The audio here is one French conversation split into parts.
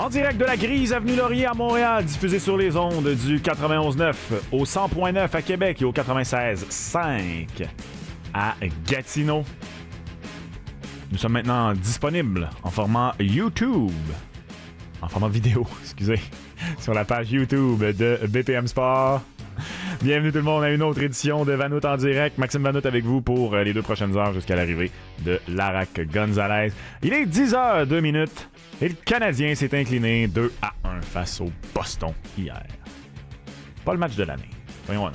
En direct de la Grise, avenue Laurier à Montréal, diffusé sur les ondes du 91.9 au 100.9 à Québec et au 96.5 à Gatineau. Nous sommes maintenant disponibles en format YouTube, en format vidéo, excusez, sur la page YouTube de BPM Sport. Bienvenue tout le monde à une autre édition de Vanout en direct. Maxime Vanout avec vous pour euh, les deux prochaines heures jusqu'à l'arrivée de Larac Gonzalez. Il est 10h02 minutes. Et le Canadien s'est incliné 2 à 1 face au Boston hier. Pas le match de l'année. Voyons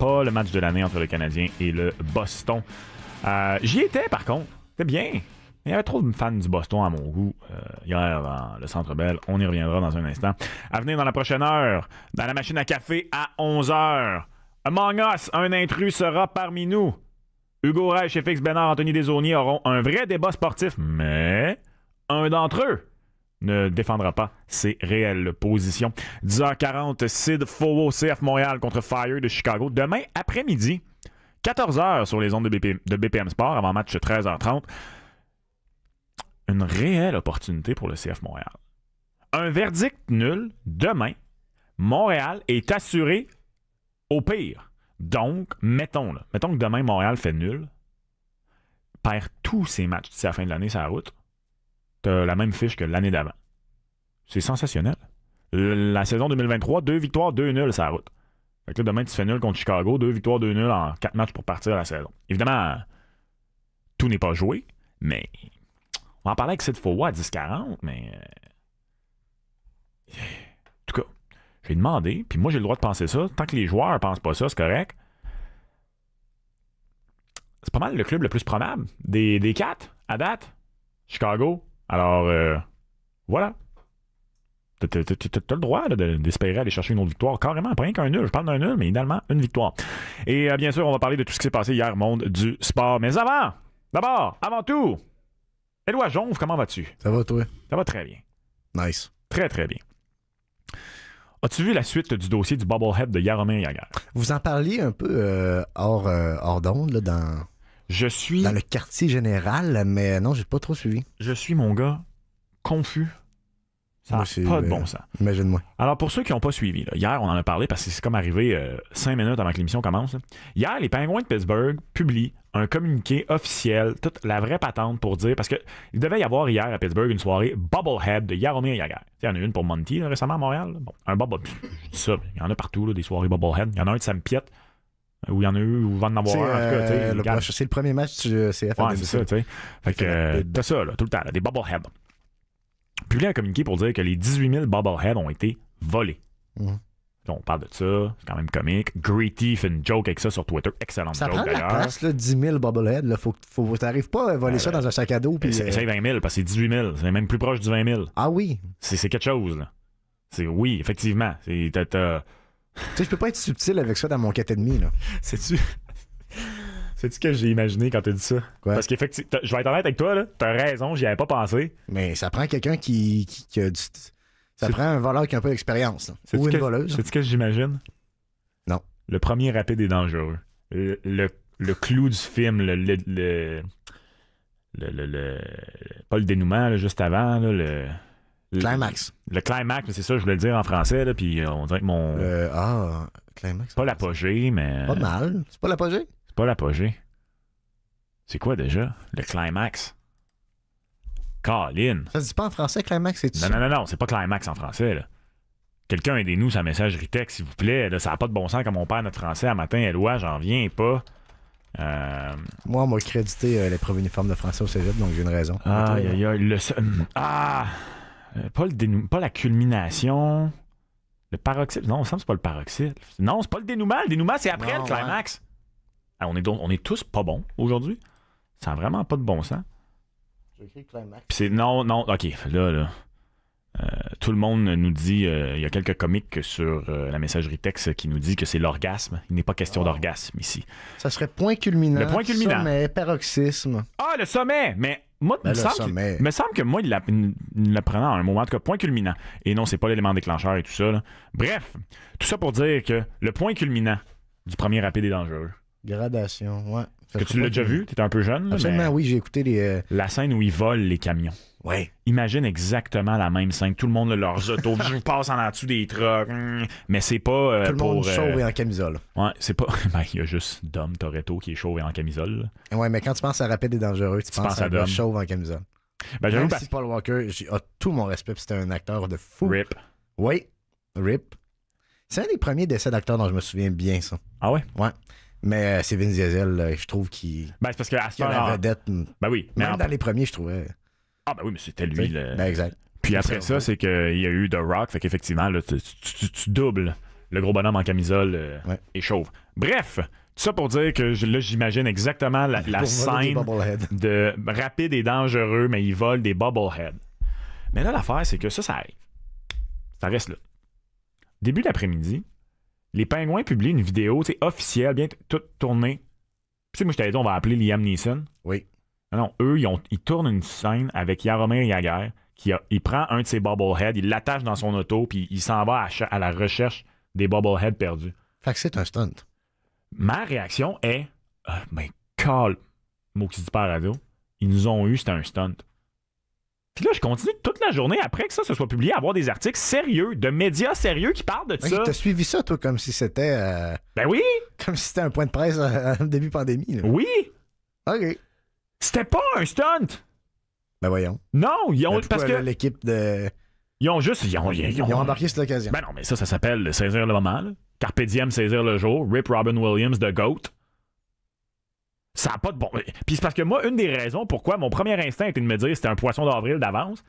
Pas le match de l'année entre le Canadien et le Boston. Euh, j'y étais par contre. C'était bien. Il y avait trop de fans du Boston à mon goût euh, hier dans le Centre Bell. On y reviendra dans un instant. À venir dans la prochaine heure, dans la machine à café à 11h. Among Us, un intrus sera parmi nous. Hugo Reich et Félix Bénard, Anthony Desaulniers auront un vrai débat sportif, mais un d'entre eux ne défendra pas ses réelles positions. 10h40, Sid Fowo, CF Montréal contre Fire de Chicago. Demain après-midi, 14h sur les ondes de, de BPM Sport avant match 13h30. Une réelle opportunité pour le CF Montréal. Un verdict nul demain. Montréal est assuré au pire. Donc, mettons, le mettons que demain Montréal fait nul, perd tous ses matchs d'ici la fin de l'année c'est la route la même fiche que l'année d'avant. C'est sensationnel. La saison 2023, deux victoires, deux nuls, ça route. Fait là, demain, tu fais nul contre Chicago, deux victoires, deux nuls en quatre matchs pour partir à la saison. Évidemment, tout n'est pas joué, mais on en parler avec cette fois à 10-40, mais. Euh, en tout cas, vais demander puis moi j'ai le droit de penser ça. Tant que les joueurs pensent pas ça, c'est correct. C'est pas mal le club le plus probable. Des, des quatre, à date, Chicago, alors, euh, voilà. T'as le droit d'espérer aller chercher une autre victoire, carrément, pas rien qu'un nul. Je parle d'un nul, mais idéalement, une victoire. Et euh, bien sûr, on va parler de tout ce qui s'est passé hier, monde du sport. Mais avant, d'abord, avant tout, Éloi Jonve, comment vas-tu? Ça va, toi? Ça va très bien. Nice. Très, très bien. As-tu vu la suite du dossier du bobblehead de Yaromin Yagar? Vous en parliez un peu euh, hors, d'onde, hors dans je suis. Dans le quartier général, mais non, j'ai pas trop suivi. Je suis, mon gars, confus. Ça n'a pas de euh, bon sens. Imagine-moi. Alors, pour ceux qui n'ont pas suivi, hier, on en a parlé parce que c'est comme arrivé euh, cinq minutes avant que l'émission commence. Hier, les Pingouins de Pittsburgh publient un communiqué officiel, toute la vraie patente pour dire, parce que il devait y avoir hier à Pittsburgh une soirée Bubblehead de Yaromir Yager. Il y en a une pour Monty récemment à Montréal. un Bubble. ça, il y en a partout, des soirées Bubblehead. Il y en a un de Sam Piet, où il y en a eu, ou va en avoir un, en tout cas. Euh, le c'est le premier match du euh, CFL Ouais, c'est ça, tu sais. Fait que de ça, là, tout le temps, des bobbleheads. Publié un communiqué pour dire que les 18 000 bobbleheads ont été volés. Mhm. On parle de ça, c'est quand même comique. Greedy fait une joke avec ça sur Twitter. excellent. ça joke prend de la place, là, 10 000 bobbleheads. faut, faut, t'arrives pas à voler ah, ça ben, dans un sac à dos. Ben, c'est, 20 euh, 000, parce que c'est 18 000. C'est même plus proche du 20 000. Ah oui. C'est, quelque chose. Là. C'est, oui, effectivement. C'est, t'as, tu sais, je peux pas être subtil avec ça dans mon demi, là. Sais-tu? Sais-tu que j'ai imaginé quand t'as dit ça? Parce qu'effectivement, je vais être honnête avec toi, là. T'as raison, j'y avais pas pensé. Mais ça prend quelqu'un qui, qui, a du. Ça prend un voleur qui a un peu d'expérience, Ou une voleuse. Sais-tu que j'imagine? Non. Le premier rapide est dangereux. Le, le, clou du film, le. le, le... Pas le dénouement, juste avant, là, le euh, climax. Le climax, c'est ça, je voulais le dire en français, là, puis euh, on dirait que mon. Euh, ah, climax. Pas l'apogée, mais. Pas mal. C'est pas l'apogée? C'est pas l'apogée. C'est quoi déjà? Le climax. Colin. Ça se dit pas en français, climax, c'est Non, non, non, non, c'est pas climax en français, là. Quelqu'un aidez-nous sa messagerie texte, s'il vous plaît. ça n'a pas de bon sens quand mon père notre français à matin, loin, j'en viens pas. Moi, on m'a crédité les l'épreuve uniforme de français au cégep, donc j'ai une raison. Ah, il y a le... ah! Euh, pas, la culmination. Le paroxysme. Non, on ça, c'est pas le paroxysme. Non, c'est pas le dénouement. Le dénouement, c'est après le climax. Ah, on, est on est tous pas bons aujourd'hui. Ça n'a vraiment pas de bon sens. J'ai écrit climax. c'est non, non, ok, là, euh, tout le monde nous dit, euh, il y a quelques comiques sur la messagerie texte qui nous dit que c'est l'orgasme. Il n'est pas question ah. d'orgasme ici. Ça serait point culminant. Le point culminant. Sommet, paroxysme. Ah, le sommet! Mais moi, ben il, me semble, que moi, il l'apprenait à un moment, en tout cas, point culminant. Et non, c'est pas l'élément déclencheur et tout ça. Bref, tout ça pour dire que le point culminant du premier rapide est dangereux. Gradation, ouais que tu l'as déjà vu, tu étais un peu jeune. oui, j'ai écouté les. Euh, la scène où ils volent les camions. Ouais. Imagine exactement la même scène. Tout le monde a leurs autos. je passe en dessous des trucks. Hmm. Mais c'est pas. Euh, tout le monde chauve euh, et en camisole. Ouais, c'est pas. Ben, il y a juste Dom Toretto qui est chauve et en camisole. Ouais, mais quand tu penses à Rapide et Dangereux, tu, penses, à, Dom. chauve en camisole. Ben, Même si Paul Walker a tout mon respect, c'était un acteur de fou. Rip. Oui, Rip. C'est un des premiers décès d'acteur dont je me souviens bien, ça. Ah ouais? Ouais. Mais euh, c'est Vin Diesel, je trouve qu'il. Ben, c'est parce que vedette. Ben oui. Mais Même dans les premiers, je trouvais. Ah, ben oui, mais c'était lui. Ben, exact. Puis après ça, c'est qu'il y a eu The Rock, fait qu'effectivement, tu, doubles le gros bonhomme en camisole euh, et chauve. Bref, tout ça pour dire que là, j'imagine exactement la, scène de rapide et dangereux, mais ils vole des bobbleheads. Mais là, l'affaire, c'est que ça, ça arrive. Ça reste là. Début d'après-midi, les Pingouins publient une vidéo officielle, bien toute tournée. Tu sais, moi, je t'avais dit, on va appeler Liam Neeson. Oui. Non, non eux, ils, ont, ils, tournent une scène avec Yaromir Jagger. qui il prend un de ses bobbleheads, il l'attache dans son auto, puis il s'en va à, la recherche des bobbleheads perdus. Fait que c'est un stunt. Ma réaction est, euh, mais euh, ben, call, mot qui se ils nous ont eu, c'était un stunt. Puis là, je continue toute la journée après que ça se soit publié à avoir des articles sérieux, de médias sérieux qui parlent de ça. T'as suivi ça, toi, comme si c'était. Euh, ben oui! Comme si c'était un point de presse euh, au début pandémie. Oui! OK. C'était pas un stunt! Ben voyons. Non, ils ont. Ben, parce que. L'équipe de. Ils ont juste. Ils ont, embarqué sur l'occasion. Ben non, mais ça, ça s'appelle saisir le moment. Là. saisir le jour. Rip Robin Williams, de GOAT. Ça n'a pas de bon. Euh, puis c'est parce que moi, une des raisons pourquoi mon premier instinct était de me dire c'était un poisson d'avril d'avance,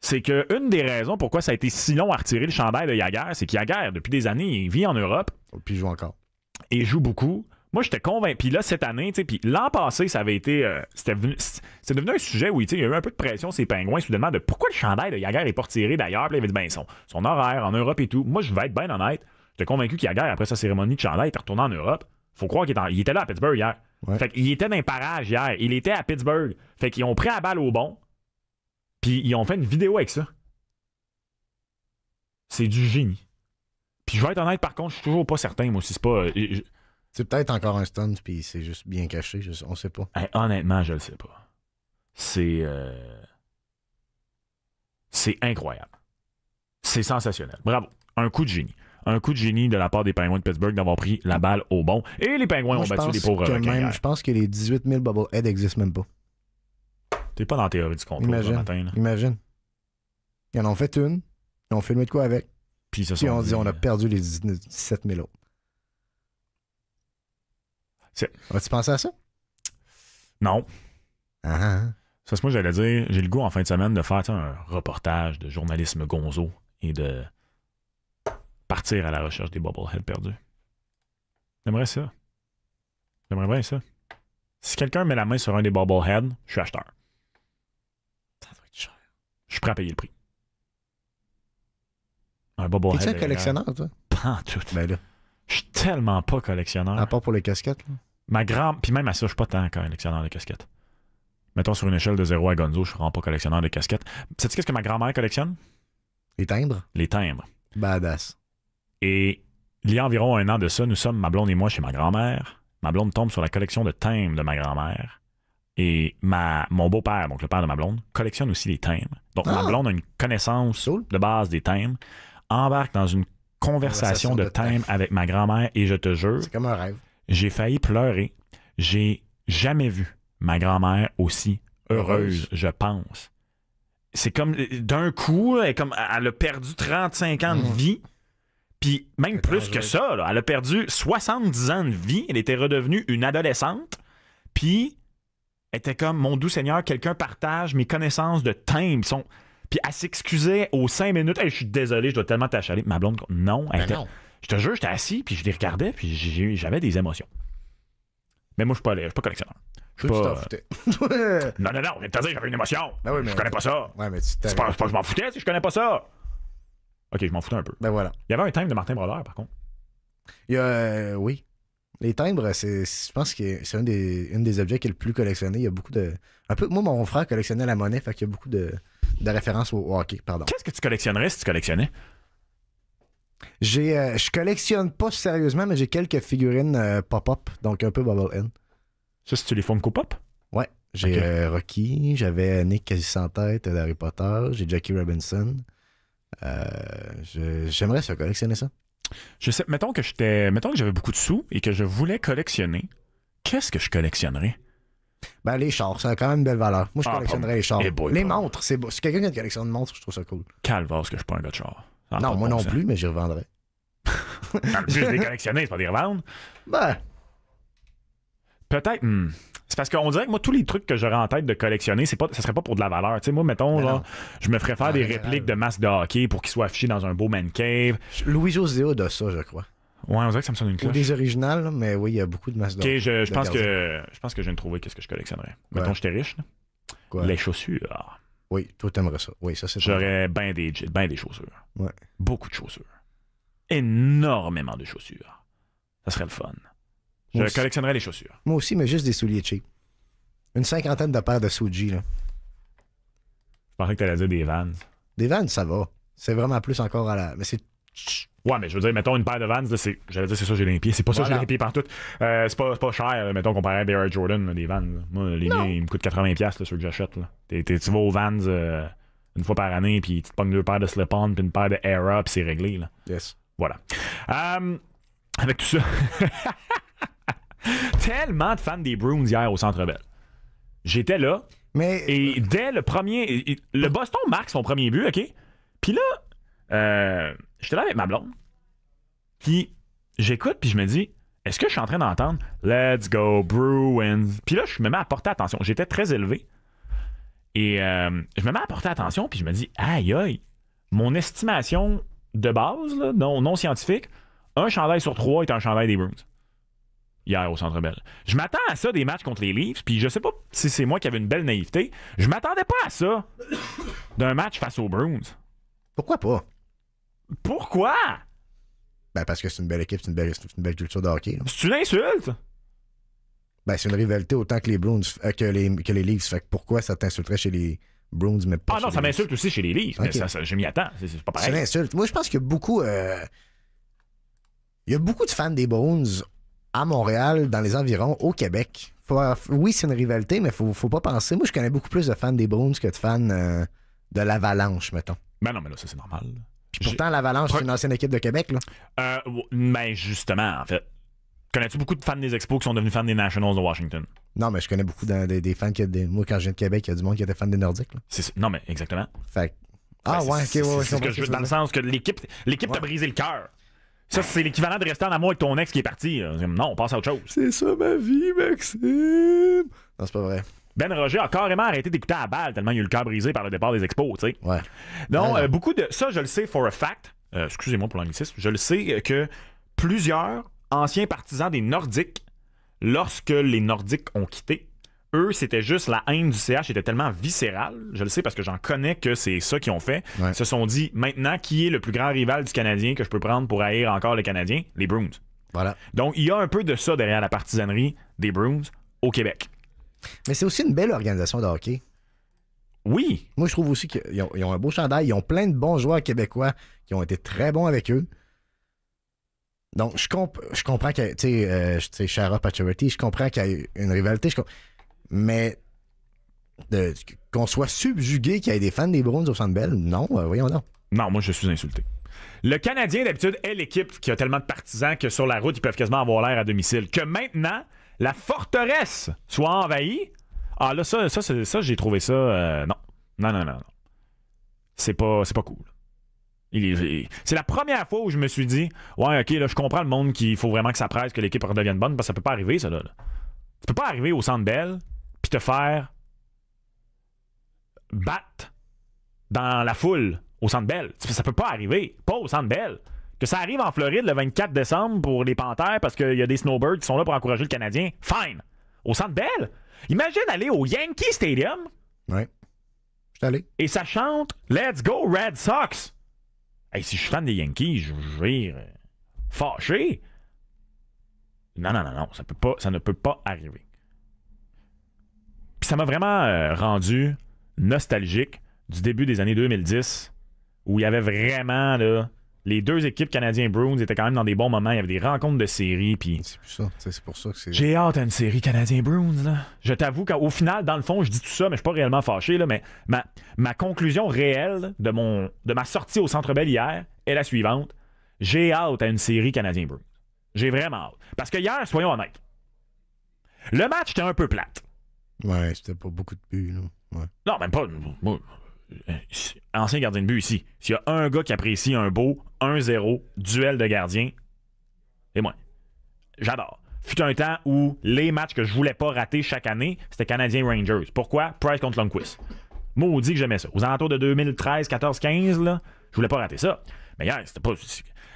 c'est que une des raisons pourquoi ça a été si long à retirer le chandail de Yaguerre, c'est qu'Yaguerre, depuis des années, il vit en Europe. Oh, puis il joue encore. Et il joue beaucoup. Moi, j'étais convaincu. Puis là, cette année, puis l'an passé, ça avait été. Euh, c'était devenu un sujet où il y a eu un peu de pression, ces pingouins, soudainement, de pourquoi le chandail de Yaguerre est pas retiré d'ailleurs. Puis il avait dit, ben, son, son horaire en Europe et tout. Moi, je vais être bien honnête. J'étais convaincu qu'Yaguerre, après sa cérémonie de chandail, était retourné en Europe. Faut croire qu'il était là à Pittsburgh hier. Fait qu'il était dans un parage hier. Il était à Pittsburgh. Fait qu'ils ont pris la balle au bon. Puis ils ont fait une vidéo avec ça. C'est du génie. Puis je vais être honnête, par contre, je suis toujours pas certain. Moi si c'est pas. Euh, c'est peut-être encore un stunt, puis c'est juste bien caché. Je... On sait pas. honnêtement, je le sais pas. C'est. Euh, c'est incroyable. C'est sensationnel. Bravo. Un coup de génie un coup de génie de la part des Pingouins de Pittsburgh d'avoir pris la balle au bon. Et les Pingouins ont battu les pauvres requins. Je pense que les 18 000 Head n'existent même pas. T'es pas dans la théorie du complot imagine, matin. Là. Imagine. Ils en ont fait une, ils ont filmé de quoi avec. Puis, on dit, on a euh, perdu les 17 000 autres. As-tu pensé à ça? Non. Ah. -huh. Ça, c'est moi, j'allais dire, j'ai le goût en fin de semaine de faire un reportage de journalisme gonzo et de partir à la recherche des bobbleheads perdus. J'aimerais ça. J'aimerais bien ça. Si quelqu'un met la main sur un des bobbleheads, je suis acheteur. Ça doit être cher. Je suis prêt à payer le prix. Un bobblehead. T'es-tu un collectionneur, toi? Pas en tout. Ben Je suis tellement pas collectionneur. À part pour les casquettes, là. Ma grand-mère. Puis même à ça, je suis pas tant collectionneur de casquettes. Mettons sur une échelle de 0 à Gonzo, je ne rends pas collectionneur de casquettes. Sais-tu qu'est-ce que ma grand-mère collectionne? Les timbres. Les timbres. Badass. Et il y a environ un an de ça, nous sommes, ma blonde et moi, chez ma grand-mère. Ma blonde tombe sur la collection de thèmes de ma grand-mère. Et ma, mon beau-père, donc le père de ma blonde, collectionne aussi les thèmes. Donc ma ah! blonde a une connaissance de base des thèmes, embarque dans une conversation, de, thèmes avec ma grand-mère et je te jure. comme J'ai failli pleurer. J'ai jamais vu ma grand-mère aussi heureuse, heureuse. je pense. C'est comme d'un coup, elle, comme, elle a perdu 35 ans de mmh. vie. Puis même plus que ça, elle a perdu 70 ans de vie, elle était redevenue une adolescente, puis elle était comme Mon doux Seigneur, quelqu'un partage mes connaissances de timbre. Puis elle s'excusait aux cinq minutes, je suis désolé, je dois tellement t'achaler. Ma blonde, ben non, Je te jure, j'étais assis, puis je les regardais, puis j'avais des émotions. Mais moi, je suis pas, je suis pas collectionneur. Je suis pas... non, non, non, j'avais une émotion. Ben je connais pas ça. Ouais, mais c'est pas, que je m'en foutais, je connais pas ça. Ok, je m'en foutais un peu. Ben voilà. Il y avait un timbre de Martin Brodeur, par contre. Il y a, euh, oui. Les timbres, je pense que c'est un des, une des objets qui est le plus collectionné. Il y a beaucoup de. Un peu, moi, mon frère collectionnait la monnaie, fait qu'il y a beaucoup de, de références au, hockey. Pardon. Qu'est-ce que tu collectionnerais si tu collectionnais? J'ai, euh, je collectionne pas sérieusement, mais j'ai quelques figurines euh, pop-up, donc un peu bubble in Ça, c'est-tu les Funko Pop? Ouais. J'ai Rocky, j'avais Nick quasi sans tête d'Harry Potter, j'ai Jackie Robinson. Euh, j'aimerais se collectionner ça. Je sais, mettons que j'étais, mettons que j'avais beaucoup de sous et que je voulais collectionner. Qu'est-ce que je collectionnerais? Ben, les chars, ça a quand même une belle valeur. Moi, je ah, collectionnerais les chars. Eh les montres, c'est beau. Si quelqu'un qui a une collection de montres, je trouve ça cool. ce que je suis pas un gars de char. non, moi non plus, mais j'y revendrais. Juste les collectionner, c'est pas des revendre. Ben. Peut-être. Hmm. C'est parce qu'on dirait que moi, tous les trucs que j'aurais en tête de collectionner, c'est pas, ce serait pas pour de la valeur. Tu sais, moi, mettons, je me ferais faire des répliques de masques de hockey pour qu'ils soient affichés dans un beau man cave. Louis-José de ça, je crois. Ouais, on dirait que ça me sonne une cloche. Ou des originales, mais oui, il y a beaucoup de masques de hockey. je, je pense que je pense que je viens de trouver qu'est-ce que je collectionnerais. Mettons Mettons, j'étais riche. Quoi? Les chaussures. Oui, toi, t'aimerais ça. Oui, ça, c'est J'aurais bien des, ben des chaussures. Beaucoup de chaussures. Énormément de chaussures. Ça serait le fun. Je collectionnerais les chaussures. Moi aussi, mais juste des souliers cheap. Une cinquantaine de paires de Suji, là. Je pensais que t'allais dire des Vans. Des Vans, ça va. C'est vraiment plus encore à la... Mais c'est... Ouais, mais je veux dire, mettons une paire de Vans, c'est... J'allais dire, c'est ça, j'ai les pieds. C'est pas ça, j'ai les pieds partout. Euh, c'est, pas, pas, cher, mettons, comparé à des Air Jordan, des Vans. Moi, les non. ils me coûtent 80$, là, ceux que j'achète. Là. tu vas aux Vans... Euh, une fois par année, puis tu te pognes deux paires de slip-on, puis une paire de Air Up, c'est réglé. Là. Yes. Voilà. Euh, avec tout ça. Tellement de fans des Bruins hier au Centre Bell. J'étais là. Mais... Et euh, dès le premier. Le Boston marque son premier but, OK? Puis là, euh, j'étais là avec ma blonde. Puis j'écoute, puis je me dis, est-ce que je suis en train d'entendre Let's go Bruins? Puis là, je me mets à porter attention. J'étais très élevé. Et euh, je me mets à porter attention, puis je me dis, aïe aïe, mon estimation de base, non, non scientifique, un chandail sur trois est un chandail des Bruins hier au Centre Bell. Je m'attends à ça des matchs contre les Leafs, puis je sais pas si c'est moi qui avais une belle naïveté. Je m'attendais pas à ça d'un match face aux Bruins. Pourquoi pas? Pourquoi? Ben parce que c'est une belle équipe, c'est une belle, culture de hockey. C'est une insulte? Ben, c'est une rivalité autant que les Bruins, euh, que, les, que les Leafs. Fait que pourquoi ça t'insulterait chez les Bruins, mais pas Ah non, ça m'insulte aussi chez les Leafs. Mais ça, je m'y attends. C'est pas pareil. C'est une insulte. Moi, je pense que beaucoup. Euh, il y a beaucoup de fans des Bruins à Montréal, dans les environs, au Québec. oui, c'est une rivalité, mais faut, faut pas penser. Moi, je connais beaucoup plus de fans des Bruins que de fans euh, de l'Avalanche, mettons. Ben non, mais là, ça, c'est normal. Puis pourtant, l'Avalanche, c'est une ancienne équipe de Québec, là. Euh, ben, justement, en fait. Connais-tu beaucoup de fans des Expos qui sont devenus fans des Nationals de Washington? Non, mais je connais beaucoup des fans qui. Des... Moi, quand je viens de Québec, il y a du monde qui était fan des Nordiques. Non, mais exactement. Fait Ah, ouais, ok, Dans le sens que l'équipe l'équipe t'a brisé le cœur. Ça, c'est l'équivalent de rester en amour avec ton ex qui est parti. Non, on passe à autre chose. C'est ça ma vie, Maxime. Non, c'est pas vrai. Ben Roger a carrément arrêté d'écouter à la balle tellement il a eu le cœur brisé par le départ des expos, tu sais. Ouais. Donc, euh, beaucoup de. Ça, je le sais for a fact. Euh, excusez-moi pour l'anglicisme. Je le sais que plusieurs anciens partisans des Nordiques, lorsque les Nordiques ont quitté, eux, c'était juste la haine du CH était tellement viscérale, je le sais parce que j'en connais que c'est ça qu'ils ont fait. Ils se sont dit maintenant qui est le plus grand rival du Canadien que je peux prendre pour haïr encore les Canadiens? les Bruins. Voilà. Donc il y a un peu de ça derrière la partisanerie des Bruins au Québec. Mais c'est aussi une belle organisation de hockey. Oui. Moi, je trouve aussi qu'ils ont, un beau chandail. Ils ont plein de bons joueurs québécois qui ont été très bons avec eux. Donc, je, je comprends que, tu sais, euh, je comprends qu'il y a une rivalité. Je comprends mais qu'on soit subjugué qu'il y ait des fans des Browns au Centre Bell, non, euh, voyons non. Non, moi je suis insulté. Le Canadien, d'habitude, est l'équipe qui a tellement de partisans que sur la route, ils peuvent quasiment avoir l'air à domicile. Que maintenant, la forteresse soit envahie. Ah là, ça, ça, ça, ça j'ai trouvé ça. Euh, non. Non, non, non, non. C'est pas, c'est pas cool. C'est la première fois où je me suis dit Ouais, ok, là, je comprends le monde qu'il faut vraiment que ça presse, que l'équipe redevienne bonne, parce que ça peut pas arriver, ça là. Ça peut pas arriver au centre te faire battre dans la foule au Centre Bell. Ça peut pas arriver. Pas au Centre Bell. Que ça arrive en Floride le 24 décembre pour les Panthères parce qu'il y a des snowbirds qui sont là pour encourager le Canadien. Fine. Au Centre Bell. Imagine aller au Yankee Stadium. Ouais. Je allé. Et ça chante Let's Go Red Sox. Hey, si je suis fan des Yankees, je vais euh, fâché. Non, non, non, non. Ça, peut pas, ça ne peut pas arriver. Puis ça m'a vraiment euh, rendu nostalgique du début des années 2010, où il y avait vraiment les deux équipes canadiens Bruins étaient quand même dans des bons moments. Il y avait des rencontres de séries. Pis C'est plus ça. pour ça que c'est. J'ai hâte à une série canadiens Bruins. Je t'avoue qu'au final, dans le fond, je dis tout ça, mais je suis pas réellement fâché. Là, mais ma, conclusion réelle de, mon, de ma sortie au Centre Bell hier est la suivante. J'ai hâte à une série canadiens Bruins. J'ai vraiment hâte. Parce que hier, soyons honnêtes, le match était un peu plate. Ouais, c'était pas beaucoup de buts. Là. Non, même pas. Euh, ancien gardien de but ici. S'il y a un gars qui apprécie un beau 1-0, duel de gardien, c'est moi. J'adore. Fut un temps où les matchs que je voulais pas rater chaque année, c'était Canadien Rangers. Pourquoi? Price contre Longquist. Maudit que j'aimais ça. Aux alentours de 2013, 14, 15, là, je voulais pas rater ça. Mais hier, c'était pas.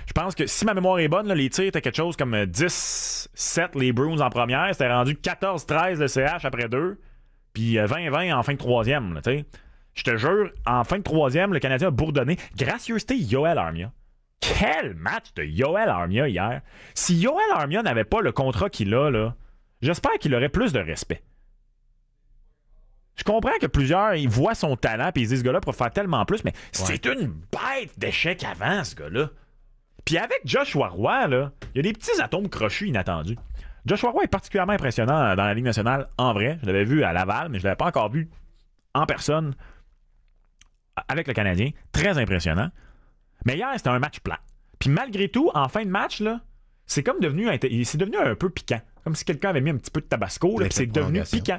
Je pense que si ma mémoire est bonne, les tirs étaient quelque chose comme 10-7 euh, les Bruins en première. C'était rendu 14-13 le CH après deux. Puis 20-20 euh, en fin de troisième. Je te jure, en fin de troisième, le Canadien a bourdonné. Gracieuseté, Yoel Armia. Quel match de Yoel Armia hier. Si Yoel Armia n'avait pas le contrat qu'il a, là, j'espère qu'il aurait plus de respect. Je comprends que plusieurs ils voient son talent et ils disent ce gars-là pour faire tellement plus, mais c'est une bête d'échec avant, ce gars-là. Puis avec Joshua Roy, il y a des petits atomes crochus inattendus. Joshua Roy est particulièrement impressionnant dans la Ligue nationale en vrai. Je l'avais vu à Laval, mais je ne l'avais pas encore vu en personne avec le Canadien. Très impressionnant. Mais hier, c'était un match plat. Puis malgré tout, en fin de match, là, c'est comme devenu, c'est devenu un peu piquant. Comme si quelqu'un avait mis un petit peu de tabasco, puis c'est devenu piquant.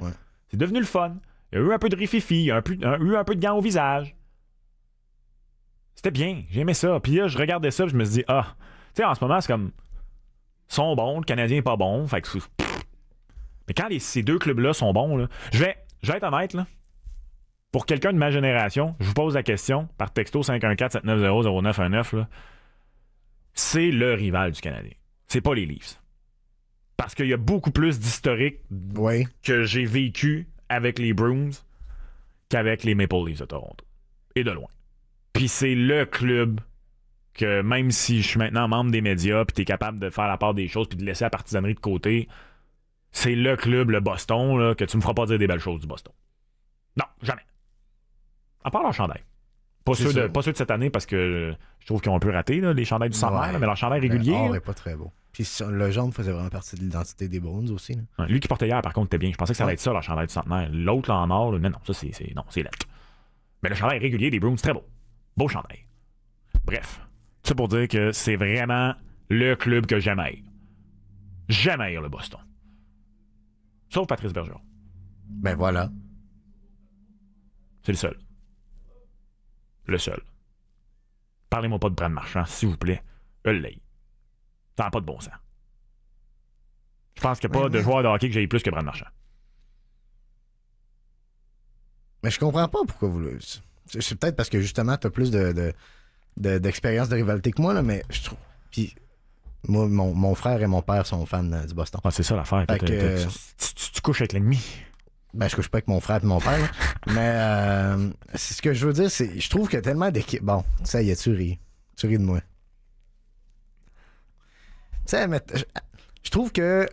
C'est devenu le fun. Il y a eu un peu de rififi, il y a eu un peu de gants au visage. C'était bien, j'aimais ça. Puis là, je regardais ça, je me suis dit, ah, tu sais, en ce moment, c'est comme, ils sont bons, le Canadien est pas bon, fait que. Mais quand les, ces deux clubs-là sont bons, là, je, vais, je vais être honnête, là. Pour quelqu'un de ma génération, je vous pose la question par texto 514-790-0919. C'est le rival du Canadien. C'est pas les Leafs. Parce qu'il y a beaucoup plus d'historique que j'ai vécu avec les Bruins qu'avec les Maple Leafs de Toronto. Et de loin. Puis c'est le club que même si je suis maintenant membre des médias, puis t'es capable de faire la part des choses, puis de laisser la partisanerie de côté, c'est le club, le Boston, là, que tu me feras pas dire des belles choses du Boston. Non, jamais. À part leur chandail. Pas ceux, de, pas de cette année parce que je trouve qu'ils ont un peu raté là, les chandails du centenaire, mais leur chandail ben, régulier. Le genre est pas très beau. Puis le jaune faisait vraiment partie de l'identité des Browns aussi. Là. lui qui portait hier, par contre, était bien. Je pensais que ça allait être ça, leur chandail du centenaire. L'autre, là, en or, mais non, ça, c'est, non, c'est Mais le chandail régulier des Browns, très beau. Beau chandail. Bref, c'est pour dire que c'est vraiment le club que j'aime Jamais J'aime le Boston. Sauf Patrice Bergeron. Ben voilà. C'est le seul. Le seul. Parlez-moi pas de Brad Marchand, s'il vous plaît. Elley. Ça n'a pas de bon sens. Je pense qu'il n'y a pas ben de joueur de hockey que j'ai plus que Brad Marchand. Mais je comprends pas pourquoi vous le. C'est peut-être parce que justement, tu as plus de, d'expérience de, rivalité que moi, mais je trouve. Puis, moi, mon, frère et mon père sont fans euh, du Boston. Ah, c'est ça l'affaire. tu, couches avec l'ennemi. Ben, je couche pas avec mon frère et mon père. mais euh, c'est ce que je veux dire, c'est je trouve que tellement d'équipes. Bon, ça y est, tu ris. Tu ris de moi. Tu sais, mais je, trouve que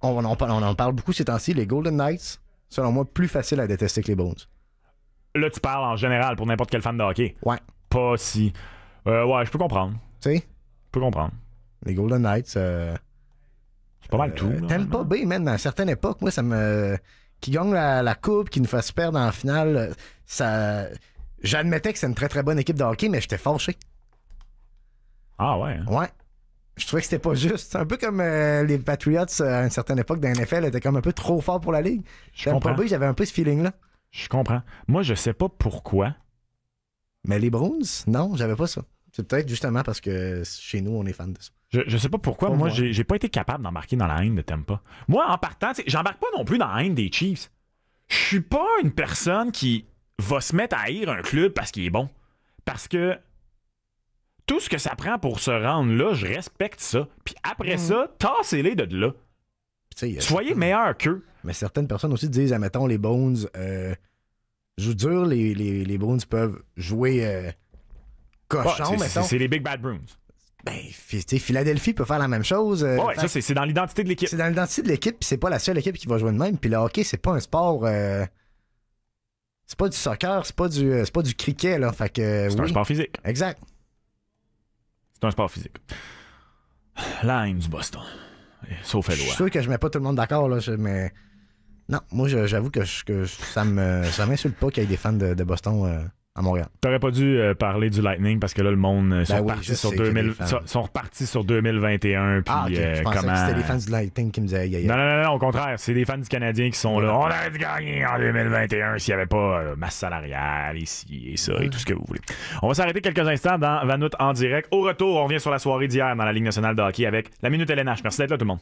on, on, on, en parle beaucoup ces temps-ci, les Golden Knights, selon moi, plus facile à détester que les Bones là, tu parles en général pour n'importe quel fan de hockey. Ouais. Pas si. Euh, ouais, je peux comprendre. Tu sais? Je peux comprendre. Les Golden Knights. Euh, c'est pas mal euh, tout. t'aimes pas B, même à certaines époques, moi, ça me. Qui gagne la, coupe, qui nous fasse perdre en finale, ça. J'admettais que c'est une très très bonne équipe de hockey, mais j'étais fâché. Ah ouais? Hein. Ouais. Je trouvais que c'était pas juste. Un peu comme les Patriots à une certaine époque dans la NFL étaient comme un peu trop forts pour la ligue. Je comprends. B j'avais un peu ce feeling-là. Je comprends. Moi, je sais pas pourquoi. Mais les Browns, non, j'avais pas ça. C'est peut-être justement parce que chez nous, on est fan de ça. Je, je sais pas pourquoi, Moi, moi, j'ai pas été capable d'embarquer dans la haine de Tempa. Moi, en partant, j'embarque pas non plus dans la haine des Chiefs. Je suis pas une personne qui va se mettre à haïr un club parce qu'il est bon. Parce que tout ce que ça prend pour se rendre là, je respecte ça. Puis après mm. ça, tassez-les de là. Euh, Soyez meilleur qu'eux. Mais certaines personnes aussi disent, mettons les Bones, euh, jouent dur les, les, Bones peuvent jouer euh, cochon, C'est les Big Bad Brooms ben, Philadelphie peut faire la même chose. ça, c'est dans l'identité de l'équipe. C'est dans l'identité de l'équipe, puis c'est pas la seule équipe qui va jouer de même. Puis le hockey, c'est pas un sport. c'est pas du soccer, c'est pas du, pas du cricket, C'est un sport physique. Exact. C'est un sport physique. lines Boston sauf Eloi. Je suis sûr que je mets pas tout le monde d'accord, là, mais. Non, moi, j'avoue que, ça me m'insulte pas qu'il y ait des fans de, Boston. Euh, à Montréal. T'aurais pas dû euh, parler du Lightning parce que là, le monde euh, ben sont, repartis sur 2000, sont, repartis sur 2021. Puis, ah, euh, pensais que c'était des fans du Lightning qui me disaient Non, non, non, non, au contraire, c'est des fans du Canadien qui sont là. On aurait dû gagner en 2021 s'il n'y avait pas masse salariale ici et ça et tout ce que vous voulez. On va s'arrêter quelques instants dans Vanout en direct. Au retour, on revient sur la soirée d'hier dans la Ligue nationale de hockey avec la Minute LNH. Merci d'être là, tout le monde.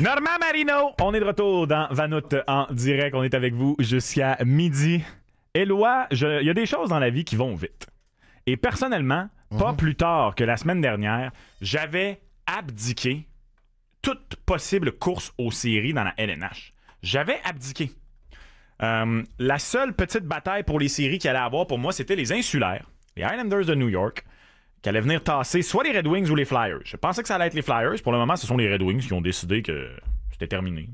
Norma Marino, on est de retour dans Vanout en direct. On est avec vous jusqu'à midi. Éloi, il y a des choses dans la vie qui vont vite. Et personnellement, pas mhm. plus tard que la semaine dernière, j'avais abdiqué toute possible course aux séries dans la LNH. J'avais abdiqué. Euh, la seule petite bataille pour les séries qu'il allait avoir pour moi, c'était les Insulaires, les Islanders de New York, qui allait venir tasser soit les Red Wings ou les Flyers. Je pensais que ça allait être les Flyers. Pour le moment, ce sont les Red Wings qui ont décidé que c'était terminé.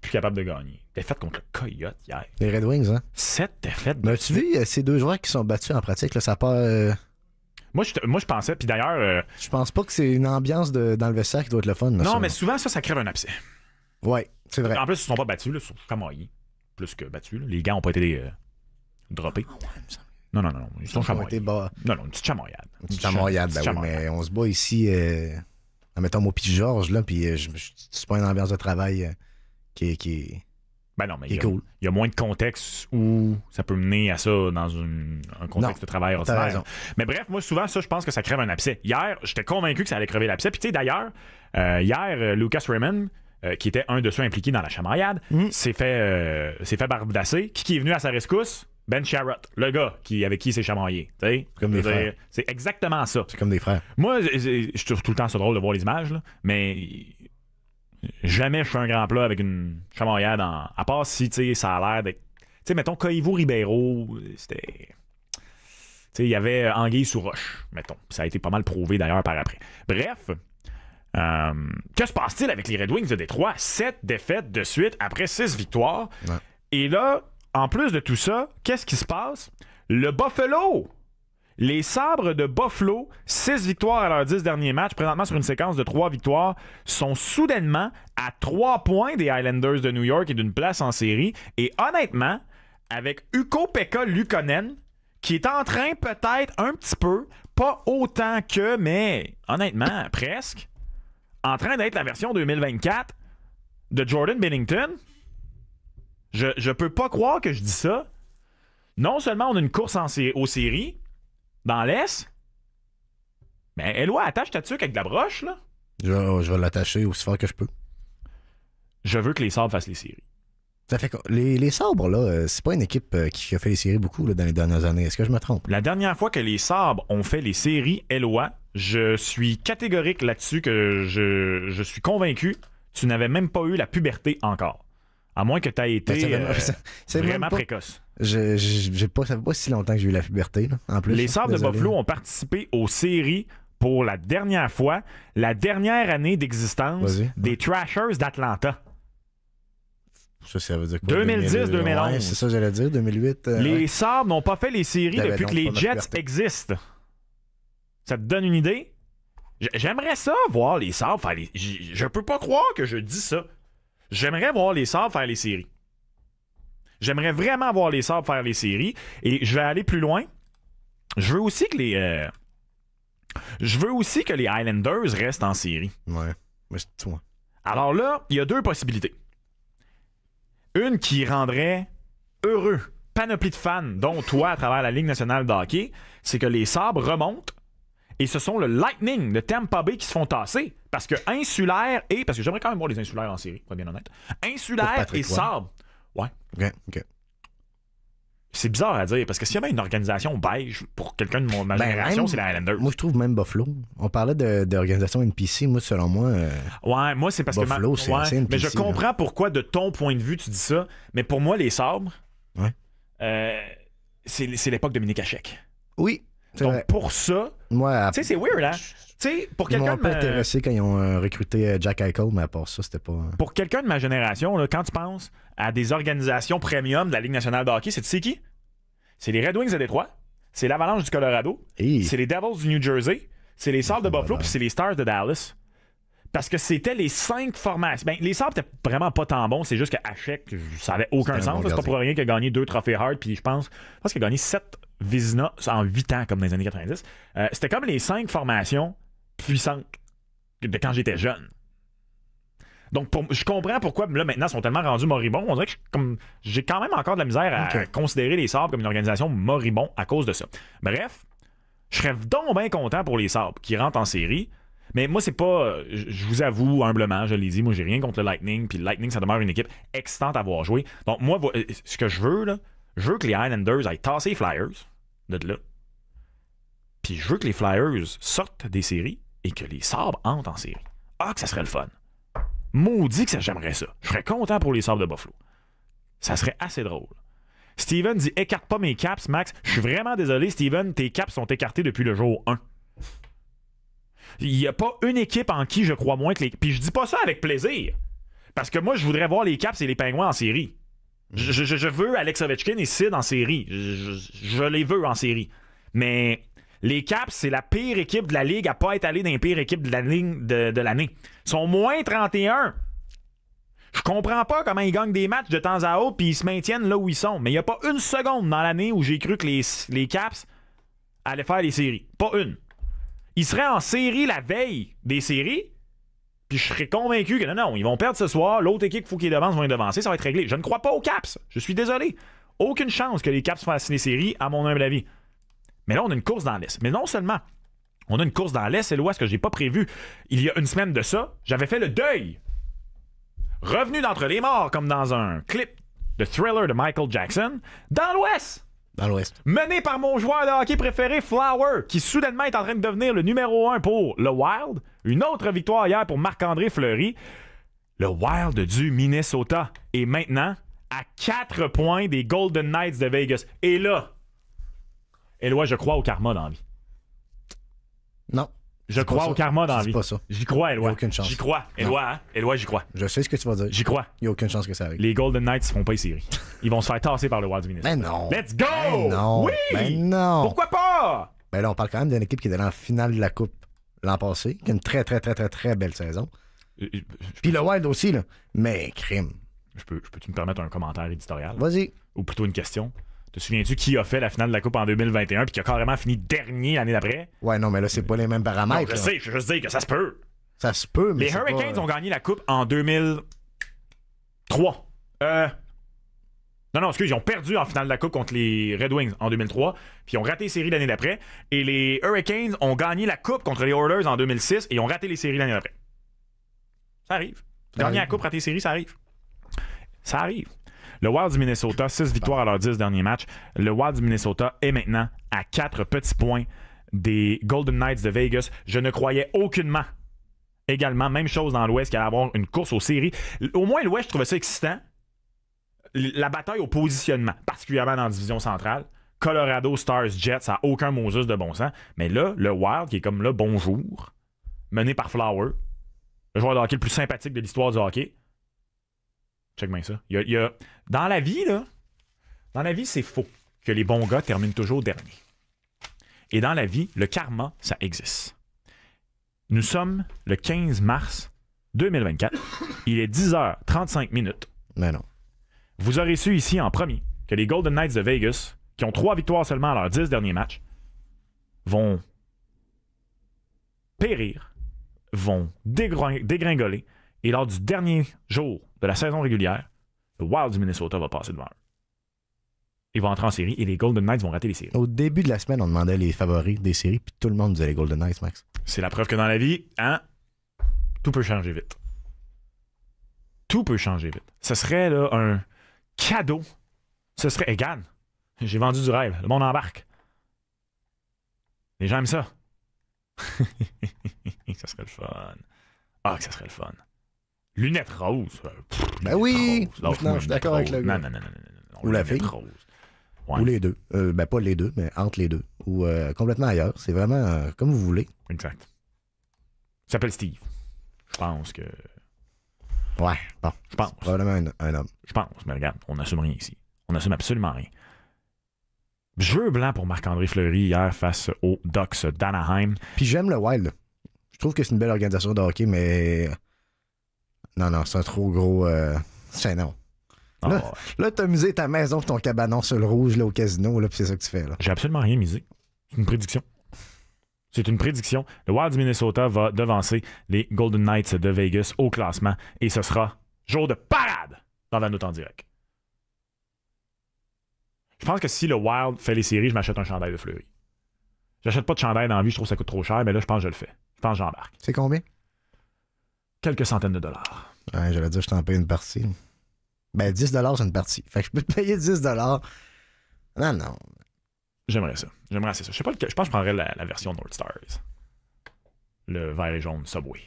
Plus capable de gagner. Défaite contre le Coyote hier. Les Red Wings, hein? Sept défaites. Mais tu vu euh, ces deux joueurs qui sont battus en pratique? Là, ça pas. Euh, moi je, moi, je pensais, puis d'ailleurs. Euh, je pense pas que c'est une ambiance de, dans le vestiaire qui doit être le fun. Non, mais souvent, ça, ça crève un abcès. Ouais, c'est vrai. En plus, ils ne sont pas battus, là, ils sont chamaillés. Plus que battus. Les gars n'ont pas été droppés. Ah non, non, non. Ils sont chamoyés. Non, non, une petite chamoyade. Une chamoyade, ben oui, mais on se bat ici. en euh, mettant moi, puis Georges, là, puis euh, je c'est pas une ambiance de travail euh, qui Qui... Ben non, mais il y, a, moins de contexte où ça peut mener à ça dans un contexte de travail ordinaire. Mais bref, moi, souvent, ça, je pense que ça crève un abcès. Hier, j'étais convaincu que ça allait crever l'abcès. Puis, tu sais, d'ailleurs, hier, Lucas Raymond, qui était un de ceux impliqués dans la chamoyade, mm. s'est fait, euh, fait Qui, qui est venu à sa rescousse? Ben Sharrott, le gars qui, avec qui s'est chamaillé. C'est comme des frères. C'est exactement ça. C'est comme des frères. Moi, je trouve tout le temps ça drôle de voir les images, mais jamais je fais un grand plat avec une chamaillade, à part si ça a l'air d'être. Tu sais, mettons, Caïvo Ribeiro, c'était. Tu sais, il y avait euh, Anguille sous roche, mettons. Ça a été pas mal prouvé d'ailleurs par après. Bref, euh, que se passe-t-il avec les Red Wings de Détroit? Sept défaites de suite après six victoires. Et là, en plus de tout ça, qu'est-ce qui se passe? Le Buffalo! Les sabres de Buffalo, 6 victoires à leurs 10 derniers matchs, présentement sur une séquence de 3 victoires, sont soudainement à 3 points des Highlanders de New York et d'une place en série. Et honnêtement, avec Uko Pekka Lukonen, qui est en train peut-être un petit peu, pas autant que, mais honnêtement, presque, en train d'être la version 2024 de Jordan Bennington, je, peux pas croire que je dis ça. Non seulement on a une course aux séries, dans l'Est, mais eh, Eloi, attache ta tuque avec de la broche, là. Je, vais l'attacher aussi fort que je peux. Je veux que les sabres fassent les séries. Ça fait les, sabres, là, euh, c'est pas une équipe euh, qui a fait les séries beaucoup dans les dernières années. Est-ce que je me trompe? La dernière fois que les sabres ont fait les séries, Eloi, je suis catégorique là-dessus que je, je suis convaincu, tu n'avais même pas eu la puberté encore. À moins que tu aies ben, été euh, vraiment, précoce. Je, je, pas, fait pas si longtemps que j'ai eu la puberté. les Sables de Buffalo ont participé aux séries pour la dernière fois, la dernière année d'existence des Trashers d'Atlanta. Ça, ça veut dire quoi? 2010, 2011. c'est ça, que j'allais dire, 2008. Euh, les Sabres n'ont pas fait les séries depuis que les Jets existent. Ça te donne une idée? J'aimerais ça voir les Sables Je ne Je peux pas croire que je dis ça. J'aimerais voir les Sabres faire les séries. J'aimerais vraiment voir les Sabres faire les séries. Et je vais aller plus loin. Je veux aussi que les. Euh, je veux aussi que les Islanders restent en série. Ouais. Mais toi. Alors là, il y a deux possibilités. Une qui rendrait heureux, panoplie de fans, dont toi à travers la Ligue nationale d'hockey, hockey, c'est que les sabres remontent et ce sont le Lightning de Tampa Bay qui se font tasser. Parce que Insulaire et. Parce que j'aimerais quand même voir les Insulaires en série, pour être bien honnête. Insulaire et Sable. Ouais. OK, C'est bizarre à dire, parce que s'il y avait une organisation beige pour quelqu'un de ben, ma génération, c'est la Lander. Moi, je trouve même Buffalo. On parlait d'organisation de, NPC. Moi, selon moi. Euh, ouais, moi, c'est parce que. Buffalo, c'est Mais je comprends pourquoi, de ton point de vue, tu dis ça. Mais pour moi, les sabres, ouais. Euh, c'est l'époque de Minikachek. Oui. Donc, pour ça, tu c'est weird, hein? pour quelqu'un. Ils m'ont pas intéressé quand ils ont euh, recruté euh, Jack Eichel, mais à part ça, c'était pas. Hein. Pour quelqu'un de ma génération, quand tu penses à des organisations premium de la Ligue nationale de hockey, c'est qui? C'est les Red Wings de Détroit, c'est l'Avalanche du Colorado, c'est les Devils du New Jersey, c'est les Sables de Buffalo, puis c'est les Stars de Dallas. Parce que c'était les cinq formations. Ben, les Stars étaient vraiment pas tant bons, c'est juste qu'à chaque, ça avait aucun sens. Parce c'est pas rien qu'il a gagné deux trophées hard, puis je pense, je pense qu'il a gagné sept Vizina en 8 ans, comme dans les années 90. Euh, c'était comme les cinq formations puissantes de quand j'étais jeune. Donc, je comprends pourquoi, là, maintenant, ils sont tellement rendus moribonds. On dirait que j'ai quand même encore de la misère à considérer les Sabres comme une organisation moribond à cause de ça. Bref, je serais donc bien content pour les Sabres qui rentrent en série. Mais moi, c'est pas. Je vous avoue humblement, je l'ai dit, moi, j'ai rien contre le Lightning. Puis le Lightning, ça demeure une équipe excitante à voir jouer. Donc, moi, euh, ce que je veux, là, je veux que les Islanders aillent tasser les Flyers de là. Puis je veux que les Flyers sortent des séries et que les Sabres entrent en série. Ah, que ça serait le fun. Maudit que j'aimerais ça. Je serais content pour les Sabres de Buffalo. Ça serait assez drôle. Steven dit écarte pas mes caps, Max. Je suis vraiment désolé, Steven, tes caps sont écartés depuis le jour 1. Il n'y a pas une équipe en qui je crois moins que les. Puis je dis pas ça avec plaisir. Parce que moi, je voudrais voir les caps et les pingouins en série. Je, veux Alex Ovechkin et Sid en série. Je, les veux en série. Mais les Caps, c'est la pire équipe de la ligue à pas être allé dans les pires équipes de l'année. de Ils sont moins 31. Je comprends pas comment ils gagnent des matchs de temps à autre puis ils se maintiennent là où ils sont. Mais il n'y a pas une seconde dans l'année où j'ai cru que les, les Caps allaient faire les séries. Pas une. Ils seraient en série la veille des séries puis je serais convaincu que non, non, ils vont perdre ce soir. L'autre équipe, faut qu'ils devancent, vont les devancer. Ça va être réglé. Je ne crois pas aux Caps. Je suis désolé. Aucune chance que les Caps fassent ciné-série, à mon humble avis. Mais là, on a une course dans l'Est. Mais non seulement on a une course dans l'Est et l'Ouest que j'ai pas prévu. Il y a une semaine de ça, j'avais fait le deuil. Revenu d'entre les morts, comme dans un clip de thriller de Michael Jackson, dans l'Ouest. Dans l'Ouest. Mené par mon joueur de hockey préféré, Flower, qui soudainement est en train de devenir le numéro un pour le Wild. Une autre victoire hier pour Marc-André Fleury. Le Wild du Minnesota est maintenant à 4 points des Golden Knights de Vegas. Et là, Éloi, je crois au karma dans vie. Non. Je crois au karma dans la vie. pas ça. J'y crois, Eloi. aucune chance. J'y crois. Éloi, hein? j'y crois. Je sais ce que tu vas dire. J'y crois. Il n'y a aucune chance que ça arrive. Les Golden Knights ne font pas ici. Ils vont se faire tasser par le Wild du Minnesota. Mais non. Let's go! Mais non. Oui! Mais non. Pourquoi pas? Mais ben là, on parle quand même d'une équipe qui est allée en finale de la Coupe l'an passé, qui une très, très, très, très, très belle saison. Puis le Wild aussi, là. Mais crime. Je peux, je peux-tu me permettre un commentaire éditorial? Vas-y. Ou plutôt une question. Te souviens-tu qui a fait la finale de la Coupe en 2021 puis qui a carrément fini dernier l'année d'après? Ouais, non, mais là, c'est pas les mêmes paramètres. je sais, je veux juste dire que ça se peut. Ça se peut, mais. Les Hurricanes euh, ont gagné la Coupe en 2003. Euh, non, non, excuse, ils ont perdu en finale de la Coupe contre les Red Wings en 2003, puis ils ont raté les séries l'année d'après. Et les Hurricanes ont gagné la Coupe contre les Oilers en 2006 et ils ont raté les séries l'année d'après. Ça arrive. Gagner la Coupe, rater les séries, ça arrive. Ça arrive. Le Wild du Minnesota, 6 victoires à leurs 10 derniers matchs. Le Wild du Minnesota est maintenant à 4 petits points des Golden Knights de Vegas. Je ne croyais aucunement également. Même chose dans l'Ouest, qu'il allait avoir une course aux séries. Au moins, l'Ouest, je trouvais ça excitant la bataille au positionnement, particulièrement dans la division centrale. Colorado, Stars, Jets, ça n'a aucun Moses de bon sens. Mais là, le Wild, qui est comme là, bonjour, mené par Flower, le joueur de hockey le plus sympathique de l'histoire du hockey. Check bien ça. Dans la vie, là, dans la vie, c'est faux que les bons gars terminent toujours dernier. Et dans la vie, le karma, ça existe. Nous sommes le 15 mars 2024. Il est 10h35 minutes. Mais non vous aurez su ici en premier que les Golden Knights de Vegas, qui ont trois victoires seulement à leurs dix derniers matchs, vont périr, vont dégringoler, et lors du dernier jour de la saison régulière, le Wild du Minnesota va passer devant eux. Ils vont entrer en série et les Golden Knights vont rater les séries. Au début de la semaine, on demandait les favoris des séries, puis tout le monde disait les Golden Knights, Max. C'est la preuve que dans la vie, hein, tout peut changer vite. Tout peut changer vite. Ce serait là, un, cadeau, ce serait Egan. J'ai vendu du rêve. Le monde embarque. Les gens aiment ça. ça serait le fun. Ah, ça serait le fun. Lunettes roses. Euh, ben oui. Non, je suis d'accord avec le Ou la fille. Ou les deux. Euh, ben pas les deux, mais entre les deux. Ou euh, complètement ailleurs. C'est vraiment euh, comme vous voulez. Exact. Il s'appelle Steve. Je pense que Ouais, Je pense. Probablement un, homme. Je pense, mais regarde, on n'assume rien ici. On n'assume absolument rien. Jeu blanc pour Marc-André Fleury hier face aux Ducks d'Anaheim. Puis j'aime le Wild. Je trouve que c'est une belle organisation de hockey, mais. Non, non, c'est un trop gros. Euh... C'est non. Ah. là, t'as misé ta maison ton cabanon sur le rouge là, au casino, là, c'est ça que tu fais. J'ai absolument rien misé. C'est une prédiction. C'est une prédiction. Le Wild du Minnesota va devancer les Golden Knights de Vegas au classement et ce sera jour de parade dans la note en direct. Je pense que si le Wild fait les séries, je m'achète un chandail de Fleury. J'achète pas de chandail dans la vie, je trouve que ça coûte trop cher, mais là, je pense que je le fais. Je pense que j'embarque. C'est combien? Quelques centaines de dollars. Je j'allais dire, je t'en paye une partie. Ben, 10 c'est une partie. Fait que je peux te payer 10 Non, non. J'aimerais ça. J'aimerais assez ça. Je, sais pas je pense que je prendrais la, version North Stars. Le vert et jaune Subway.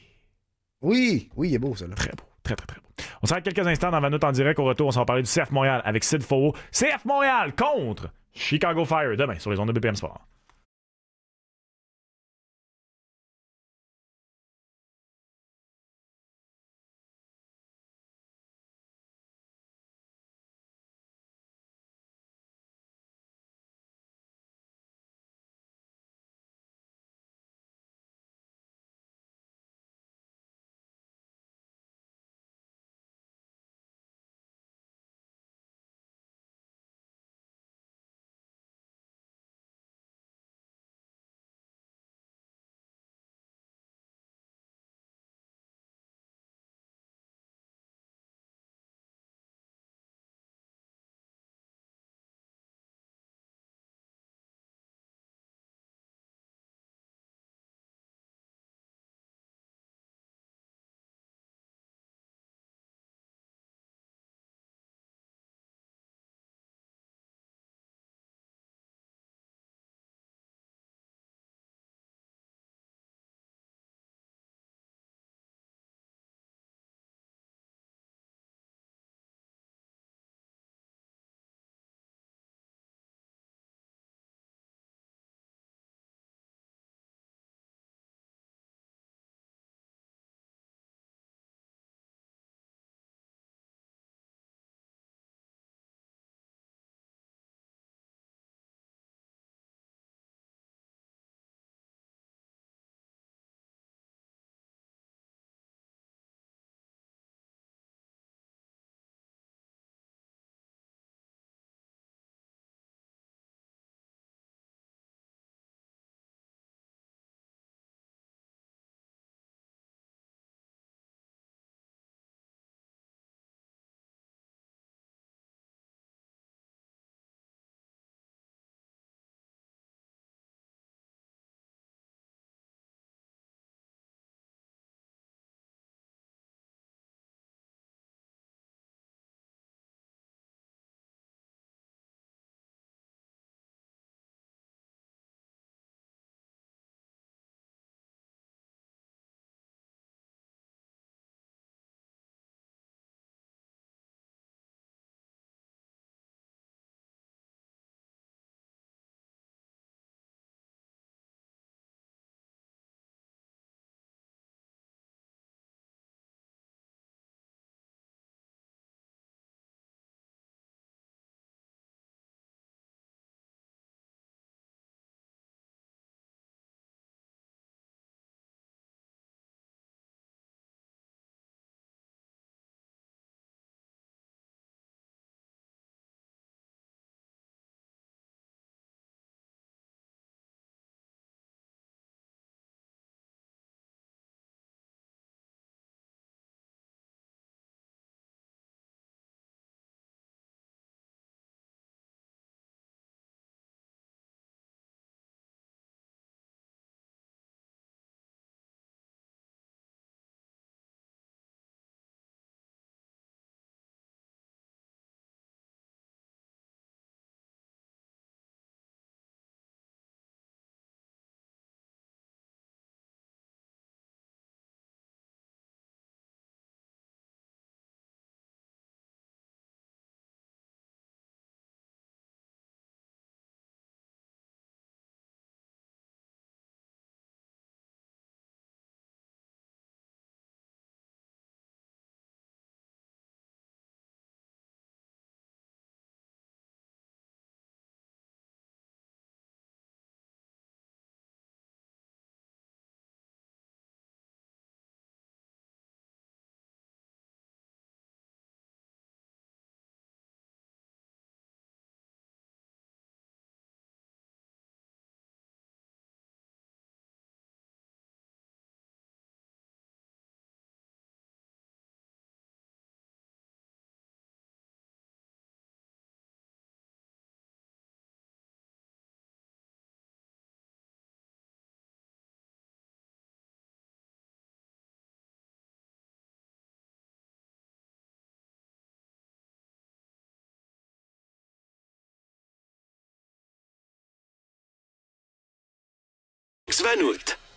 Oui, oui, il est beau, ça. Très beau. Très, très, très beau. On sera quelques instants dans Vanout en direct. Au retour, on s'en parler du CF Montréal avec Sid Faux. CF Montréal contre Chicago Fire demain sur les ondes de BPM Sport.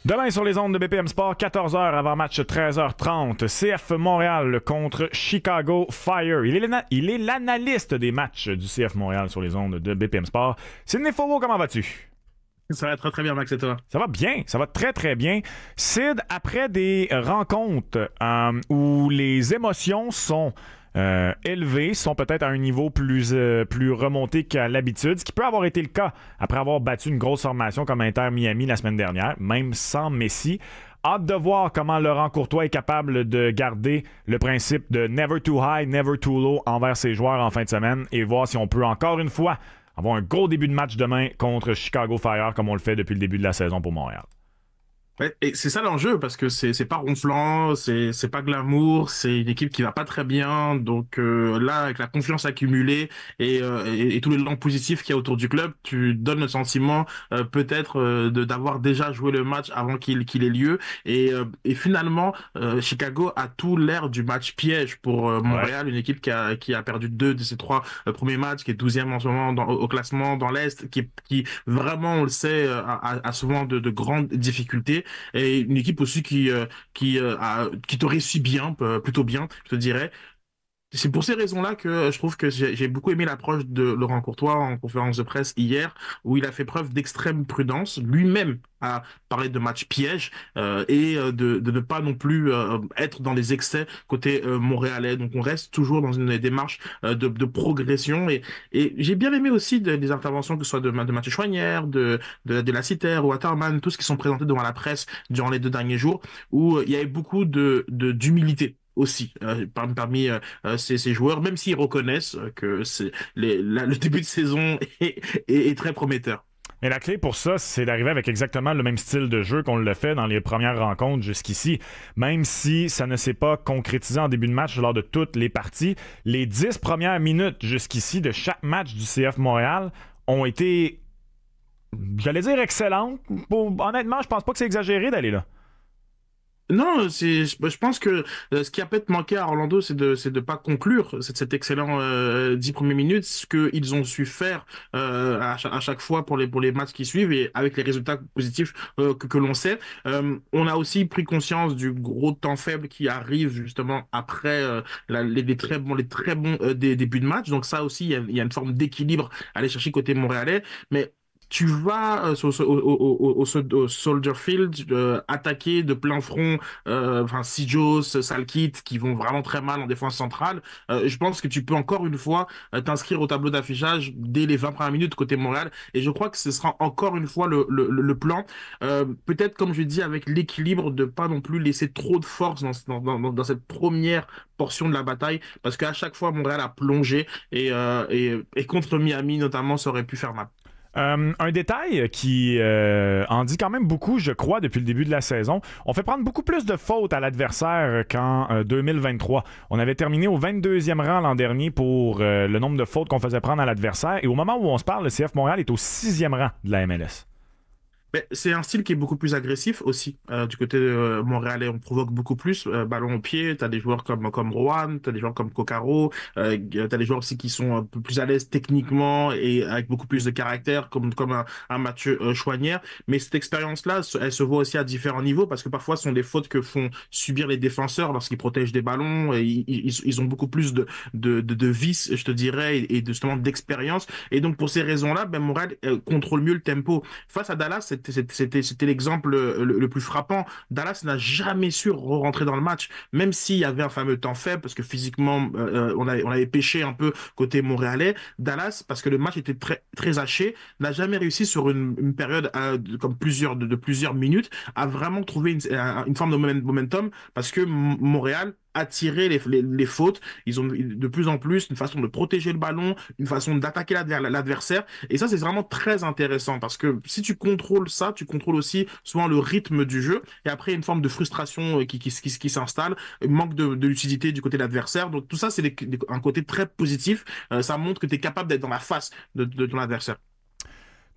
Demain sur les ondes de BPM Sport, 14h avant match 13h30, CF Montréal contre Chicago Fire. Il est l'analyste des matchs du CF Montréal sur les ondes de BPM Sport. Sidney Fauveau, comment vas-tu? Ça va très très bien, Max, et toi? Ça va bien, ça va très très bien. Sid, après des rencontres euh, où les émotions sont euh, élevés sont peut-être à un niveau plus, euh, plus remonté qu'à l'habitude, ce qui peut avoir été le cas après avoir battu une grosse formation comme Inter Miami la semaine dernière, même sans Messi. Hâte de voir comment Laurent Courtois est capable de garder le principe de never too high, never too low envers ses joueurs en fin de semaine et voir si on peut encore une fois avoir un gros début de match demain contre Chicago Fire comme on le fait depuis le début de la saison pour Montréal. Et c'est ça l'enjeu parce que c'est pas ronflant, c'est c'est pas glamour, c'est une équipe qui va pas très bien. Donc euh, là, avec la confiance accumulée et, euh, et, tous tout l'élan positif qu'il y a autour du club, tu donnes le sentiment euh, peut-être euh, de d'avoir déjà joué le match avant qu'il qu'il ait lieu. Et, et finalement, Chicago a tout l'air du match piège pour Montréal, une équipe qui a qui a perdu deux de ses trois premiers matchs, qui est douzième en ce moment au classement dans l'est, qui qui vraiment on le sait a, a souvent de, de grandes difficultés et une équipe aussi qui euh, qui euh, qui t'aurait su bien euh, plutôt bien je te dirais c'est pour ces raisons-là que je trouve que j'ai beaucoup aimé l'approche de Laurent Courtois en conférence de presse hier, où il a fait preuve d'extrême prudence lui-même à parler de match piège euh, et euh, de, ne pas non plus euh, être dans les excès côté montréalais. Donc on reste toujours dans une démarche de, progression et, j'ai bien aimé aussi des interventions que ce soit de, Mathieu Chouanière, de, de, la Citer ou tout tous qui sont présentés devant la presse durant les deux derniers jours, où il y avait beaucoup de d'humilité aussi euh, parmi, euh, euh, ces, joueurs, même s'ils reconnaissent que le début de saison est, très prometteur. Et la clé pour ça, c'est d'arriver avec exactement le même style de jeu qu'on le fait dans les premières rencontres jusqu'ici. Même si ça ne s'est pas concrétisé en début de match lors de toutes les parties, les 10 premières minutes jusqu'ici de chaque match du CF Montréal ont été, j'allais dire, excellentes. honnêtement, je pense pas que c'est exagéré d'aller là. Non, c'est, je pense que euh, ce qui a peut-être manqué à Orlando, c'est de, c'est de pas conclure cet, excellent 10 euh, premières minutes, ce qu'ils ont su faire euh, à, à, chaque fois pour les, pour les matchs qui suivent et avec les résultats positifs que, que l'on sait. on a aussi pris conscience du gros temps faible qui arrive justement après les, très bons, les très bons des, débuts de match. Donc ça aussi, il y a, il y a une forme d'équilibre à aller chercher côté montréalais. Mais tu vas euh, au, Soldier Field euh, attaquer de plein front euh, enfin euh, Salkit qui vont vraiment très mal en défense centrale. je pense que tu peux encore une fois t'inscrire au tableau d'affichage dès les 20 premières minutes côté Montréal et je crois que ce sera encore une fois le, le, le plan. Peut-être comme je dis avec l'équilibre de pas non plus laisser trop de force dans, cette première portion de la bataille parce qu'à chaque fois Montréal a plongé et, et, et contre Miami notamment ça aurait pu faire mal. Euh, un détail qui euh, en dit quand même beaucoup, je crois, depuis le début de la saison. On fait prendre beaucoup plus de fautes à l'adversaire qu'en 2023. Euh, on avait terminé au 22e rang l'an dernier pour le nombre de fautes qu'on faisait prendre à l'adversaire. Et au moment où on se parle, le CF Montréal est au 6e rang de la MLS c'est un style qui est beaucoup plus agressif aussi. Euh, du côté de euh, montréalais, on provoque beaucoup plus. Euh, ballon au pied, t'as des joueurs comme comme tu t'as des joueurs comme Cocaro, tu t'as des joueurs aussi qui sont un peu plus à l'aise techniquement et avec beaucoup plus de caractère, comme comme un, Mathieu Chouanière. Mais cette expérience-là, elle se voit aussi à différents niveaux parce que parfois, ce sont des fautes que font subir les défenseurs lorsqu'ils protègent des ballons. ils, ils, ont beaucoup plus de de, de, je te dirais, et, justement d'expérience. Et donc pour ces raisons-là, ben Montréal contrôle mieux le tempo. Face à Dallas, c'est c'était l'exemple euh, le, plus frappant. Dallas n'a jamais su rentrer dans le match, même s'il y avait un fameux temps faible, parce que physiquement, euh, euh, on, avait, on avait pêché un peu côté montréalais. Dallas, parce que le match était très, très haché, n'a jamais réussi sur une, période de, comme plusieurs, plusieurs minutes à vraiment trouver une forme de momentum, parce que Montréal attirer les, fautes. Ils ont de plus en plus une façon de protéger le ballon, une façon d'attaquer l'adversaire. Et ça, c'est vraiment très intéressant parce que si tu contrôles ça, tu contrôles aussi souvent le rythme du jeu. Et après, une forme de frustration euh, qui, qui, qui, s'installe, euh, manque de, lucidité du côté de l'adversaire. Donc tout ça, c'est un côté très positif. Euh, ça montre que tu es capable d'être dans la face de ton adversaire.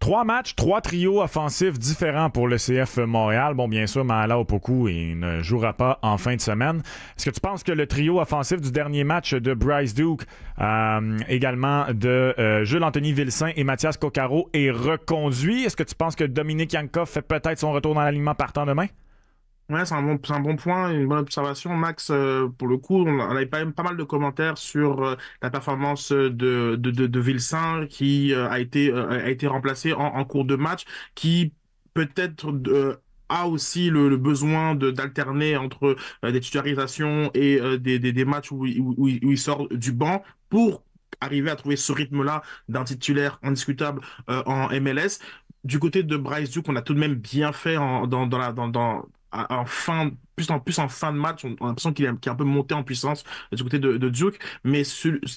Trois matchs, trois trios offensifs différents pour le CF Montréal. Bon, bien sûr, Mahala Opoku il ne jouera pas en fin de semaine. Est-ce que tu penses que le trio offensif du dernier match de Bryce Duke, euh, également de euh, Jules-Anthony Vilsain et Mathias Coccaro est reconduit? Est-ce que tu penses que Dominique Yankov fait peut-être son retour dans l'alignement partant demain? Ouais, c'est un bon, un bon point, une bonne observation. Max, euh, pour le coup, on, avait pas, pas mal de commentaires sur euh, la performance de, de, de, qui euh, a été, a été remplacé en, en, cours de match, qui peut-être a aussi le, besoin de d'alterner entre des titularisations et des, des, matchs où, où, il, sort du banc pour arriver à trouver ce rythme-là d'un titulaire indiscutable en MLS. Du côté de Bryce Duke, on a tout de même bien fait dans, dans, dans en fin, plus en plus en fin de match, on, a l'impression qu'il est, est, un peu monté en puissance euh, du côté de, de Duke. Mais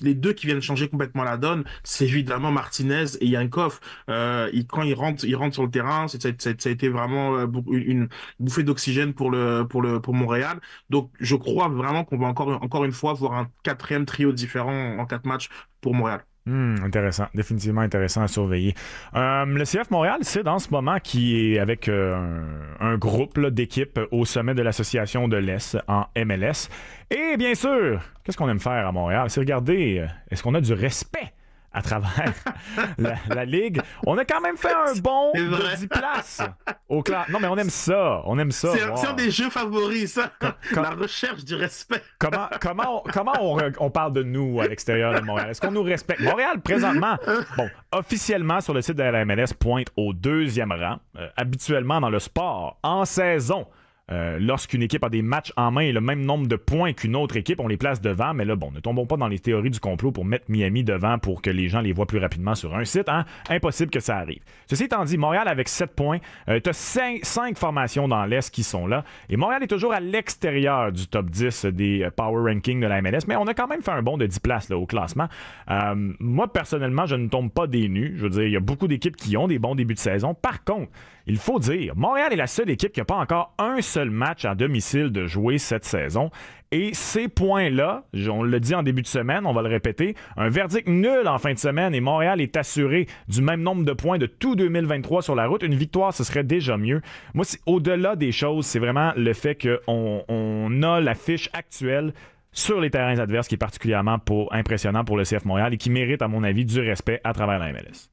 les deux qui viennent changer complètement la donne, c'est évidemment Martinez et Yankov. Euh, il, quand ils rentrent, ils rentrent sur le terrain, ça, ça a été vraiment euh, une bouffée d'oxygène pour le pour le pour Montréal. Donc je crois vraiment qu'on va encore encore une fois voir un quatrième trio différent en quatre matchs pour Montréal. Hum, intéressant, définitivement intéressant à surveiller. Euh, le CF Montréal, c'est dans ce moment qui est avec un, euh, un, groupe d'équipes au sommet de l'association de l'Est en MLS. Et bien sûr, qu'est-ce qu'on aime faire à Montréal? C'est regarder, euh, est-ce qu'on a du respect à travers la, Ligue. On a quand même fait un bon de places au club. Non, mais on aime ça. On aime ça. C'est un des jeux favoris, ça. la recherche du respect. Comment, comment, on, comment on, parle de nous à l'extérieur de Montréal? Est-ce qu'on nous respecte? Montréal, présentement, bon, officiellement sur le site de la MLS, pointe au deuxième rang. Euh, habituellement dans le sport, en saison. Euh, lorsqu'une équipe a des matchs en main et le même nombre de points qu'une autre équipe, on les place devant. Mais là, bon, ne tombons pas dans les théories du complot pour mettre Miami devant pour que les gens les voient plus rapidement sur un site. Hein. Impossible que ça arrive. Ceci étant dit, Montréal avec 7 points, tu as 5, formations dans l'Est qui sont là. Et Montréal est toujours à l'extérieur du top 10 des euh, Power Rankings de la MLS. Mais on a quand même fait un bond de 10 places au classement. Euh, moi, personnellement, je ne tombe pas des nus. Je veux dire, il y a beaucoup d'équipes qui ont des bons débuts de saison. Par contre, il faut dire, Montréal est la seule équipe qui n'a pas encore un seul match à domicile de jouer cette saison. Et ces points-là, on le dit en début de semaine, on va le répéter, un verdict nul en fin de semaine et Montréal est assuré du même nombre de points de tout 2023 sur la route. Une victoire, ce serait déjà mieux. Moi, au-delà des choses, c'est vraiment le fait qu'on on a la fiche actuelle sur les terrains adverses qui est particulièrement pour, impressionnant pour le CF Montréal et qui mérite, à mon avis, du respect à travers la MLS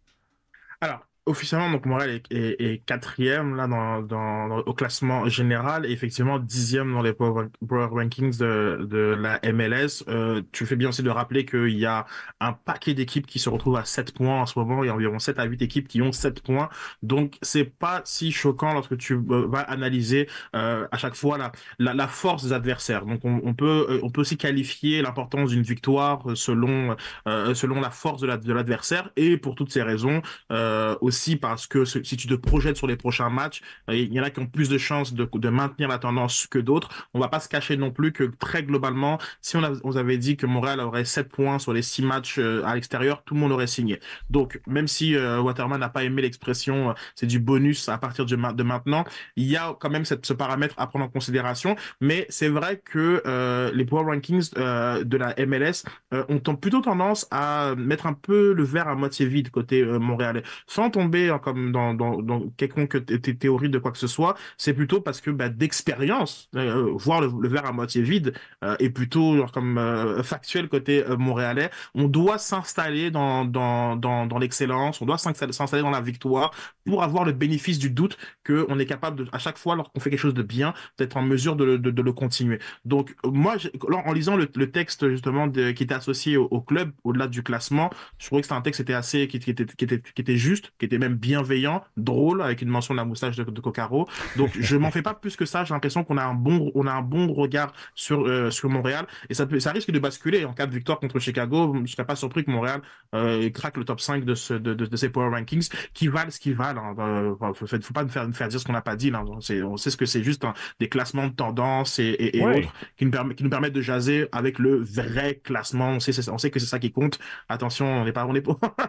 officiellement, donc Morel est, quatrième là dans, au classement général et effectivement dixième dans les power, rankings de, la MLS. Euh, tu fais bien aussi de rappeler qu'il y a un paquet d'équipes qui se retrouvent à 7 points en ce moment. Il y a environ 7 à 8 équipes qui ont 7 points. Donc c'est pas si choquant lorsque tu euh, vas analyser euh, à chaque fois la, la, force des adversaires. Donc on, peut on peut aussi qualifier l'importance d'une victoire selon selon la force de l'adversaire et pour toutes ces raisons aussi parce que si tu te projettes sur les prochains matchs, euh, il y en a qui ont plus de chances de, maintenir la tendance que d'autres. On va pas se cacher non plus que très globalement, si on, avait dit que Montréal aurait 7 points sur les 6 matchs euh, à l'extérieur, tout le monde aurait signé. Donc, même si euh, Waterman n'a pas aimé l'expression, c'est du bonus à partir de, maintenant, il y a quand même cette, ce paramètre à prendre en considération. Mais c'est vrai que les power rankings de la MLS ont plutôt tendance à mettre un peu le verre à moitié vide côté Montréal Sans Hein, comme dans, dans, quelconque théorie de quoi que ce soit, c'est plutôt parce que bah, d'expérience, euh, euh, voir le, verre à moitié vide euh, est plutôt comme factuel côté montréalais. On doit s'installer dans, dans, dans, l'excellence, on doit s'installer dans la victoire pour avoir le bénéfice du doute qu'on est capable, à chaque fois, lorsqu'on fait quelque chose de bien, d'être en mesure de, de, le continuer. Donc, moi, en lisant le, texte justement qui était associé au, club, au-delà du classement, je trouvais que c'était un texte qui était assez, qui, était, qui était, qui était juste, qui était était même bienveillant, drôle, avec une mention de la moustache de, Cocaro. Donc je m'en fais pas plus que ça. J'ai l'impression qu'on a un bon, on a un bon regard sur euh, sur Montréal et ça peut, ça risque de basculer en cas de victoire contre Chicago. Je serais pas surpris que Montréal euh, craque le top 5 de ce de, de, ces power rankings qui valent ce qu'ils valent. Hein. Bah, bah, faut, pas me faire me faire dire ce qu'on n'a pas dit. On, sait, ce que c'est juste des classements de tendance et, et, autres qui nous, qui nous permettent de jaser avec le vrai classement. On sait, on sait que c'est ça qui compte. Attention, on n'est pas on est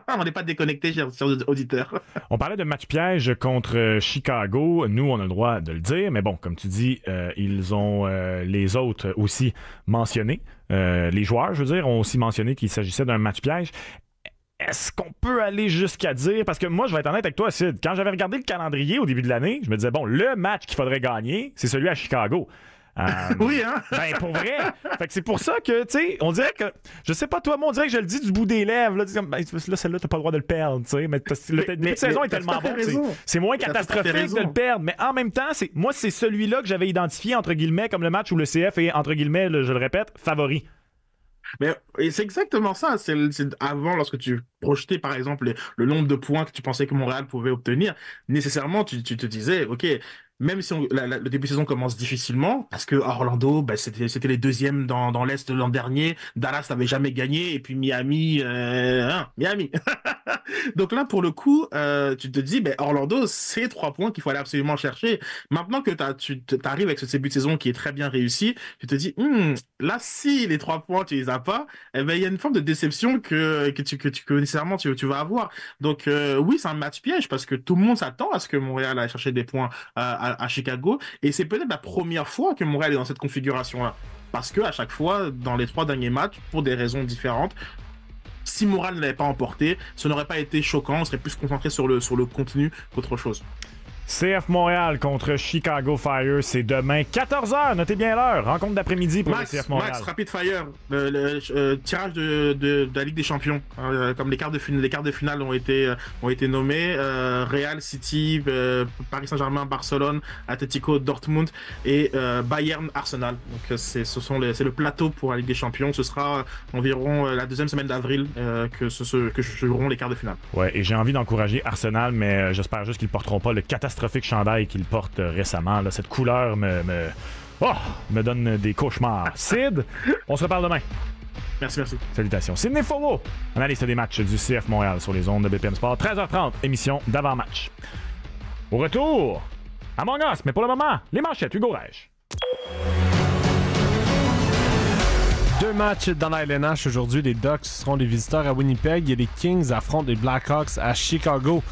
on n'est pas déconnecté, chers, chers auditeurs on parlait de match piège contre euh, Chicago. Nous, on a le droit de le dire, mais bon, comme tu dis, euh, ils ont euh, les autres aussi mentionnés les joueurs, je veux dire, ont aussi mentionné qu'il s'agissait d'un match piège. Est-ce qu'on peut aller jusqu'à dire, parce que moi, je vais être honnête avec toi, Sid, quand j'avais regardé le calendrier au début de l'année, je me disais, bon, le match qu'il faudrait gagner, c'est celui à Chicago. Euh, oui, hein? ben, pour vrai. fait que c'est pour ça que, tu sais, on dirait que. Je sais pas, toi, moi, on dirait que je le dis du bout des lèvres. Là, ben, là celle-là, t'as pas le droit de le perdre, tu sais. Mais, le saison est tellement bon. C'est moins catastrophique de le perdre. Mais en même temps, moi, c'est celui-là que j'avais identifié, entre guillemets, comme le match où le CF est, entre guillemets, je le répète, favori. Mais c'est exactement ça. C'est avant, lorsque tu projetais, par exemple, le nombre de points que tu pensais que Montréal pouvait obtenir, nécessairement, tu, tu te disais, OK, même si le début de saison commence difficilement, parce que Orlando, bah, c'était, les deuxièmes dans, l'Est l'an dernier, Dallas n'avait jamais gagné, et puis Miami, euh, hein, Miami. Donc là, pour le coup, euh, tu te dis, ben, Orlando, c'est trois points qu'il faut aller absolument chercher. Maintenant que tu arrives avec ce début de saison qui est très bien réussi, tu te dis, hmm, là, si les trois points, tu les as pas, eh ben, il y a une forme de déception que, que, tu, que, tu, nécessairement tu, vas avoir. Donc euh, oui, c'est un match piège, parce que tout le monde s'attend à ce que Montréal aille chercher des points à à, Chicago. Et c'est peut-être la première fois que Montréal est dans cette configuration-là. Parce que à chaque fois, dans les trois derniers matchs, pour des raisons différentes, si Montréal ne l'avait pas emporté, ce n'aurait pas été choquant. On serait plus concentré sur le, sur le contenu qu'autre chose. CF Montréal contre Chicago Fire, c'est demain 14h. Notez bien l'heure. Rencontre d'après-midi pour Max, CF Montréal. Max, Rapid Fire, euh, euh, tirage de, la Ligue des Champions. Euh, comme les quarts de, les de finale ont été, ont été nommés. Real, City, Paris Saint-Germain, Barcelone, Atletico, Dortmund et Bayern, Arsenal. Donc c'est ce sont le plateau pour la Ligue des Champions. Ce sera environ la deuxième semaine d'avril que, ce, que joueront les quarts de finale. Ouais, et j'ai envie d'encourager Arsenal, mais j'espère juste qu'ils porteront pas le catastrophe catastrophique chandail qu'il porte euh, récemment. Là. Cette couleur me, me, oh, me donne des cauchemars. Sid, on se reparle demain. Merci, merci. Salutations. Sidney Fowo, analyste des matchs du CF Montréal sur les ondes de BPM Sport. 13h30, émission d'avant-match. Au retour, à mon Us, mais pour le moment, les manchettes, Hugo Reich. Deux matchs dans la LNH aujourd'hui. Les Ducks seront les visiteurs à Winnipeg et les Kings affrontent les Blackhawks à Chicago.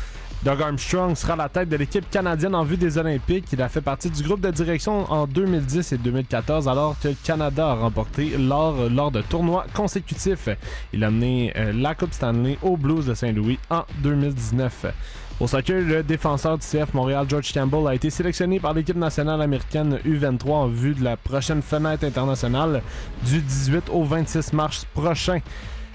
Doug Armstrong sera la tête de l'équipe canadienne en vue des Olympiques. Il a fait partie du groupe de direction en 2010 et 2014 alors que le Canada a remporté l'or lors de tournois consécutifs. Il a mené euh, la Coupe Stanley aux Blues de Saint-Louis en 2019. Au soccer, le défenseur du CF Montréal, George Campbell, a été sélectionné par l'équipe nationale américaine U23 en vue de la prochaine fenêtre internationale du 18 au 26 mars prochain.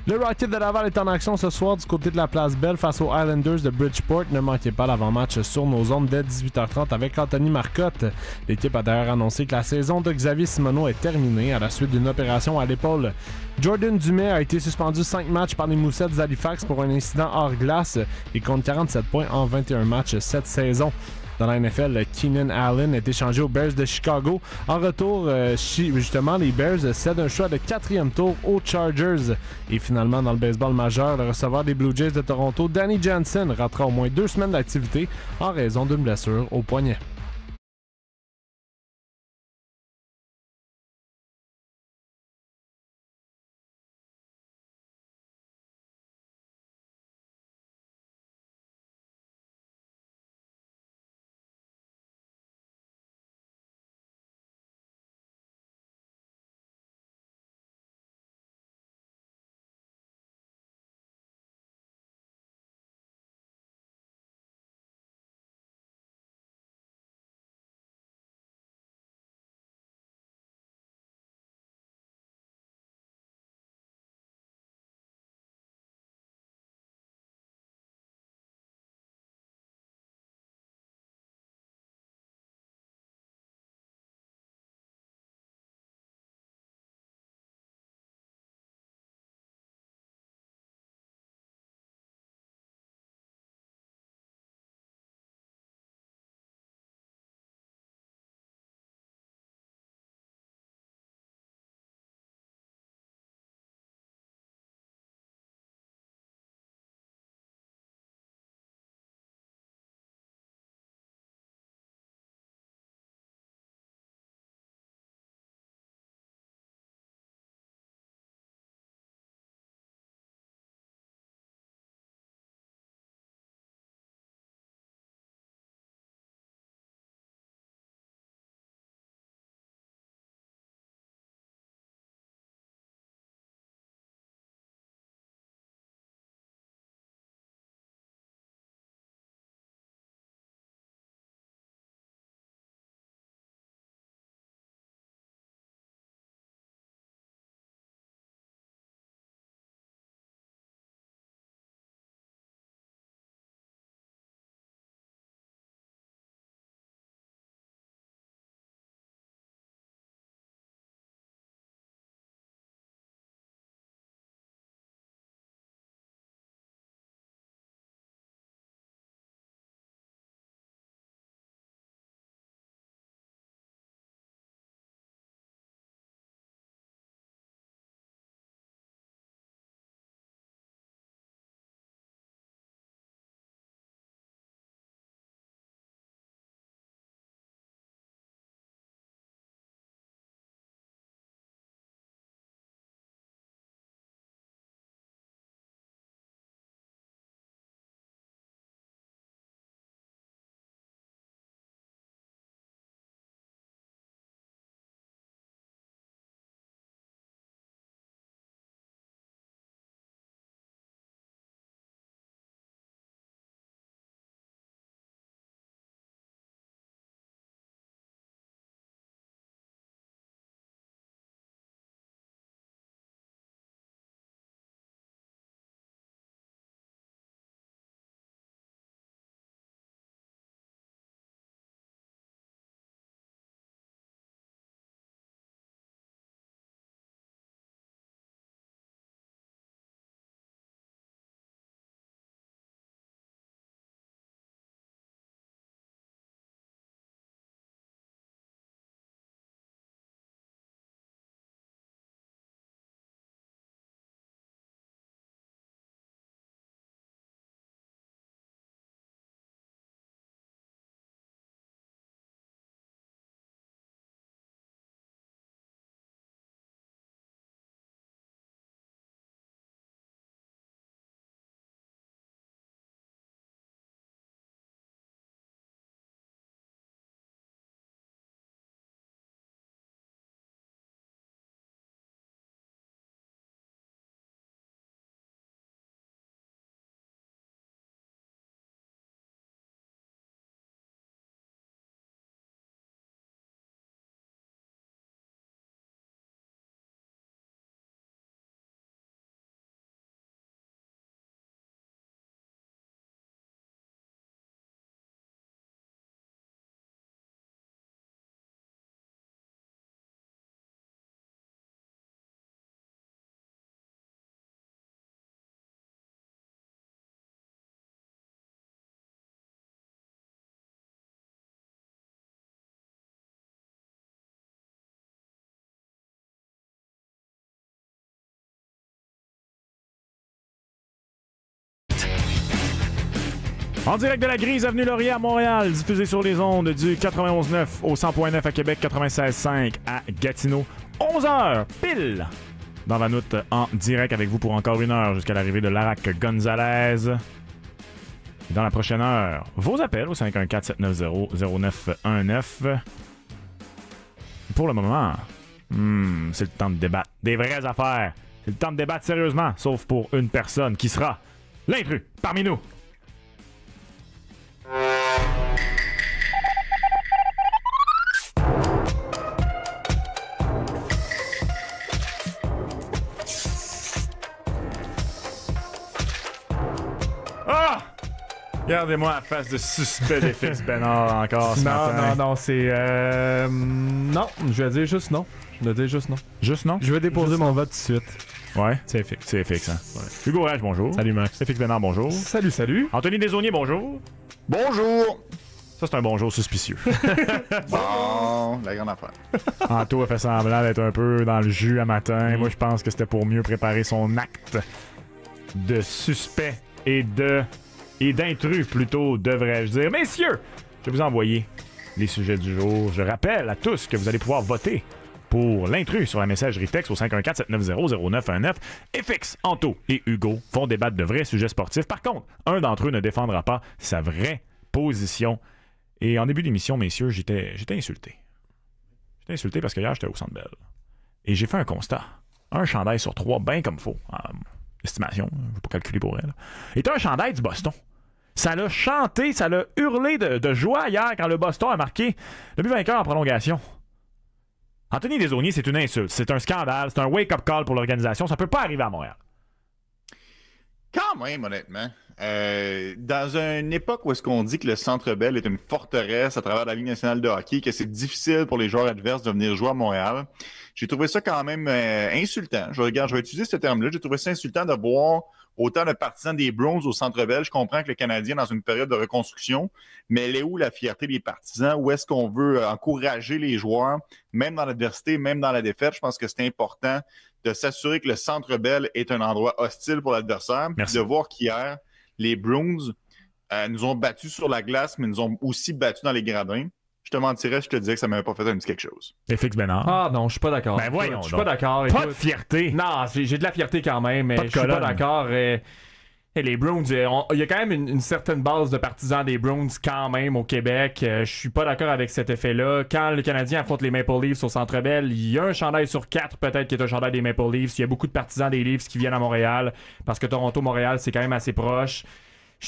Le Rocket de Laval est en action ce soir du côté de la place Belle face aux Islanders de Bridgeport. Ne manquez pas l'avant-match sur nos ondes dès 18h30 avec Anthony Marcotte. L'équipe a d'ailleurs annoncé que la saison de Xavier Simoneau est terminée à la suite d'une opération à l'épaule. Jordan Dumais a été suspendu cinq matchs par les Moussettes d'Halifax pour un incident hors glace et compte 47 points en 21 matchs cette saison dans la NFL, Keenan Allen est échangé aux Bears de Chicago. En retour, euh, justement, les Bears cèdent un choix de quatrième tour aux Chargers. Et finalement, dans le baseball majeur, le receveur des Blue Jays de Toronto, Danny Jansen, ratera au moins deux semaines d'activité en raison d'une blessure au poignet. En direct de la Grise, avenue Laurier à Montréal, diffusé sur les ondes du 91.9 au 100.9 à Québec, 96.5 à Gatineau. 11h pile dans la note en direct avec vous pour encore une heure jusqu'à l'arrivée de Larac Gonzalez. Dans la prochaine heure, vos appels au 514-790-0919. Pour le moment, hmm, c'est le temps de débattre des vraies affaires. C'est le temps de débattre sérieusement, sauf pour une personne qui sera l'intrus parmi nous. Regardez-moi ah! la face de suspect des fils Bénard encore non, Non, non, c'est... Euh, non, je vais dire juste non. Je vais dire juste non. Juste non? Je vais déposer mon vote tout de suite. Ouais. C'est FX. C'est FX, hein. Hugo Rage, bonjour. Salut, Max. FX Benard, bonjour. Salut, salut. Anthony dézonier bonjour. Bonjour. Ça, c'est un bonjour suspicieux. bon, la grande affaire. Anto a fait semblant d'être un peu dans le jus à matin. Mm. Moi, je pense que c'était pour mieux préparer son acte de suspect et de. et d'intrus, plutôt, devrais-je dire. Messieurs, je vais vous envoyer les sujets du jour. Je rappelle à tous que vous allez pouvoir voter pour l'intrus sur la messagerie texte au 514-790-0919. FX, Anto et Hugo font débattre de vrais sujets sportifs. Par contre, un d'entre eux ne défendra pas sa vraie position. Et en début d'émission, messieurs, j'étais insulté. J'étais insulté parce qu'hier, j'étais au Centre Bell. Et j'ai fait un constat. Un chandail sur trois, bien comme faux. estimation, je ne vais pas calculer pour elle. Est un chandail du Boston. Ça l'a chanté, ça l'a hurlé de, de, joie hier quand le Boston a marqué le but vainqueur en prolongation. Anthony Desaulniers, c'est une insulte, c'est un scandale, c'est un wake-up call pour l'organisation. Ça ne peut pas arriver à Montréal. Quand même, honnêtement. Euh, dans une époque où est-ce qu'on dit que le Centre Bell est une forteresse à travers la Ligue nationale de hockey, que c'est difficile pour les joueurs adverses de venir jouer à Montréal, j'ai trouvé ça quand même euh, insultant. Je regarde, je vais utiliser ce terme-là. J'ai trouvé ça insultant de voir Autant de partisan des Browns au centre belge, je comprends que le Canadien est dans une période de reconstruction, mais elle est où la fierté des partisans? Où est-ce qu'on veut euh, encourager les joueurs, même dans l'adversité, même dans la défaite? Je pense que c'est important de s'assurer que le centre belle est un endroit hostile pour l'adversaire. De voir qu'hier, les Browns euh, nous ont battus sur la glace, mais nous ont aussi battus dans les gradins je te mentirais, je te disais que ça m'avait pas fait un petit quelque chose. FX Benard. Ah non, je suis pas d'accord. Ben voyons. Je suis pas d'accord. Pas de fierté. Non, j'ai de la fierté quand même, mais je suis pas d'accord. Euh, et... les Browns, euh, il y a quand même une, certaine base de partisans des Browns quand même au Québec. Euh, je suis pas d'accord avec cet effet-là. Quand le Canadien affronte les Maple Leafs au Centre Bell, il y a un chandail sur quatre peut-être qui est un chandail des Maple Leafs. Il y a beaucoup de partisans des Leafs qui viennent à Montréal parce que Toronto-Montréal, c'est quand même assez proche.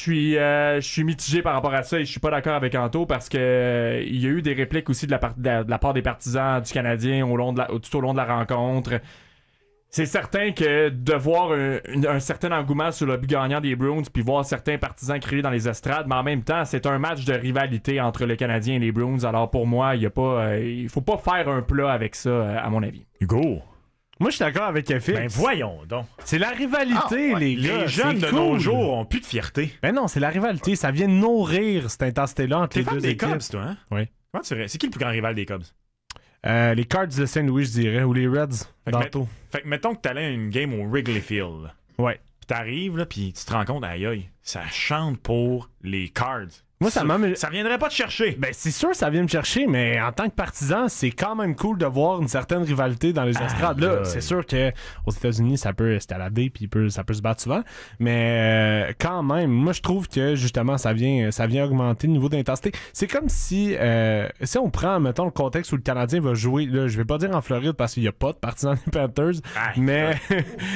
Euh, je suis, mitigé par rapport à ça et je suis pas d'accord avec Anto parce que euh, il y a eu des répliques aussi de la, part, des partisans du Canadien au tout au long de la rencontre. C'est certain que de voir un, certain engouement sur le but gagnant des Bruins puis voir certains partisans crier dans les estrades, mais en même temps, c'est un match de rivalité entre le Canadien et les Bruins. Alors pour moi, il y euh, il faut pas faire un plat avec ça, à mon avis. Hugo. Moi, je suis d'accord avec FX. Ben voyons donc. C'est la rivalité, ah, les gars. Les jeunes de nos jours ont plus de fierté. Ben non, c'est la rivalité. Ça vient nourrir cette intensité-là entre les deux des Cubs, toi, hein? Oui. C'est qui le plus grand rival des Cubs? Euh, les Cards de Saint-Louis, je dirais, ou les Reds, bateau. Fait que mettons que t'allais à une game au Wrigley Field. Ouais. Puis t'arrives, là, puis tu te rends compte, aïe aïe, ça chante pour les Cards, moi, ça Ça viendrait pas te chercher. Ben, c'est sûr, ça vient me chercher, mais en tant que partisan, c'est quand même cool de voir une certaine rivalité dans les estrades. là, c'est sûr que aux États-Unis, ça peut escalader, puis ça peut se battre souvent. Mais euh, quand même, moi, je trouve que justement, ça vient, ça vient augmenter le niveau d'intensité. C'est comme si, euh, si on prend, mettons, le contexte où le Canadien va jouer, là, je vais pas dire en Floride parce qu'il n'y a pas de partisans des Panthers, mais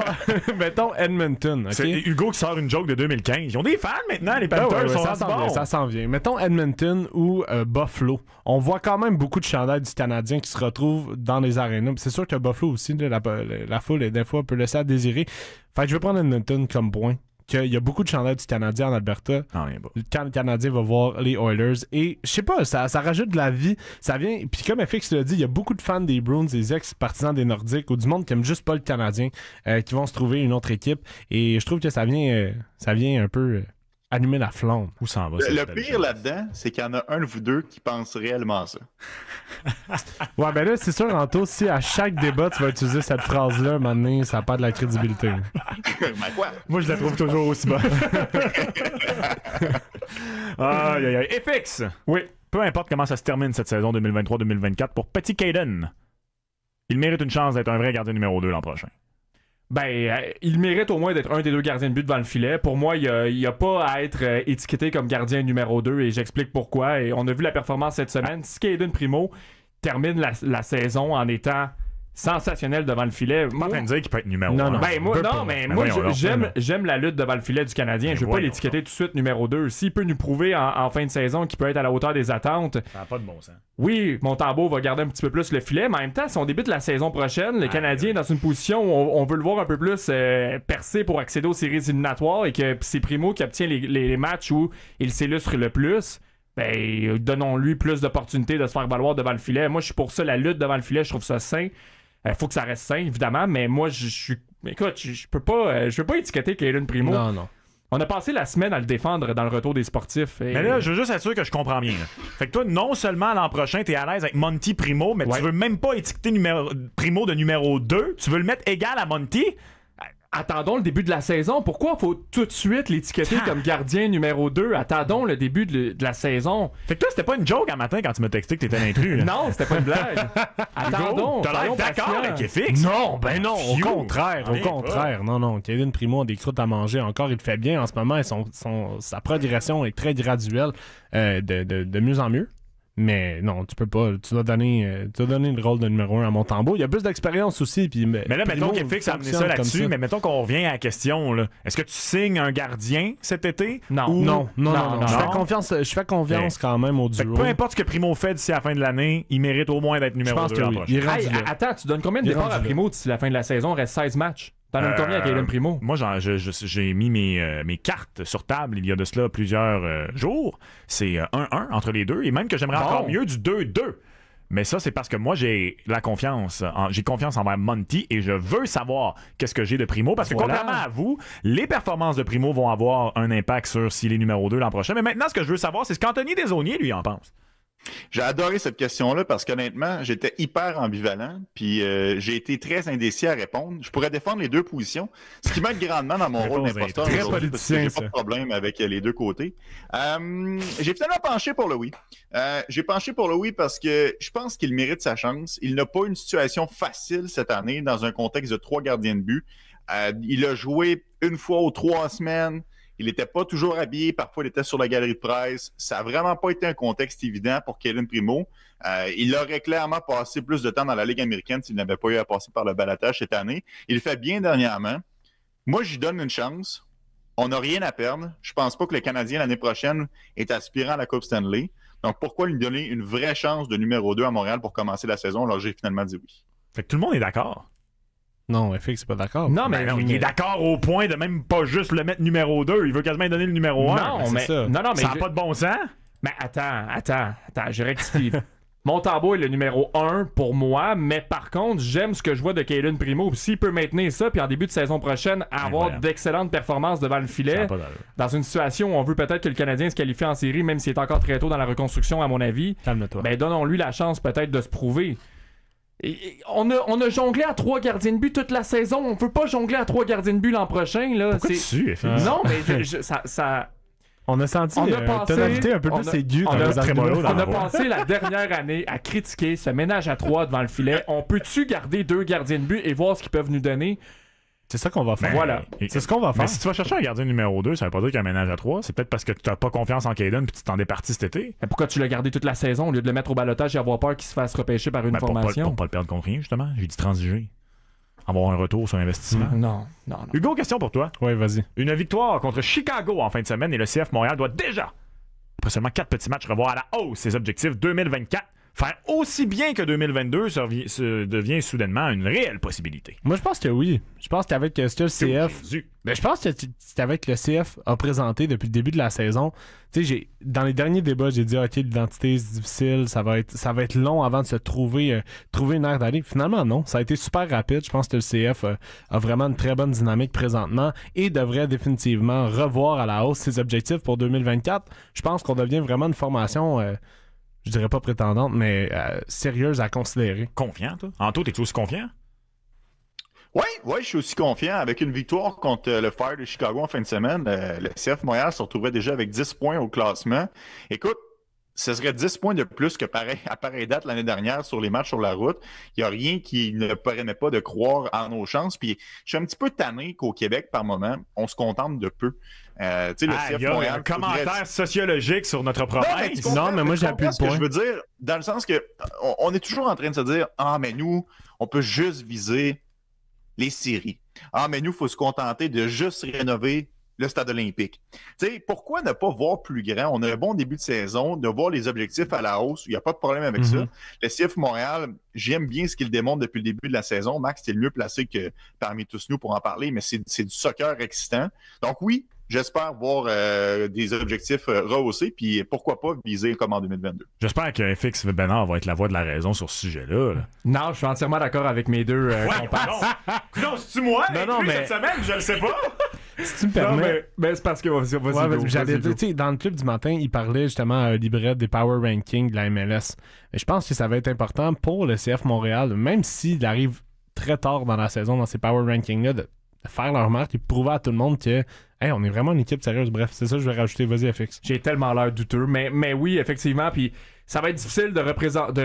mettons, Edmonton. C'est Hugo qui sort une joke de 2015. Ils ont des fans maintenant, les ben Panthers. sont ça s'en vient. Mettons Edmonton ou euh, Buffalo. On voit quand même beaucoup de chandails du Canadien qui se retrouvent dans les arénas. C'est sûr que Buffalo aussi, la, foule foule, des fois, peut laisser à désirer. Fait que je vais prendre Edmonton comme point. Qu'il y a beaucoup de chandails du Canadien en Alberta. quand le Canadien va voir les Oilers. Et je sais pas, ça, rajoute de la vie. Ça vient. Puis comme FX l'a dit, il y a beaucoup de fans des Bruins, des ex-partisans des Nordiques ou du monde qui aime juste pas le Canadien, euh, qui vont se trouver une autre équipe. Et je trouve que ça vient, euh, ça vient un peu. Animer la flamme. Où s'en va Le, le pire là-dedans, c'est qu'il y en a un de vous deux qui pense réellement à ça. ouais, ben là, c'est sûr, Anto, si à chaque débat tu vas utiliser cette phrase-là, donné ça pas de la crédibilité. Ben, Moi, je la trouve toujours aussi bonne. aïe, aïe, FX! Oui. Peu importe comment ça se termine cette saison 2023-2024 pour Petit Caden, il mérite une chance d'être un vrai gardien numéro 2 l'an prochain ben, euh, il mérite au moins d'être un des deux gardiens de but devant le filet. Pour moi, il n'y a, pas à être euh, étiqueté comme gardien numéro 2 et j'explique pourquoi. Et on a vu la performance cette semaine. Si Primo termine la saison en étant sensationnel devant le filet. Je dire qu'il peut être numéro Non, ben, mais, moi, j'aime, la lutte devant le filet du Canadien. je ne veux pas l'étiqueter tout de suite numéro 2. S'il peut nous prouver en, fin de saison qu'il peut être à la hauteur des attentes. Ça n'a pas de bon sens. Oui, Montembeau va garder un petit peu plus le filet, mais en même temps, si on débute la saison prochaine, le ah, Canadien est dans une position où on, veut le voir un peu plus euh, percé pour accéder aux séries éliminatoires et que c'est Primo qui obtient les, matchs où il s'illustre le plus ben, donnons-lui plus d'opportunités de se faire valoir devant le filet. Moi, je suis pour ça, la lutte devant le filet, je trouve ça sain. Il euh, faut que ça reste sain, évidemment, mais moi, je suis. Écoute, je peux pas. Euh, je veux pas étiqueter Kaylin Primo. Non, non. On a passé la semaine à le défendre dans le retour des sportifs. Mais là, je veux juste être sûr que je comprends bien. Fait que toi, non seulement l'an prochain, t'es à l'aise avec Monty Primo, mais tu veux même pas étiqueter Primo de numéro 2. Tu veux le mettre égal à Monty attendons le début de la saison. Pourquoi faut tout de suite l'étiqueter ah. comme gardien numéro 2? Attendons le début de, la saison. Fait que toi, c'était pas une joke à matin quand tu m'as texté que t'étais un intrus. non, c'était pas une blague. attendons. T'as l'air d'accord avec fixe Non, ben non, au contraire, au contraire. Non, non, Kevin Primo a des croûtes à manger encore. Il fait bien en ce moment. Et son, sa progression est très graduelle euh, de, de mieux en mieux. Mais non, tu peux pas. Tu dois donner, euh, tu le rôle de numéro 1 à Montembeau. Il y a plus d'expérience aussi. Puis, mais là, Primo mettons fixe a amené ça là-dessus, mais mettons qu'on revient à la question. Est-ce que tu signes un gardien cet été Non. Non, non, non, Je fais confiance, je confiance quand même au duo. peu importe ce que Primo fait d'ici la fin de l'année, il mérite au moins d'être numéro 2 oui. hey, Attends, tu donnes combien de départs à Primo d'ici la fin de la saison Il reste 16 matchs. T'en as avec Hélène Primo. Moi, j'ai mis euh, mes, cartes sur table il y a de cela plusieurs euh, jours. C'est 1-1 euh, entre les deux, et même que j'aimerais encore mieux du 2-2. Mais ça, c'est parce que moi, j'ai la confiance. J'ai confiance envers Monty et je veux savoir qu'est-ce que j'ai de Primo. Parce que contrairement à vous, les performances de Primo vont avoir un impact sur s'il est numéro 2 l'an prochain. Mais maintenant, ce que je veux savoir, c'est ce qu'Anthony Desaunier, lui, en pense. J'ai adoré cette question-là parce qu'honnêtement, j'étais hyper ambivalent, puis euh, j'ai été très indécis à répondre. Je pourrais défendre les deux positions, ce qui m'aide grandement dans mon rôle d'imposteur parce j'ai pas de problème avec les deux côtés. Euh, j'ai finalement penché pour le oui. Euh, j'ai penché pour le oui parce que je pense qu'il mérite sa chance. Il n'a pas une situation facile cette année dans un contexte de trois gardiens de but. il a joué une fois aux trois semaines. Il n'était pas toujours habillé, parfois il était sur la galerie de presse. Ça n'a vraiment pas été un contexte évident pour Kellen Primo. Euh, il aurait clairement passé plus de temps dans la Ligue américaine s'il n'avait pas eu à passer par le balatage cette année. Il fait bien dernièrement. Moi, j'y donne une chance. On n'a rien à perdre. Je pense pas que le Canadien l'année prochaine est aspirant à la Coupe Stanley. Donc, pourquoi lui donner une vraie chance de numéro 2 à Montréal pour commencer la saison alors j'ai finalement dit oui? Fait tout le monde est d'accord. Non, FX c'est pas d'accord. Non, mais, ben, il est d'accord au point de même pas juste le mettre numéro 2. Il veut quasiment donner le numéro 1. Ben, non, mais, ça. mais n'a pas de bon sens. Mais attends, attends, attends, je Mon Montambo est le numéro 1 pour moi, mais par contre, j'aime ce que je vois de Kalen Primo. S'il peut maintenir ça, puis en début de saison prochaine, avoir d'excellentes performances devant le filet, dans une situation où on veut peut-être que le Canadien se qualifie en série, même s'il est encore très tôt dans la reconstruction, à mon avis, Mais ben, donnons-lui la chance peut-être de se prouver on, a, jonglé à trois gardiens de but toute la saison. On peut pas jongler à trois gardiens de but l'an prochain. Là. Pourquoi tu Non, mais ça, ça... On a senti on a euh, tonalité un peu plus aiguë On on a passé la dernière année à critiquer ce ménage à trois devant le filet. On peut-tu garder deux gardiens de but et voir ce qu'ils peuvent nous donner? C'est ça qu'on va faire. voilà. C'est ce qu'on va faire. Mais si tu vas chercher un gardien numéro 2, ça veut pas dire qu'il y a un ménage à 3. C'est peut-être parce que tu n'as pas confiance en Caden puis tu t'en es parti cet été. pourquoi tu l'as gardé toute la saison au lieu de le mettre au balotage et avoir peur qu'il se fasse repêcher par une ben, formation? Pour, pas, pas le perdre contre rien, justement. J'ai dit transiger. Avoir un retour sur investissement. Mm, non, non, non. Hugo, question pour toi. Oui, vas-y. Une victoire contre Chicago en fin de semaine et le CF Montréal doit déjà, après seulement 4 petits matchs, revoir à la hausse ses objectifs 2024 faire aussi bien que 2022 se devient soudainement une réelle possibilité. Moi, je pense que oui. Je pense qu'avec le CF. mais je pense que avec le CF a présenté depuis le début de la saison. Tu sais, dans les derniers débats, j'ai dit OK, l'identité c'est difficile, ça va être ça va être long avant de se trouver euh, trouver une aire d'aller. Finalement non, ça a été super rapide. Je pense que le CF euh, a vraiment une très bonne dynamique présentement et devrait définitivement revoir à la hausse ses objectifs pour 2024. Je pense qu'on devient vraiment une formation euh, je dirais pas prétendante, mais euh, sérieuse à considérer. Confiant, toi? Anto, t'es-tu aussi confiant? Oui, ouais, je suis aussi confiant. Avec une victoire contre euh, le Fire de Chicago en fin de semaine, euh, le CF Montréal se retrouvait déjà avec 10 points au classement. Écoute, ce serait 10 points de plus que pareil, à pareille date l'année dernière sur les matchs sur la route. Il n'y a rien qui ne permet pas de croire en nos chances. Puis je suis un petit peu tanné qu'au Québec, par moment, on se contente de peu. Euh, commentaire sociologique sur notre province. Non, mais, moi, je moi plus le point. je veux dire, dans le sens que on, est toujours en train de se dire Ah, mais nous, on peut juste viser les séries. Ah, mais nous, il faut se contenter de juste rénover le stade olympique. sais, pourquoi ne pas voir plus grand? On a un bon début de saison, de voir les objectifs à la hausse, il n'y a pas de problème avec ça. Mhm. Le CF Montréal, j'aime bien ce qu'il démontre depuis le début de la saison. Max, c'est le mieux placé que parmi tous nous pour en parler, mais c'est du soccer excitant. Donc oui, J'espère voir euh, des objectifs euh, rehaussés, puis pourquoi pas viser comme en 2022. J'espère que FX Benard va être la voix de la raison sur ce sujet-là. Non, je suis entièrement d'accord avec mes deux Non, euh, c'est-tu moi? Non, non, mais... cette semaine, je le sais pas si tu me permets. mais, c'est parce que. dans le club du matin, il parlait justement à euh, Librette des Power Rankings de la MLS. Mais je pense que ça va être important pour le CF Montréal, même s'il arrive très tard dans la saison dans ces Power Rankings-là, de faire leur marque et prouver à tout le monde que on est vraiment une équipe sérieuse. Bref, c'est ça que je vais rajouter. Vas-y, FX. J'ai tellement l'air douteux, mais, mais oui, effectivement. Puis ça va être difficile de,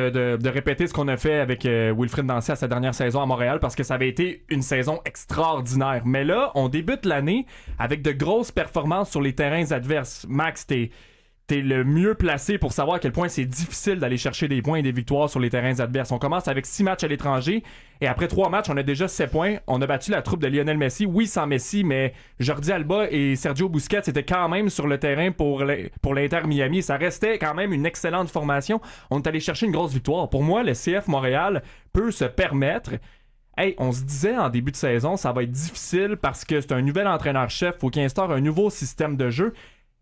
de, de, répéter ce qu'on a fait avec euh, Wilfried Wilfred Nancy à sa dernière saison à Montréal parce que ça avait été une saison extraordinaire. Mais là, on débute l'année avec de grosses performances sur les terrains adverses. Max, t'es t'es le mieux placé pour savoir à quel point c'est difficile d'aller chercher des points et des victoires sur les terrains adverses. On commence avec six matchs à l'étranger et après trois matchs, on a déjà 7 points. On a battu la troupe de Lionel Messi, oui sans Messi, mais Jordi Alba et Sergio Busquets étaient quand même sur le terrain pour l'Inter Miami. Ça restait quand même une excellente formation. On est allé chercher une grosse victoire. Pour moi, le CF Montréal peut se permettre Hey, on se disait en début de saison, ça va être difficile parce que c'est un nouvel entraîneur-chef, faut qu'il instaure un nouveau système de jeu.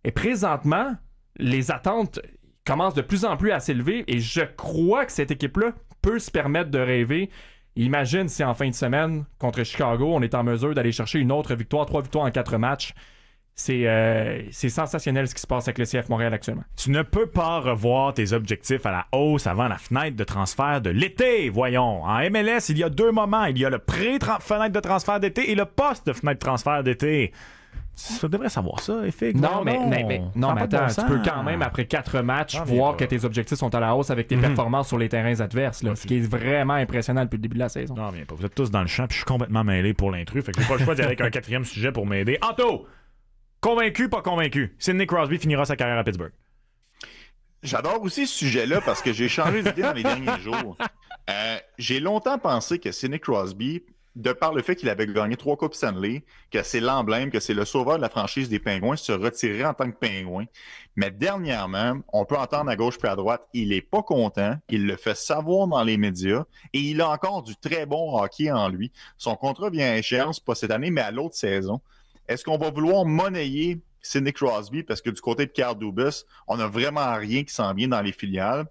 Et présentement, les attentes commencent de plus en plus à s'élever et je crois que cette équipe-là peut se permettre de rêver. Imagine si en fin de semaine, contre Chicago, on est en mesure d'aller chercher une autre victoire, trois victoires en quatre matchs. C'est euh, sensationnel ce qui se passe avec le CF Montréal actuellement. Tu ne peux pas revoir tes objectifs à la hausse avant la fenêtre de transfert de l'été, voyons. En MLS, il y a deux moments. Il y a le pré-fenêtre de transfert d'été et le poste de fenêtre de transfert d'été ça devrait savoir ça, effectivement Non, mais, mais, non, attends, tu peux quand même, après quatre matchs, voir que tes objectifs sont à la hausse avec tes mhm. performances sur les terrains adverses, là, ce qui est vraiment impressionnant depuis le début de la saison. Non, bien Vous êtes tous dans le champ, puis je suis complètement mêlé pour l'intrus. Fait que j'ai pas le choix d'y aller avec un quatrième sujet pour m'aider. Anto! Convaincu, pas convaincu. Sidney Crosby finira sa carrière à Pittsburgh. J'adore aussi ce sujet-là parce que j'ai changé d'idée dans les derniers jours. Euh, j'ai longtemps pensé que Sidney Crosby de par le fait qu'il avait gagné trois Coupes Stanley, que c'est l'emblème, que c'est le sauveur de la franchise des Pingouins, se retirer en tant que Pingouin. Mais dernièrement, on peut entendre à gauche puis à droite, il n'est pas content, il le fait savoir dans les médias et il a encore du très bon hockey en lui. Son contrat vient à échéance, pas cette année, mais à l'autre saison. Est-ce qu'on va vouloir monnayer Sidney Crosby parce que du côté de Carl on n'a vraiment rien qui s'en vient dans les filiales?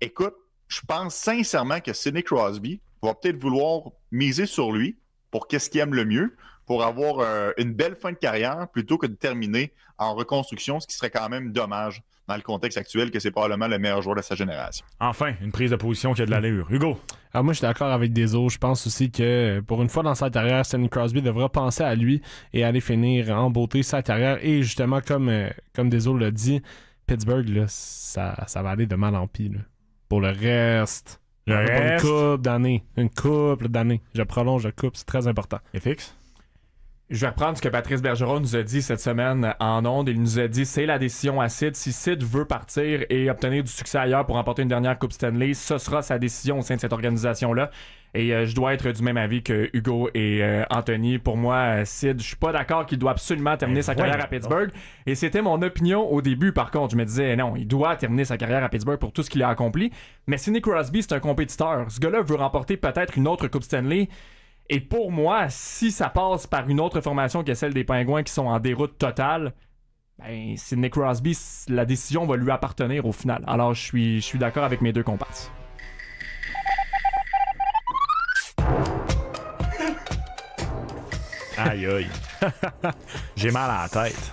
Écoute, je pense sincèrement que Sidney Crosby va peut-être vouloir miser sur lui pour qu'est-ce qu'il aime le mieux, pour avoir euh, une belle fin de carrière plutôt que de terminer en reconstruction, ce qui serait quand même dommage dans le contexte actuel que c'est probablement le meilleur joueur de sa génération. Enfin, une prise de position qui a de l'allure. Hugo. Ah, moi, je suis d'accord avec Deso. Je pense aussi que pour une fois dans sa carrière, Stanley Crosby devra penser à lui et aller finir en beauté sa carrière. Et justement, comme, euh, comme Deso l'a dit, Pittsburgh, ça, va aller de mal en pis. Pour le reste. Une couple d'années. Une couple d'années. Je prolonge le couple, c'est très important. fixe? Je vais reprendre ce que Patrice Bergeron nous a dit cette semaine en ondes. Il nous a dit c'est la décision à Sid. Si Sid veut partir et obtenir du succès ailleurs pour remporter une dernière Coupe Stanley, ce sera sa décision au sein de cette organisation-là. Et euh, je dois être du même avis que Hugo et euh, Anthony. Pour moi, euh, Sid, je suis pas d'accord qu'il doit absolument terminer ben, sa carrière à Pittsburgh. Et c'était mon opinion au début, par contre. Je me disais, non, il doit terminer sa carrière à Pittsburgh pour tout ce qu'il a accompli. Mais Sidney Crosby, c'est un compétiteur. Ce gars-là veut remporter peut-être une autre Coupe Stanley. Et pour moi, si ça passe par une autre formation que celle des Pingouins qui sont en déroute totale, ben, Sidney Crosby, la décision va lui appartenir au final. Alors, je suis, je suis d'accord avec mes deux comparses. Aïe aïe. J'ai mal à la tête.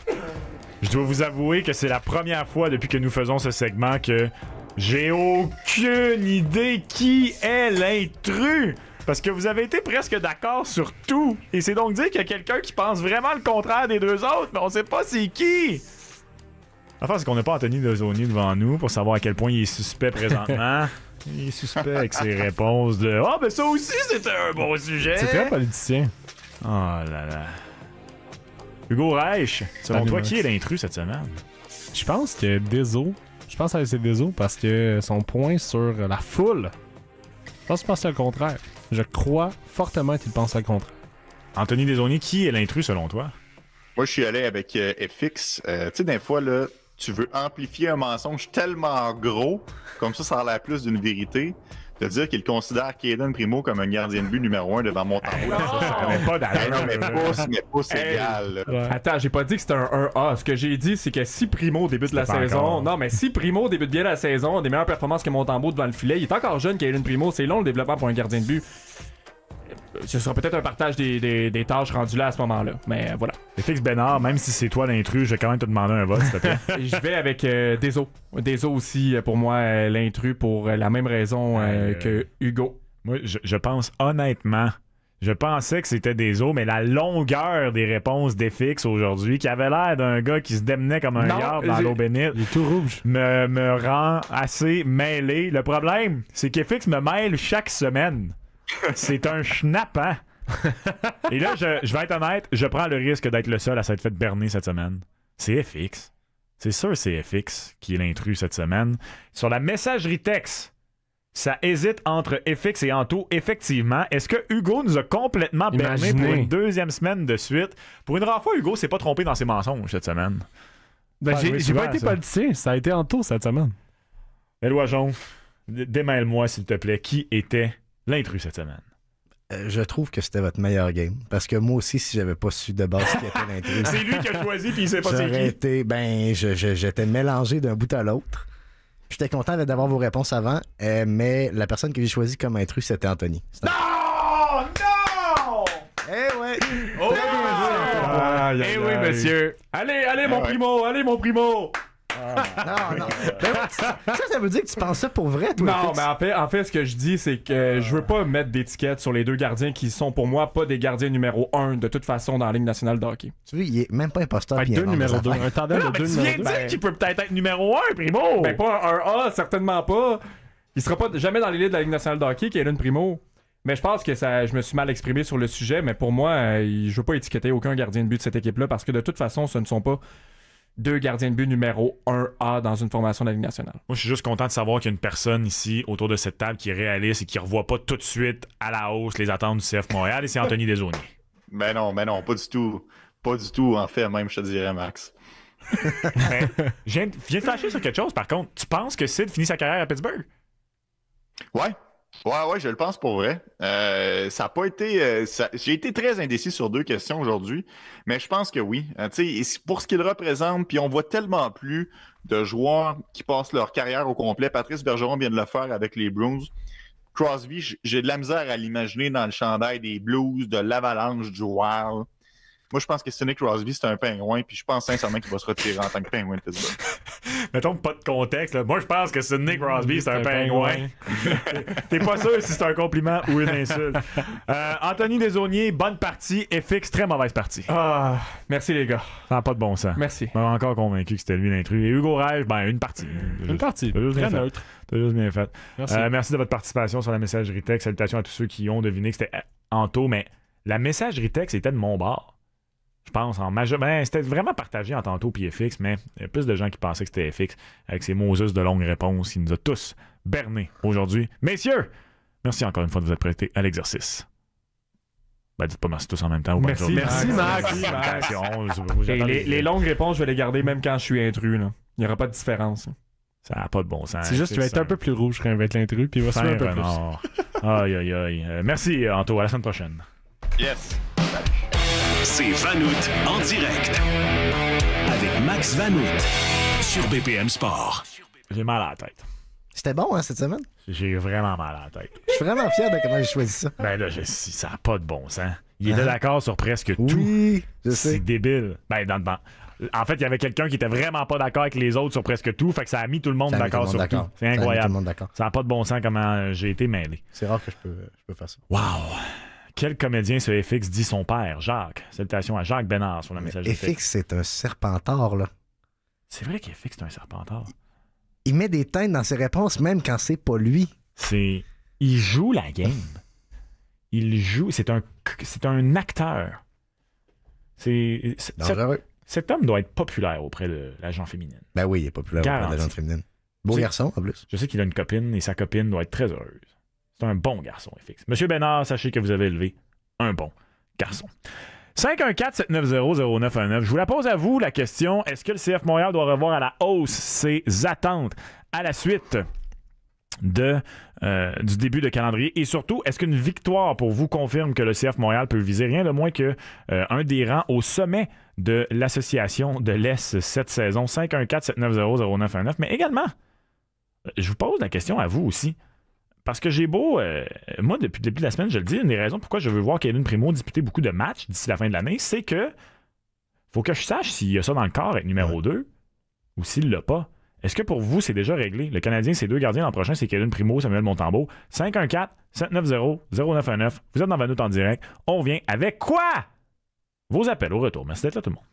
Je dois vous avouer que c'est la première fois depuis que nous faisons ce segment que j'ai aucune idée qui est l'intrus. Parce que vous avez été presque d'accord sur tout. Et c'est donc dire qu'il y a quelqu'un qui pense vraiment le contraire des deux autres, mais on sait pas c'est qui. Enfin, c'est qu'on n'a pas Anthony Dezoni devant nous pour savoir à quel point il est suspect présentement. il est suspect avec ses réponses de oh, ben ça aussi, c'était un bon sujet. C'est très politicien. Oh là là. Hugo Reich, selon toi, qui est l'intrus cette semaine Je pense que Deso. Je pense que c'est Deso parce que son point sur la foule. Je pense que c'est le contraire. Je crois fortement qu'il pense à contre. Anthony Desaulniers, qui est l'intrus selon toi? Moi, je suis allé avec euh, FX. Euh, tu sais, des fois, là, tu veux amplifier un mensonge tellement gros, comme ça, ça a l'air plus d'une vérité à dire qu'il considère Kaden Primo comme un gardien de but numéro 1 devant Montembeau. Hey, pas mais pas, mais pas c'est égal. Attends, j'ai pas dit que c'était un 1A. Ce que j'ai dit, c'est que si Primo débute la saison, non, mais si Primo débute bien la saison, des meilleures performances que Montembeau devant le filet, il est encore jeune, Kaden Primo, c'est long le développement pour un gardien de but ce sera peut-être un partage des, tâches rendues là à ce moment-là. Mais euh, voilà. Félix Bénard, même si c'est toi l'intrus, je vais quand même te demander un vote, s'il te plaît. je vais avec euh, Deso. Deso aussi, euh, pour moi, l'intrus pour la même raison que Hugo. Moi, je, pense honnêtement. Je pensais que c'était des mais la longueur des réponses des aujourd'hui, qui avait l'air d'un gars qui se démenait comme un yard dans l'eau bénite, il tout rouge. Me, rend assez mêlé. Le problème, c'est qu'FX me mêle chaque semaine. C'est un schnapp, hein? Et là, je, vais être honnête, je prends le risque d'être le seul à s'être fait berner cette semaine. C'est FX. C'est sûr, c'est FX qui est l'intrus cette semaine. Sur la messagerie texte, ça hésite entre FX et Anto, effectivement. Est-ce que Hugo nous a complètement berné pour une deuxième semaine de suite? Pour une rare fois, Hugo s'est pas trompé dans ses mensonges cette semaine. Ben, j'ai pas été politicien, ça a été Anto cette semaine. Éloi Jonf, démêle-moi s'il te plaît, qui était L'intrus cette semaine. Euh, je trouve que c'était votre meilleur game. Parce que moi aussi, si j'avais pas su de base qui était l'intrus. c'est lui qui a choisi, puis il sait pas c'est qui. ben, j'étais mélangé d'un bout à l'autre. J'étais content d'avoir vos réponses avant, euh, mais la personne que j'ai choisi comme intrus, c'était Anthony. Non! Non! Eh oui! Oh! eh oui, monsieur! Allez, allez, mon eh primo! Allez, mon primo! non, non. ça, ça veut dire que tu penses ça pour vrai, toi. Non, mais en fait, ce que je dis, c'est que je veux pas mettre d'étiquette sur les deux gardiens qui sont pour moi pas des gardiens numéro 1 de toute façon dans la Ligue nationale de hockey. Tu veux il est même pas imposteur. deux numéro Un tandem de deux Tu viens dire qu'il peut peut-être être numéro 1, Primo. Ben, pas un A, certainement pas. Il sera pas jamais dans l'élite de la Ligue nationale de hockey, qui est l'une Primo. Mais je pense que ça, je me suis mal exprimé sur le sujet, mais pour moi, euh, je veux pas étiqueter aucun gardien de but de cette équipe-là parce que de toute façon, ce ne sont pas deux gardiens de but numéro 1A dans une formation de la Ligue nationale. Moi, je suis juste content de savoir qu'il y a une personne ici autour de cette table qui réalise et qui ne revoit pas tout de suite à la hausse les attentes du CF Montréal, et c'est Anthony Desaunier. Mais ben non, mais ben non, pas du tout. Pas du tout, en fait, même, je te dirais, Max. Ben, je viens de flasher sur quelque chose, par contre. Tu penses que Sid finit sa carrière à Pittsburgh? Ouais, Ouais, ouais, je le pense pour vrai. Euh, ça n'a pas été. Euh, j'ai été très indécis sur deux questions aujourd'hui, mais je pense que oui. Euh, pour ce qu'il représente, puis on voit tellement plus de joueurs qui passent leur carrière au complet. Patrice Bergeron vient de le faire avec les Bruins. Crosby, j'ai de la misère à l'imaginer dans le chandail des Blues, de l'Avalanche, du Wild. Moi, je pense que Sidney Crosby, c'est un pingouin, puis je pense sincèrement qu'il va se retirer en tant que pingouin de Pittsburgh. Mettons pas de contexte. Moi, je pense que Sidney mm, Crosby, c'est un, pingouin. T'es pas sûr si c'est un compliment ou une insulte. Euh, Anthony Desaunier, bonne partie. FX, très mauvaise partie. Ah, merci les gars. Ça n'a pas de bon sens. Merci. m'a encore convaincu que c'était lui l'intrus. Et Hugo Rage, ben, une partie. Une partie. Très neutre. T'as juste bien fait. Euh, merci. de votre participation sur la messagerie texte. Salutations à tous ceux qui ont deviné que c'était euh, Anto, mais la messagerie texte était de mon bord pense, en majorité. Ben, c'était vraiment partagé en tantôt puis FX, mais il y a plus de gens qui pensaient que c'était FX avec ses Moses de longues réponses. Il nous a tous bernés aujourd'hui. Messieurs, merci encore une fois de vous être prêtés à l'exercice. Ben, dites pas merci tous en même temps. merci, merci, Max. Les, longues réponses, je vais les garder même quand je suis intrus. Il n'y aura pas de différence. Ça n'a pas de bon sens. C'est juste, que tu vas être un peu plus rouge quand tu vas être l'intrus, puis va un peu plus. aïe, aïe, aïe. Euh, merci, Anto. À la semaine prochaine. Yes c'est Vanout en direct. Avec Max Vanout sur BPM Sport. J'ai mal à la tête. C'était bon, hein, cette semaine? J'ai vraiment mal à la tête. Je suis vraiment fier de comment j'ai choisi ça. Ben là, ça n'a pas de bon sens. Il était ah. d'accord sur presque tout. oui, je sais. C'est débile. Ben, dans, dans, en fait, il y avait quelqu'un qui était vraiment pas d'accord avec les autres sur presque tout. Fait que ça a mis tout le monde d'accord sur tout. C'est incroyable. Ça n'a pas de bon sens comment euh, j'ai été mêlé. C'est rare que je peux, je peux faire ça. Wow! Quel comédien ce FX dit son père, Jacques Salutations à Jacques Bénard sur la message FX, c'est un serpentard, là. C'est vrai qu'FX, c'est un serpentard. Il met des teintes dans ses réponses, même quand c'est pas lui. C'est. Il joue la game. Il joue. C'est un, c'est un acteur. C'est. Dangereux. Cet homme doit être populaire auprès de l'agent féminine. Ben oui, il est populaire auprès de l'agent féminine. Beau garçon, en plus. Je sais qu'il a une copine et sa copine doit être très heureuse un bon garçon, FX. Monsieur Bénard, sachez que vous avez élevé un bon garçon. 514-790-0919. Je vous la pose à vous, la question. Est-ce que le CF Montréal doit revoir à la hausse ses attentes à la suite de, euh, du début de calendrier? Et surtout, est-ce qu'une victoire pour vous confirme que le CF Montréal peut viser rien de moins que euh, un des rangs au sommet de l'association de l'Est cette saison? 514-790-0919. Mais également, je vous pose la question à vous aussi parce que j'ai beau, euh, moi, depuis la semaine, je le dis, une des raisons pourquoi je veux voir Kevin Primo disputer beaucoup de matchs d'ici la fin de l'année, c'est que faut que je sache s'il y a ça dans le corps avec numéro 2 ou s'il l'a pas. Est-ce que pour vous, c'est déjà réglé? Le Canadien, c'est deux gardiens l'an prochain, c'est Kevin Primo, Samuel Montambeau. 514-790-0919. Vous êtes dans Vanout en direct. On vient avec quoi? Vos appels au retour. Merci d'être là, tout le monde.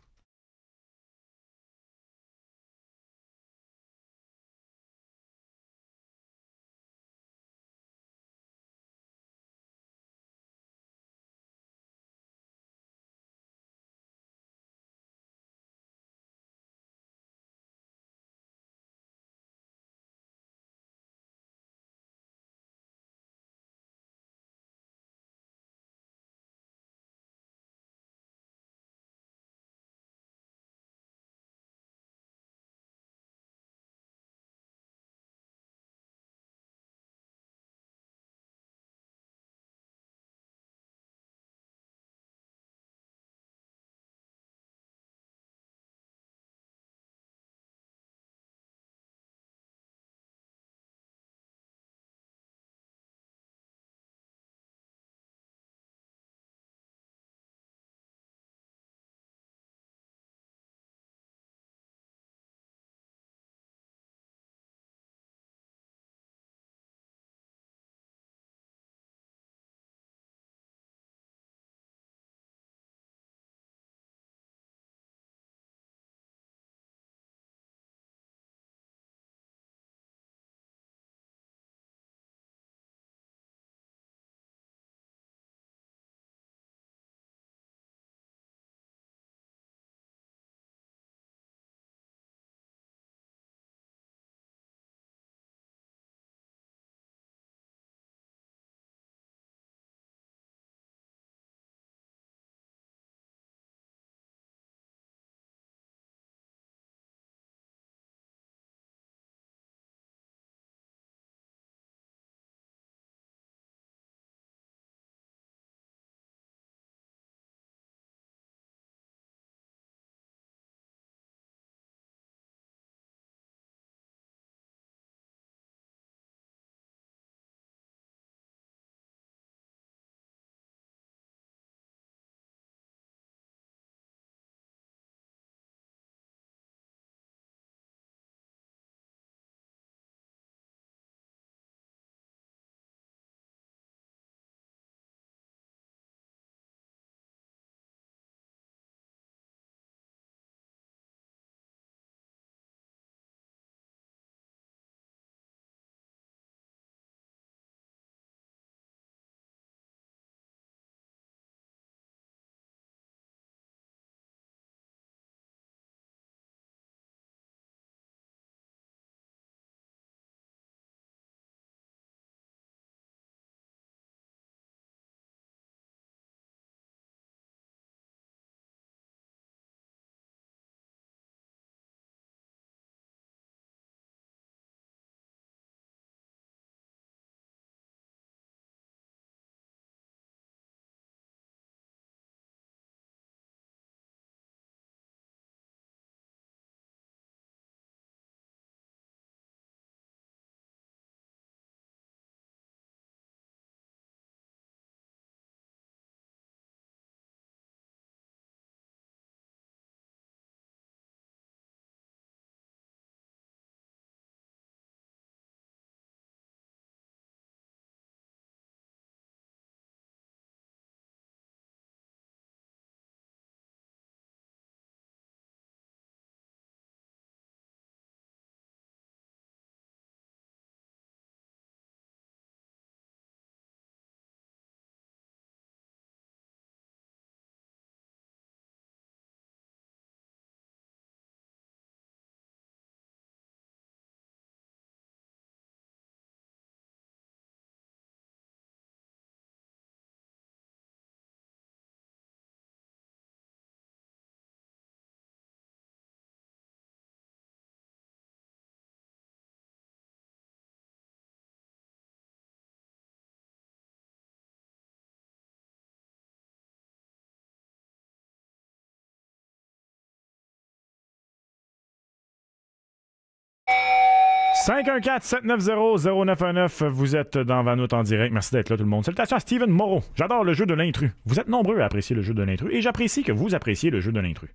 514-790-0919. Vous êtes dans Vanout en direct. Merci d'être là, tout le monde. Salutations à Steven Moreau. J'adore le jeu de l'intrus. Vous êtes nombreux à apprécier le jeu de l'intrus et j'apprécie que vous appréciez le jeu de l'intrus.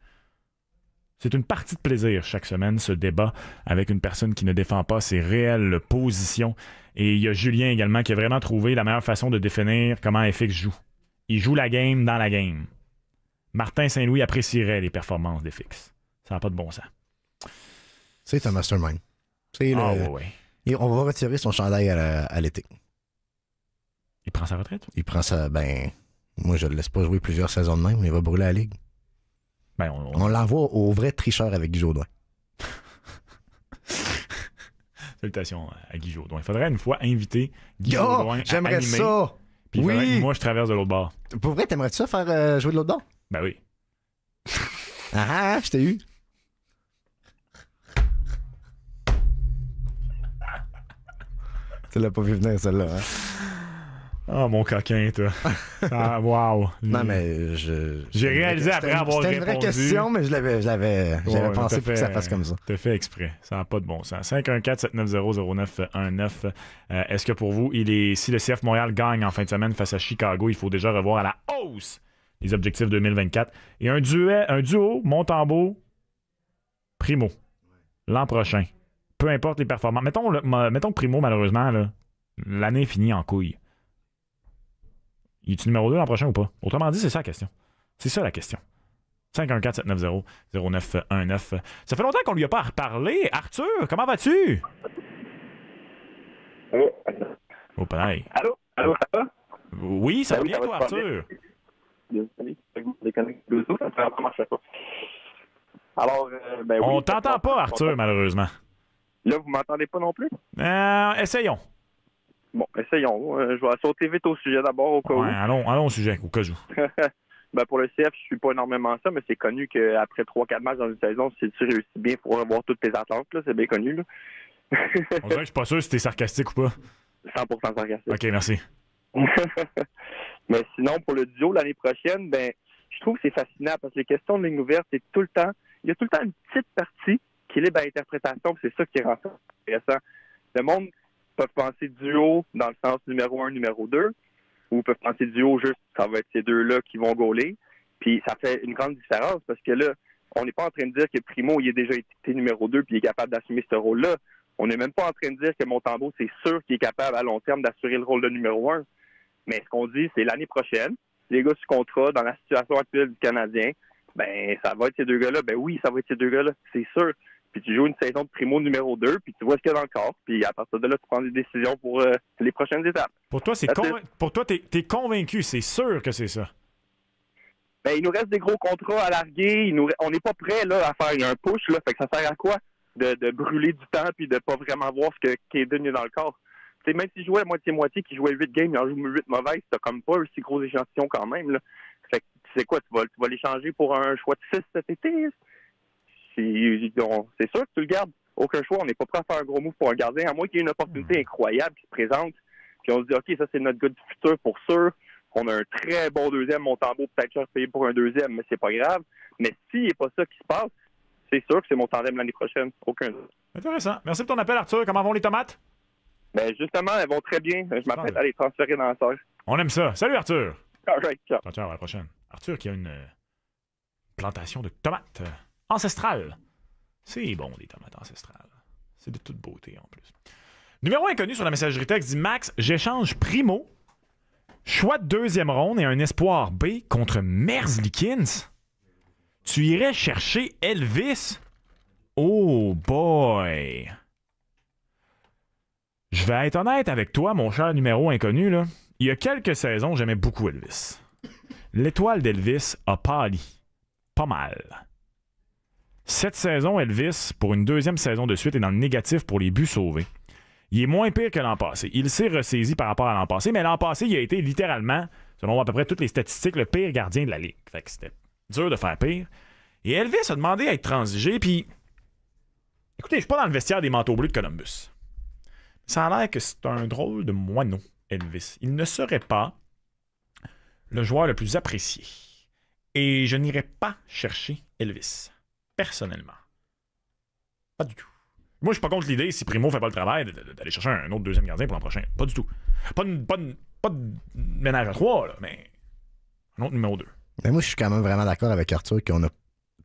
C'est une partie de plaisir chaque semaine, ce débat avec une personne qui ne défend pas ses réelles positions. Et il y a Julien également qui a vraiment trouvé la meilleure façon de définir comment FX joue. Il joue la game dans la game. Martin Saint-Louis apprécierait les performances d'FX. Ça n'a pas de bon sens. C'est un mastermind. Et ah, on va retirer son chandail à l'été. Il prend sa retraite? Il prend sa. Ben, moi, je le laisse pas jouer plusieurs saisons de même, mais il va brûler la ligue. Ben, on, l'envoie au vrai tricheur avec Guy Jodoin. Salutations à Guy Il faudrait une fois inviter Guy J'aimerais ça! Puis oui. moi, je traverse de l'autre bord. Pour vrai, t'aimerais-tu ça faire euh, jouer de l'autre bord? Ben oui. ah, ah je t'ai eu. Elle l'as pas vu venir, celle-là. Hein? Ah, mon coquin, toi. Ah, wow. Non, mais je. J'ai réalisé après avoir répondu. C'était une vraie question, mais je l'avais, j'avais pensé que ça fasse comme ça. T'as fait exprès. Ça n'a pas de bon sens. 514-790-0919. Euh, est-ce que pour vous, si le CF Montréal gagne en fin de semaine face à Chicago, il faut déjà revoir à la hausse les objectifs 2024 et un un duo Montembeau-Primo l'an prochain peu importe les performances. Mettons, le, Primo, malheureusement, l'année finit en couille. Il est numéro 2 l'an prochain ou pas? Autrement dit, c'est ça la question. C'est ça la question. 514-790-0919. Ça fait longtemps qu'on lui a pas reparlé. Arthur, comment vas-tu? Oh. Ben, Allô? Allô, ça va? Oui, ça va bien, toi, Arthur? Alors, euh, ben On t'entend pas, Arthur, malheureusement. Là, vous m'entendez pas non plus? Euh, essayons. Bon, essayons. Euh, je vais sauter vite au sujet d'abord, au cas Allons, allons au sujet, au cas où. Ben, pour le CF, je suis pas énormément ça, mais c'est connu qu'après 3-4 matchs dans une saison, si tu réussis bien, il avoir toutes tes attentes. C'est bien connu. On je suis pas sûr si es sarcastique ou pas. 100% sarcastique. OK, merci. mais sinon, pour le duo l'année prochaine, ben je trouve que c'est fascinant parce que les questions de ligne ouverte, c'est tout le temps. Il y a tout le temps une petite partie l'interprétation, c'est ça qui rend ça intéressant. Le monde peut penser duo dans le sens numéro un, numéro deux, ou peut penser duo juste, ça va être ces deux-là qui vont gauler. Puis ça fait une grande différence parce que là, on n'est pas en train de dire que Primo, il est déjà été numéro deux, puis il est capable d'assumer ce rôle-là. On n'est même pas en train de dire que Montambeau, c'est sûr qu'il est capable à long terme d'assurer le rôle de numéro un. Mais ce qu'on dit, c'est l'année prochaine, les gars sous contrat, dans la situation actuelle du Canadien, ben ça va être ces deux gars-là. Ben oui, ça va être ces deux gars-là, c'est sûr puis tu joues une saison de primo numéro 2, puis tu vois ce qu'il y a dans le corps, puis à partir de là, tu prends des décisions pour euh, les prochaines étapes. Pour toi, c'est pour toi, t'es es convaincu, c'est sûr que c'est ça. Ben, il nous reste des gros contrats à larguer. On n'est pas prêt là, à faire un push. Là, fait que ça sert à quoi de, brûler du temps puis de pas vraiment voir ce que y est dans le corps? T'sais, même s'il jouait moitié-moitié, qu'il jouait 8 games, il en joue 8 mauvaises, t'as comme pas aussi gros échantillon quand même. tu sais quoi, tu vas, tu vas les pour un choix de 6 cet été? c'est sûr que tu le gardes. Aucun choix. On n'est pas prêt à faire un gros move pour un gardien, à moins qu'il y ait une opportunité mm. incroyable qui se présente. Puis on se dit, OK, ça, c'est notre gars du futur pour sûr. On a un très bon deuxième. Montembeau peut-être cher payé pour un deuxième, mais c'est pas grave. Mais s'il n'y a pas ça qui se passe, c'est sûr que c'est mon tandem l'année prochaine. Aucun doute. Intéressant. Merci pour ton appel, Arthur. Comment vont les tomates? Ben justement, elles vont très bien. Je m'appelle ah. à les transférer dans la serre. On aime ça. Salut, Arthur. All right, à la prochaine. Arthur qui a une euh, plantation de tomates. Ancestral C'est bon, des tomates ancestrales. C'est de toute beauté en plus. Numéro inconnu sur la messagerie texte dit Max, j'échange primo, choix de deuxième ronde et un espoir B contre Merzlikins. Tu irais chercher Elvis? Oh boy! Je vais être honnête avec toi, mon cher numéro inconnu. Il y a quelques saisons, j'aimais beaucoup Elvis. L'étoile d'Elvis a pâli. Pas mal. Cette saison, Elvis, pour une deuxième saison de suite, est dans le négatif pour les buts sauvés. Il est moins pire que l'an passé. Il s'est ressaisi par rapport à l'an passé, mais l'an passé, il a été littéralement, selon à peu près toutes les statistiques, le pire gardien de la Ligue. Fait que c'était dur de faire pire. Et Elvis a demandé à être transigé, puis... Écoutez, je suis pas dans le vestiaire des manteaux bleus de Columbus. Ça a l'air que c'est un drôle de moineau, Elvis. Il ne serait pas le joueur le plus apprécié. Et je n'irai pas chercher Elvis personnellement. Pas du tout. Moi, je suis pas contre l'idée, si Primo fait pas le travail, d'aller chercher un autre deuxième gardien pour l'an prochain. Pas du tout. Pas de, pas ménage à trois, mais un autre numéro deux mais moi, je suis quand même vraiment d'accord avec Arthur qu'on a.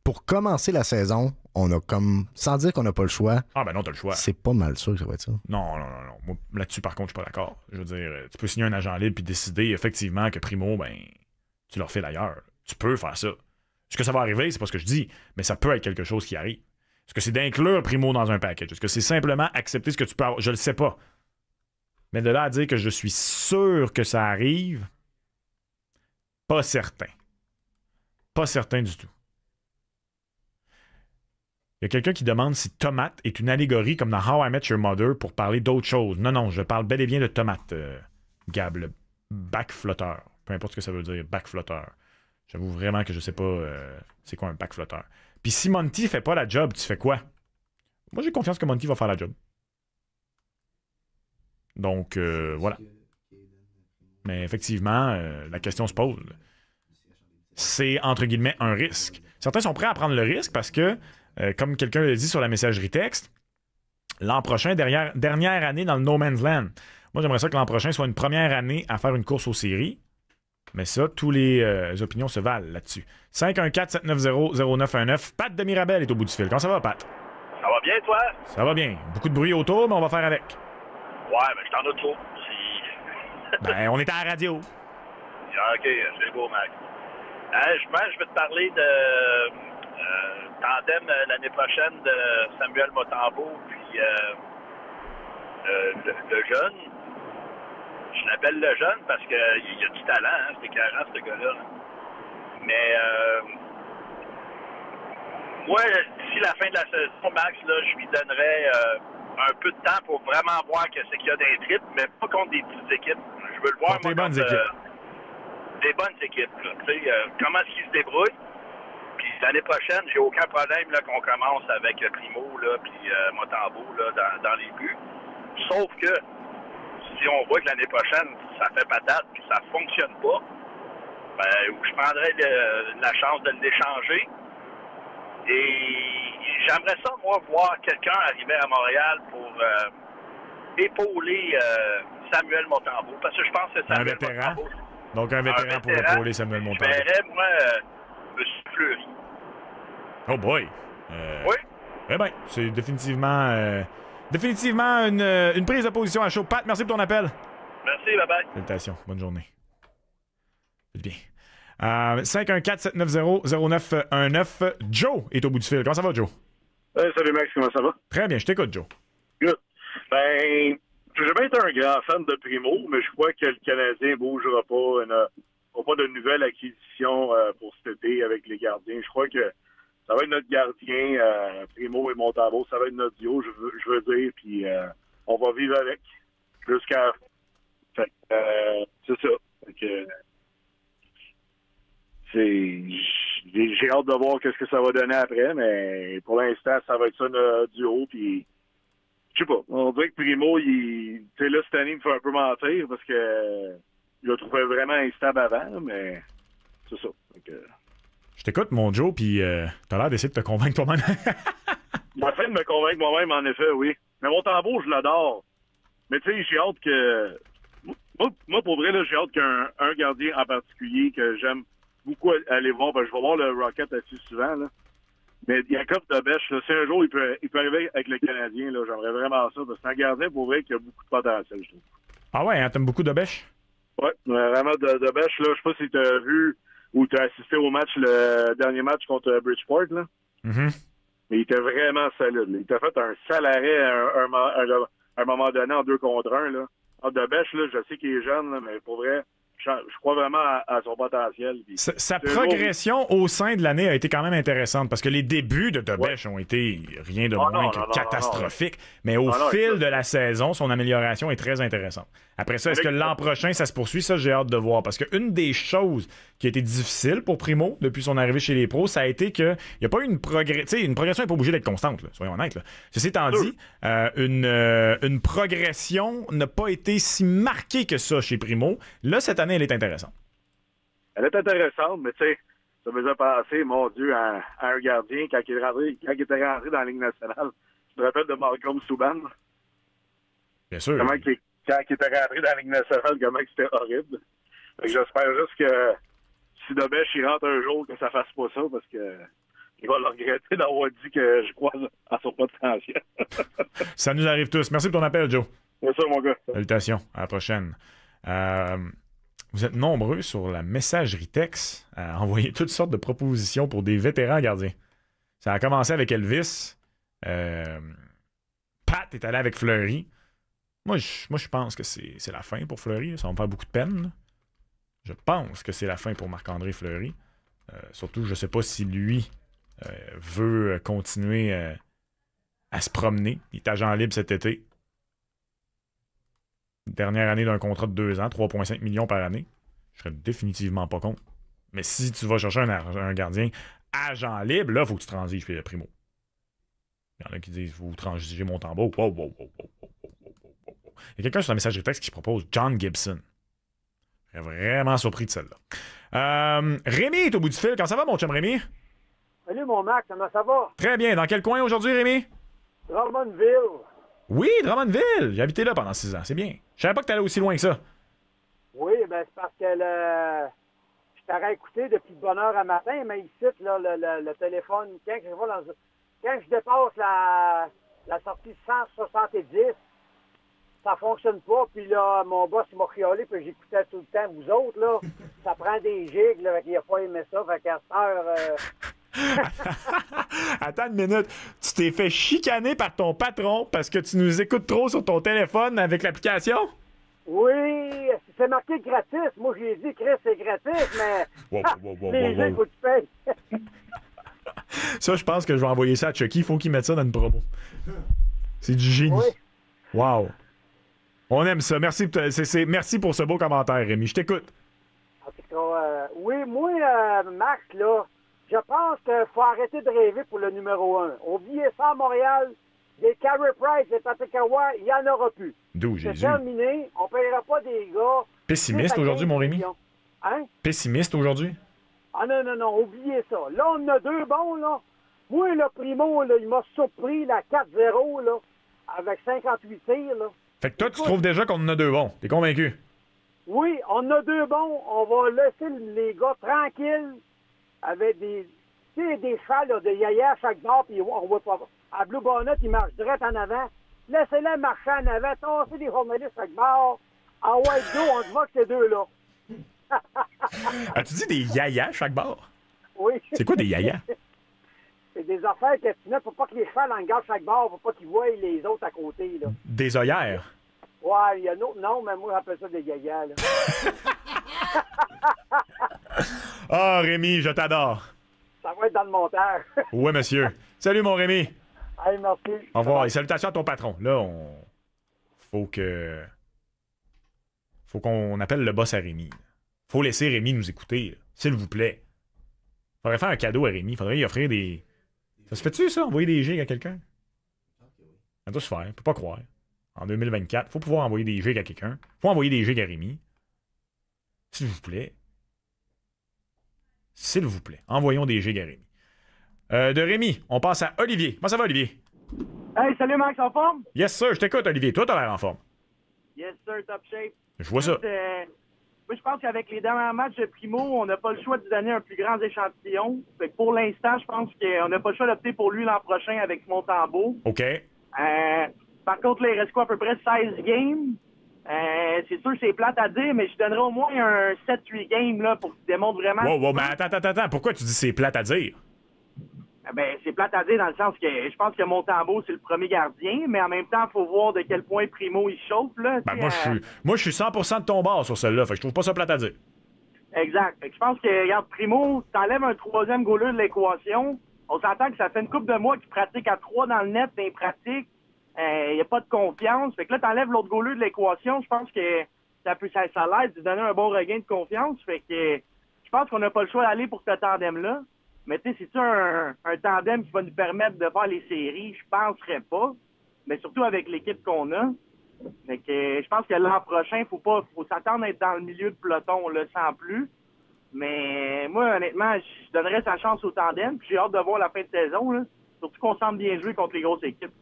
Pour commencer la saison, on a comme. Sans dire qu'on a pas le choix. Ah, ben non, t'as le choix. C'est pas mal sûr que ça va être ça. Non, non, non. non. là-dessus, par contre, je suis pas d'accord. Je veux dire, euh, tu peux signer un agent libre puis décider effectivement que Primo, ben, tu leur fais d'ailleurs Tu peux faire ça. Est-ce que ça va arriver? C'est pas ce que je dis, mais ça peut être quelque chose qui arrive. Est-ce que c'est d'inclure Primo dans un package? Est-ce que c'est simplement accepter ce que tu peux avoir? Je le sais pas. Mais de là à dire que je suis sûr que ça arrive, pas certain. Pas certain du tout. Il y a quelqu'un qui demande si tomate est une allégorie comme dans How I Met Your Mother pour parler d'autre chose. Non, non, je parle bel et bien de tomate, gable, euh, Gab, le Peu importe ce que ça veut dire, backflotteur. J'avoue vraiment que je ne sais pas euh, c'est quoi un pack flotteur. Puis si Monty fait pas la job, tu fais quoi? Moi, j'ai confiance que Monty va faire la job. Donc, euh, voilà. Mais effectivement, euh, la question se pose. C'est, entre guillemets, un risque. Certains sont prêts à prendre le risque parce que, comme quelqu'un l'a dit sur la messagerie texte, l'an prochain, derrière, dernière année dans le No Man's Land. Moi, j'aimerais ça que l'an prochain soit une première année à faire une course aux séries mais ça, tous les euh, opinions se valent là-dessus. 514-790-0919. Pat de Mirabel est au bout du fil. Comment ça va, Pat? Ça va bien, toi? Ça va bien. Beaucoup de bruit autour, mais on va faire avec. Ouais, mais je t'en ai trop. ben, on est à la radio. Ah, ok, c'est beau, Max euh, je pense je vais te parler de euh, tandem l'année prochaine de Samuel Motambo puis De le jeune je l'appelle le jeune parce qu'il a du talent, hein, c'est clair, ce gars-là. Mais euh, moi, d'ici la fin de la saison, Max, là, je lui donnerais euh, un peu de temps pour vraiment voir que c'est qu'il y a des mais pas contre des petites équipes. Je veux le voir. Euh, des bonnes équipes. des bonnes équipes. comment est-ce qu'il se débrouille? Puis l'année prochaine, j'ai aucun problème qu'on commence avec Primo, là, puis euh, Motambo là, dans les buts. Sauf que si on voit que l'année prochaine, ça fait patate puis ça fonctionne pas, ben, je prendrais la chance de l'échanger. Et j'aimerais ça, moi, voir quelqu'un arriver à Montréal pour euh, épauler euh, Samuel Montambeau. Parce que je pense que Samuel un vétéran. Donc, un vétéran, pour épauler Samuel Montambeau. Je verrais, moi, euh, Fleury. Oh boy! Euh, oui? Eh bien, c'est définitivement Définitivement euh, une, prise de position à chaud. Pat, merci pour ton appel. Merci, bye bye. Salutations, bonne journée. C'est bien. 514-790-0919. Euh, Joe est au bout du fil. Comment ça va, Joe? Euh, salut Max, comment ça va? Très bien, je t'écoute, Joe. Good. Ben, j'ai jamais été un grand fan de Primo, mais je crois que le Canadien ne bougera pas, aura pas de nouvelle acquisition pour cet été avec les gardiens. Je crois que ça va être notre gardien, euh, Primo et Montalvo, ça va être notre duo, je veux, je veux dire, puis euh, on va vivre avec jusqu'à. Euh, c'est ça. Fait que, c'est, j'ai, hâte de voir ce que ça va donner après, mais pour l'instant, ça va être ça notre duo, puis. Je sais pas. On dirait que Primo, il, là, cette année, il me fait un peu mentir parce que il a trouvé vraiment instable avant, mais c'est ça. Fait je t'écoute, mon Joe, puis euh, t'as l'air d'essayer de te convaincre toi-même. J'essaie en de me convaincre moi-même, en effet, oui. Mais mon tambour, je l'adore. Mais tu sais, j'ai hâte que. Moi, pour vrai, j'ai hâte qu'un gardien en particulier que j'aime beaucoup aller voir, je vais voir le Rocket assez souvent. Là. Mais Jacob Dobesch, si un jour il peut, il peut arriver avec le Canadien, j'aimerais vraiment ça, parce que c'est un gardien pour vrai qui a beaucoup de potentiel, je trouve. Ah ouais, hein, t'aimes beaucoup Dobesch? Ouais, vraiment de là, je sais pas si tu as vu où tu as assisté au match, le dernier match contre Bridgeport, là. Mm-hmm. Mais il était vraiment solide. Il t'a fait un salarié à un, moment donné en deux contre un. Là. En de bêche, là, je sais qu'il est jeune, mais pour vrai, je crois vraiment à, son potentiel. Sa, progression au sein de l'année a été quand même intéressante parce que les débuts de Debèche ont été rien de ah moins que catastrophiques. Mais au ah fil de la saison, son amélioration est très intéressante. Après ça, est-ce que l'an prochain, ça se poursuit? Ça, j'ai hâte de voir. Parce qu'une des choses qui a été difficile pour Primo depuis son arrivée chez les pros, ça a été qu'il n'y a pas eu une progression. Une progression n'est pas obligée d'être constante, soyons honnêtes. Là. Ceci étant dit, euh, une, euh, une progression n'a pas été si marquée que ça chez Primo. Là, cette année, elle est intéressante. Elle est intéressante, mais tu sais, ça faisait penser, mon Dieu, à, un gardien quand il, est rentré, quand il était rentré dans la Ligue nationale. je me rappelle de Malcolm Souban? Bien sûr. quand il était rentré dans la Ligue nationale, comment c'était horrible. J'espère juste que si Dobesh il rentre un jour, que ça fasse pas ça, parce que il va le regretter d'avoir dit que je crois à son potentiel. ça nous arrive tous. Merci pour ton appel, Joe. Bien sûr, mon gars. Salutations. À la prochaine. Euh... Vous êtes nombreux sur la messagerie texte à envoyer toutes sortes de propositions pour des vétérans gardiens. Ça a commencé avec Elvis. Euh, Pat est allé avec Fleury. Moi, je, moi, je pense que c'est la fin pour Fleury. Ça va me faire beaucoup de peine. Je pense que c'est la fin pour Marc-André Fleury. Euh, surtout, je ne sais pas si lui euh, veut continuer à se promener. Il est agent libre cet été dernière année d'un contrat de deux ans, 3,5 millions par année, je serais définitivement pas contre. Mais si tu vas chercher un, un gardien agent libre, là, il faut que tu transiges, le primo. Il y en a qui disent, vous transigez mon tambour. Wow, Il y a quelqu'un sur la messagerie texte qui propose John Gibson. Je vraiment surpris de celle-là. Euh, Rémi est au bout du fil. Comment ça va, mon chum Rémi? Salut, mon Mac. Comment ça va? Très bien. Dans quel coin aujourd'hui, Rémi? Drummondville. Oui, Drummondville! J'ai habité là pendant six ans, c'est bien. Je savais pas que t'allais aussi loin que ça. Oui, ben c'est parce que le... je t'aurais écouté depuis bonne heure à matin, mais ici, là, le, téléphone, quand je, dans... quand je dépasse la... sortie 170, ça fonctionne pas. Puis là, mon boss m'a criolé, puis j'écoutais tout le temps vous autres, là. Ça prend des gigs, là, fait a pas aimé ça. Fait qu'à cette heure, euh, Attends une minute. Tu t'es fait chicaner par ton patron parce que tu nous écoutes trop sur ton téléphone avec l'application? Oui, c'est marqué gratis. Moi, j'ai dit, Chris, c'est gratis, mais. faut que tu payes. ça, je pense que je vais envoyer ça à Chucky. Il faut qu'il mette ça dans une promo. C'est du génie. Wow. On aime ça. Merci, pour ce beau commentaire, Rémi. Je t'écoute. Euh, oui, moi, euh, Max, là, je pense qu'il faut arrêter de rêver pour le numéro 1. Oubliez ça à Montréal. Les Carey Price, des Patrick il n'y en aura plus. D'où, Jésus? terminé. On ne paiera pas des gars. Pessimiste aujourd'hui, mon Rémi? Hein? Pessimiste aujourd'hui? Ah non, non, non, oubliez ça. Là, on a deux bons, là. Moi, le primo, là, il m'a surpris, la 4-0, là, avec 58 tirs, là. Fait que toi, tu trouves déjà qu'on en a deux bons. T'es convaincu? Oui, on a deux bons. On va laisser les gars tranquilles avec des, des chevals de yaya à chaque bord, puis on voit pas. À Blue Bonnet, ils marchent direct en avant. Laissez-les marcher en avant, C'est des journalistes à chaque bord. en ah white on se voit que ces deux-là. As-tu dit des yaya à chaque bord? Oui. C'est quoi des yaya? C'est des affaires que tu n'as pour pas que les chevals engagent chaque bord, pour pas qu'ils voient les autres à côté. Là. Des œillères? Ouais, il y a un autre nom, mais moi j'appelle ça des yaya. Là. Ah, Rémi, je t'adore. Ça va être dans le monteur. oui, monsieur. Salut, mon Rémi. merci. Au revoir. Et salutations à ton patron. Là, on. Faut que. Faut qu'on appelle le boss à Rémi. Faut laisser Rémi nous écouter, s'il vous plaît. Faudrait faire un cadeau à Rémi. Faudrait lui offrir des. Ça se fait-tu, ça, envoyer des gigs à quelqu'un? Ça doit se faire. On peut pas croire. En 2024, faut pouvoir envoyer des gigs à quelqu'un. Faut envoyer des gigs à Rémi. S'il vous plaît. S'il vous plaît, envoyons des gigs Rémi. Euh, de Rémi, on passe à Olivier. Comment ça va, Olivier? Hey, salut Max, en forme? Yes, sir, je t'écoute, Olivier. Toi, t'as l'air en forme. Yes, sir, top shape. Je vois ça. Euh, moi, je pense qu'avec les derniers matchs de Primo, on n'a pas le choix de donner un plus grand échantillon. Fait que pour l'instant, je pense qu'on n'a pas le choix d'opter pour lui l'an prochain avec Montambeau. OK. Euh, par contre, là, il reste quoi, à peu près 16 games? Euh, c'est sûr que c'est plate à dire, mais je donnerai au moins un 7-8 games là, pour qu'il démontre vraiment. mais attends, attends, attends. Pourquoi tu dis c'est plate à dire? Ah ben, c'est plate à dire dans le sens que je pense que Montembeau, c'est le premier gardien, mais en même temps, il faut voir de quel point Primo il chauffe. Ben, euh, moi, je suis, 100 de ton bord sur celle-là. Fait que je trouve pas ça plate à dire. Exact. je pense que, regarde, Primo, t'enlèves un troisième goulot de l'équation. On s'entend que ça fait une coupe de mois qu'il pratique à trois dans le net, mais ben, il pratique il euh, n'y a pas de confiance. Fait que là, t'enlèves l'autre goulou de l'équation. Je pense que ça, peut, ça, ça de donner un bon regain de confiance. Fait que je pense qu'on n'a pas le choix d'aller pour ce tandem-là. Mais tu sais, c'est-tu un, tandem qui va nous permettre de voir les séries? Je penserais pas. Mais surtout avec l'équipe qu'on a. Fait que je pense que l'an prochain, faut pas faut s'attendre à être dans le milieu de peloton, On le sans plus. Mais moi, honnêtement, je donnerais sa chance au tandem. j'ai hâte de voir la fin de saison. Là. Surtout qu'on semble bien jouer contre les grosses équipes.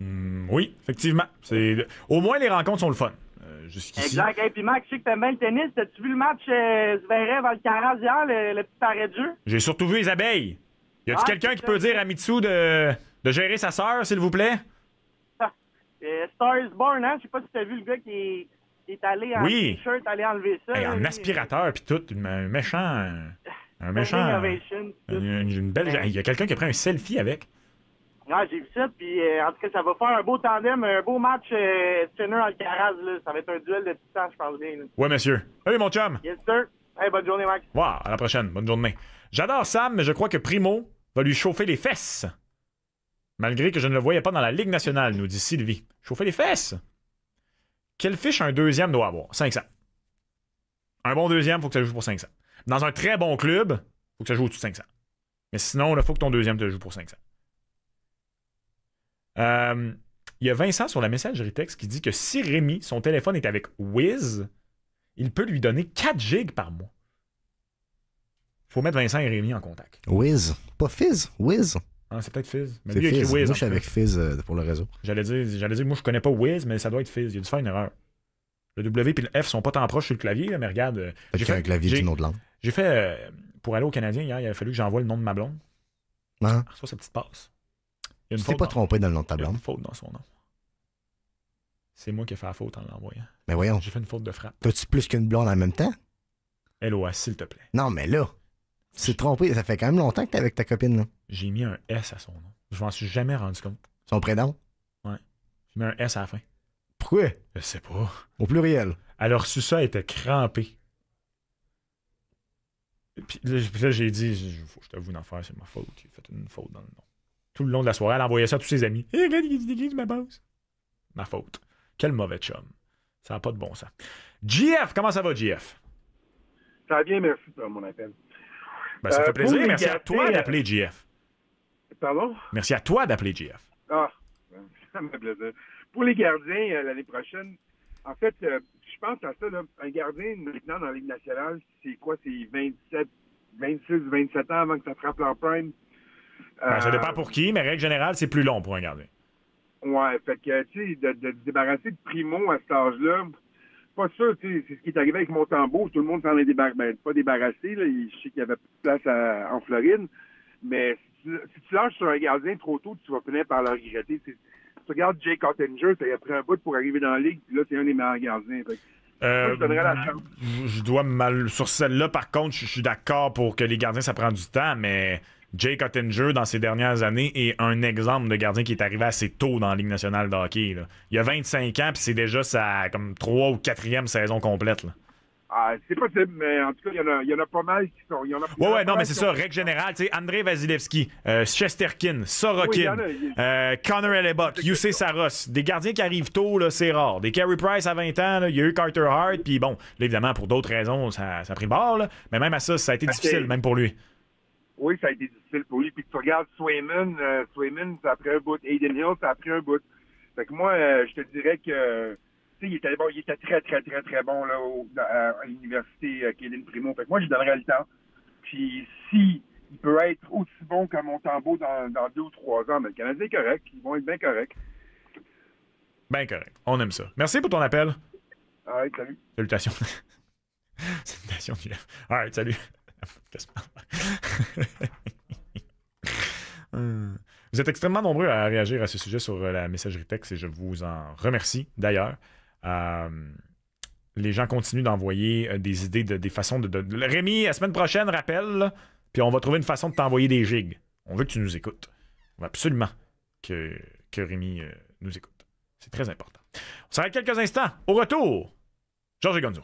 Hmm, oui, effectivement. C'est... Au moins, les rencontres sont le fun. Euh, exact. Et puis, Max, je sais que t'aimes bien le tennis. As-tu vu le match euh, Zverev Alcaraz hier, le, le petit arrêt de J'ai surtout vu les abeilles. Y a-tu il ah, quelqu'un qui peut dire à Mitsu de, gérer sa sœur, s'il vous plaît? Ah, euh, Star is Born, hein? Je sais pas si tu as vu le gars qui est, allé en t-shirt, allé enlever ça. Hey, en aspirateur, puis tout, un méchant. Un méchant. une, belle. Il y a quelqu'un qui a pris un selfie avec j'ai vu ça, puis euh, en tout cas, ça va faire un beau tandem, un beau match euh, Alcaraz, là. Ça va être un duel de ça, je pense bien. monsieur. Allez, mon chum. Yes, sir. Hey, bonne journée, Max. à la prochaine. Bonne journée. J'adore Sam, mais je crois que Primo va lui chauffer les fesses. Malgré que je ne le voyais pas dans la Ligue nationale, nous dit Sylvie. Chauffer les fesses. Quelle fiche un deuxième doit avoir 500. Un bon deuxième, faut que ça joue pour 500. Dans un très bon club, faut que ça joue au-dessus de 500. Mais sinon, il faut que ton deuxième te joue pour 500. Euh, il y a Vincent sur la messagerie texte qui dit que si Rémi, son téléphone est avec Wiz, il peut lui donner 4 gigs par mois. Faut mettre Vincent et Rémi en contact. Wiz, pas Fizz, Wiz. Ah, c'est peut-être Fizz. Mais lui, il écrit Wiz. Moi, je suis avec Fizz euh, pour le réseau. J'allais dire, j'allais dire, moi, je connais pas Wiz, mais ça doit être Fizz. Il a dû faire une erreur. Le W et le F sont pas tant proches sur le clavier, mais regarde. Euh, j'ai fait un clavier d'une autre langue. J'ai fait, pour aller au Canadien hier, il a fallu que j'envoie le nom de ma blonde. Hein? Soit reçois sa petite passe. Il ne t'es pas trompé dans le nom de ta blonde. une faute dans son nom. C'est moi qui ai fait la faute en l'envoyant. Mais ben voyons. J'ai fait une faute de frappe. T'as-tu plus qu'une blonde en même temps? LOA, s'il te plaît. Non, mais là, c'est trompé. Ça fait quand même longtemps que t'es avec ta copine, J'ai mis un S à son nom. Je m'en suis jamais rendu compte. Son prénom? Ouais. J'ai mis un S à la fin. Pourquoi? Je sais pas. Au pluriel. Alors, a reçu ça, elle était crampée. Puis là, j'ai dit, je t'avoue d'en faire, c'est ma faute. J'ai fait une faute dans le nom. Tout le long de la soirée, elle envoyait ça à tous ses amis. Eh hey, regarde, il ma base. Ma faute. Quel mauvais chum. Ça n'a pas de bon sens. GF, comment ça va, GF? Ça va bien, merci pour mon appel. Ben, ça fait euh, plaisir. Merci à toi euh, d'appeler GF. Pardon? Merci à toi d'appeler GF. Ah, ça me plaisir. Pour les gardiens, euh, l'année prochaine, en fait, je pense à ça. un gardien, maintenant, dans la Ligue nationale, c'est quoi? C'est 27, 26, 27 ans avant que ça frappe leur prime. Ben, ça dépend euh, pour qui, mais règle générale, c'est plus long pour un gardien. Ouais, fait que, tu sais, de, de, débarrasser de Primo à cet âge-là, pas sûr, tu sais, c'est ce qui est arrivé avec Montembeau, tout le monde s'en est débarrassé, ben, pas débarrassé, je sais qu'il y avait plus de place en Floride, mais si, tu lâches sur un gardien trop tôt, tu vas finir par le regretter. Tu, regardes Jake Ottinger, il a pris un bout pour arriver dans la ligue, puis là, c'est un des meilleurs gardiens, euh, je, dois mal. Sur celle-là, par contre, je, je suis d'accord pour que les gardiens, ça prend du temps, mais Jake Ottinger, dans ses dernières années, est un exemple de gardien qui est arrivé assez tôt dans la Ligue nationale de hockey. Là. Il a 25 ans, puis c'est déjà sa comme, 3 ou 4e saison complète. Ah, c'est possible, mais en tout cas, il y, en a, pas mal qui sont. Oui, ouais, ouais, non, mais c'est ça, règle générale. Tu sais, André Vasilevski, euh, Chesterkin, Sorokin, euh, Connor Hellebuck, UC Saros, des gardiens qui arrivent tôt, c'est rare. Des Carey Price à 20 ans, il y a eu Carter Hart, puis bon, là, évidemment, pour d'autres raisons, ça, ça, a pris barre. mais même à ça, ça a été ben, difficile, même pour lui oui, ça a été difficile pour lui. Puis tu regardes Swayman, euh, Swayman, ça a pris un bout. Aiden Hill, ça a pris un bout. Fait que moi, euh, je te dirais que il était, bon, il était très, très, très, très bon là, à, l'université euh, Kéline Primo. Fait que moi, je lui donnerais le temps. Puis si il peut être aussi bon que mon dans, dans deux ou trois ans, mais ben, le Canadien est correct. Ils vont être bien corrects. Bien correct. On aime ça. Merci pour ton appel. All right, salut. Salutations. Salutations, All right, salut. Euh, vous êtes extrêmement nombreux à réagir à ce sujet sur euh, la messagerie texte et je vous en remercie d'ailleurs. Euh, les gens continuent d'envoyer des idées, de, des façons de, de, Rémi, la semaine prochaine, rappelle, puis on va trouver une façon de t'envoyer des gigs. On veut que tu nous écoutes. On veut absolument que, Rémi nous écoute. C'est très important. On s'arrête quelques instants. Au retour, Georges Gonzo.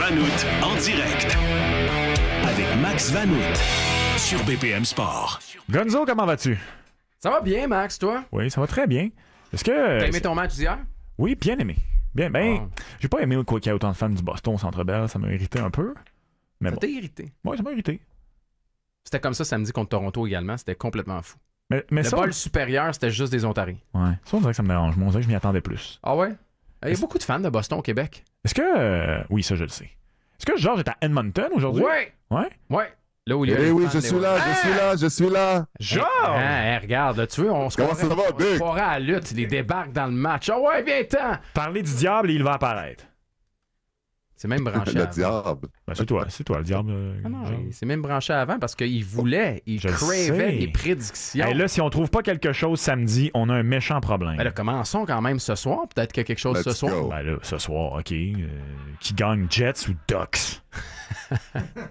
Vanout en direct avec Max Vanout sur BPM Sport. Gonzo, comment vas-tu? Ça va bien, Max, toi? Oui, ça va très bien. Est-ce que. T'as aimé ton match d'hier? Oui, bien aimé. Bien, ben, ah. j'ai pas aimé qu'il y ait autant de fans du Boston au Centre Bell, ça m'a irrité un peu. Mais ça irrité? Oui, ça m'a irrité. C'était comme ça samedi contre Toronto également, c'était complètement fou. Mais, mais le supérieur, c'était juste des Ontariens. Ouais. Ça, on dirait que ça me dérange. Moi, je m'y attendais plus. Ah ouais? Il y a beaucoup de fans de Boston au Québec. Est-ce que. Euh, oui, ça, je le sais. Est-ce que Georges est à Edmonton aujourd'hui? Oui! Ouais? Ouais. Là où il est. eh oui, je suis là, je suis là, je suis là. Georges! Hein, regarde, tu veux, on se croirait, à la lutte, il débarque dans le match. Ah ouais, bien temps Parler du diable, il va apparaître. C'est même branché Le diable. Ben, c'est toi, c'est toi, le diable. Ah c'est même branché avant parce qu'il voulait, il Je cravait des prédictions. Et là, si on trouve pas quelque chose samedi, on a un méchant problème. Ben commençons quand même ce soir. Peut-être qu'il y a quelque chose ce soir. Ben ce soir, OK. Euh, qui gagne Jets ou Ducks?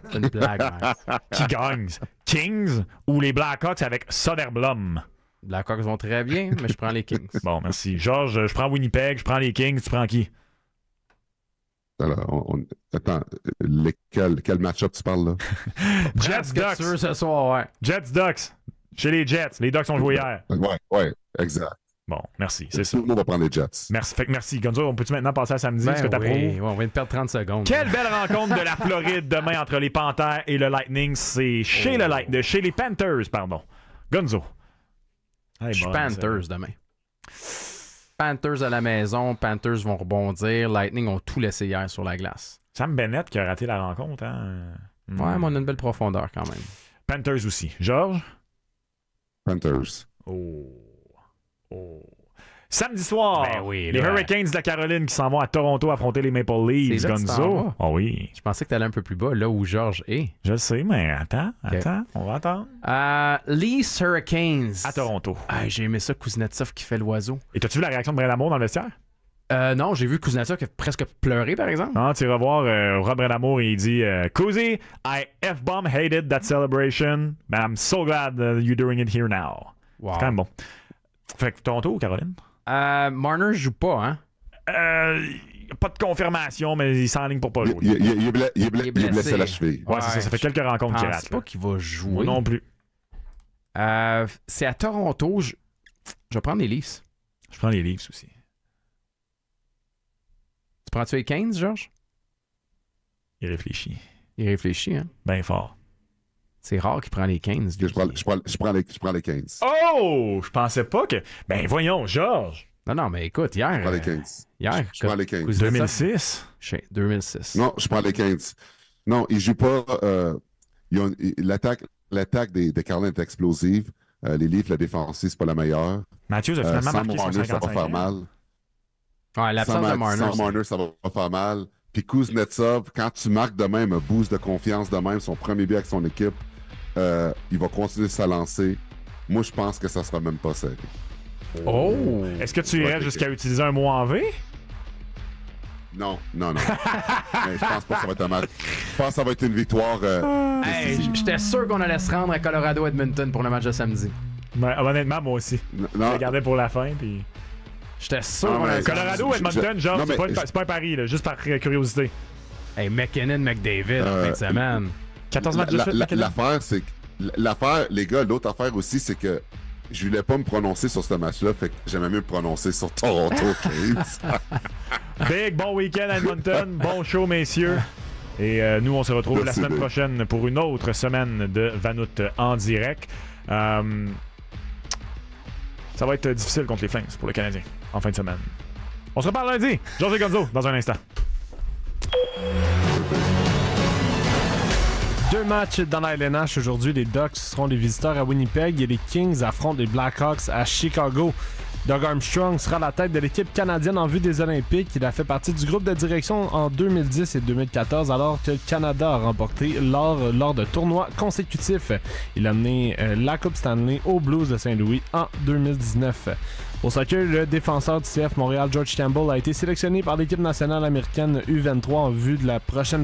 c'est une blague, hein. Qui gagne? Kings ou les Blackhawks avec Soderblom? Blackhawks vont très bien, mais je prends les Kings. Bon, merci. Georges, je prends Winnipeg, je prends les Kings, tu prends qui? Alors, attends, quel match-up tu parles là? Jets Ducks. ce soir, ouais. Jets Ducks. Chez les Jets. Les Ducks ont joué hier. Ouais, ouais, exact. Bon, merci. C'est ça. Tout le monde va prendre les Jets. Merci. Fait merci. Gonzo, on peut-tu maintenant passer à samedi? Ben oui, ouais, on va de perdre 30 secondes. Quelle belle rencontre de la Floride demain entre les Panthers et le Lightning. C'est chez, le oh. Light... chez les Panthers, pardon. Gonzo. Je Panthers demain. Panthers à la maison, Panthers vont rebondir. Lightning ont tout laissé hier sur la glace. Sam Bennett qui a raté la rencontre. Hein? Hmm. Ouais, mais on a une belle profondeur quand même. Panthers aussi. George. Panthers. Oh. Oh. Samedi soir, ben les Hurricanes de la Caroline qui s'en vont à Toronto affronter les Maple Leafs. Gonzo. Oh oui. Je pensais que tu allais un peu plus bas, là où George est. Je sais, mais attends, attends, on va attendre. Euh, Leafs Hurricanes. À Toronto. j'ai aimé ça, Kuznetsov qui fait l'oiseau. Et t'as-tu vu la réaction de Brad dans le vestiaire? Euh, non, j'ai vu Kuznetsov qui a presque pleuré, par exemple. Non, tu vas voir Robert euh, Rob Renamour, il dit euh, Cousy, I F-bomb hated that celebration, but I'm so glad that you're doing it here now. Wow. C'est quand même bon. Fait que Toronto ou Caroline? Euh, Marner joue pas, hein? Euh, pas de confirmation, mais il s'enligne pour pas jouer. Il, est, blessé. à la cheville. Ouais, c'est ça. Ça fait quelques rencontres qu'il rate. Je pas qu'il va jouer. non plus. Euh, c'est à Toronto. Je... vais prendre les Leafs. Je prends les Leafs aussi. Tu prends-tu les 15, Georges? Il réfléchit. Il réfléchit, hein? Ben fort. C'est rare qu'il prend les 15. Je prends, je, prends, les, 15. Oh! Je pensais pas que. Ben voyons, Georges! Non, non, mais écoute, hier. Je prends les 15. Euh, hier, je, prends les 15. 2006? 2006. Non, je prends les 15. Non, il joue pas. Euh, l'attaque des, des est explosive. Euh, les livres, la défensive, c'est pas la meilleure. Mathieu a finalement ça va faire mal. l'absence de Marner. Sans Marner, ça va faire mal. Puis Kuznetsov, quand tu marques de même un boost de confiance de même, son premier but avec son équipe, euh, il va continuer sa lancée. Moi, je pense que ça sera même pas sérieux Oh! Est-ce que tu irais jusqu'à utiliser un mot en V? Non, non, non. je pense pas que ça va être un match. Je pense que ça va être une victoire. Euh, ah. J'étais sûr qu'on allait se rendre à Colorado Edmonton pour le match de samedi. Mais, honnêtement, moi aussi. je regardais pour la fin, puis. J'étais sûr. Ah, Colorado Edmonton, genre, c'est pas, pas, un pari, là, juste par curiosité. Hey, McKinnon, McDavid, en fin de euh, semaine. 14 matchs de L'affaire, c'est L'affaire, les gars, l'autre affaire aussi, c'est que je voulais pas me prononcer sur ce match-là, fait que j'aimais mieux me prononcer sur Toronto Big, bon week-end Edmonton, bon show, messieurs. Et euh, nous, on se retrouve la semaine prochaine pour une autre semaine de Vanout en direct. Euh, ça va être difficile contre les Flames pour le Canadien en fin de semaine. On se reparle lundi. José Gonzo, dans un instant. Deux matchs dans la LNH aujourd'hui. Les Ducks seront les visiteurs à Winnipeg et les Kings affrontent les Blackhawks à Chicago. Doug Armstrong sera à la tête de l'équipe canadienne en vue des Olympiques. Il a fait partie du groupe de direction en 2010 et 2014 alors que le Canada a remporté l'or lors de tournois consécutifs. Il a mené euh, la Coupe Stanley aux Blues de Saint-Louis en 2019. Pour Au que le défenseur du CF Montréal, George Campbell, a été sélectionné par l'équipe nationale américaine U23 en vue de la prochaine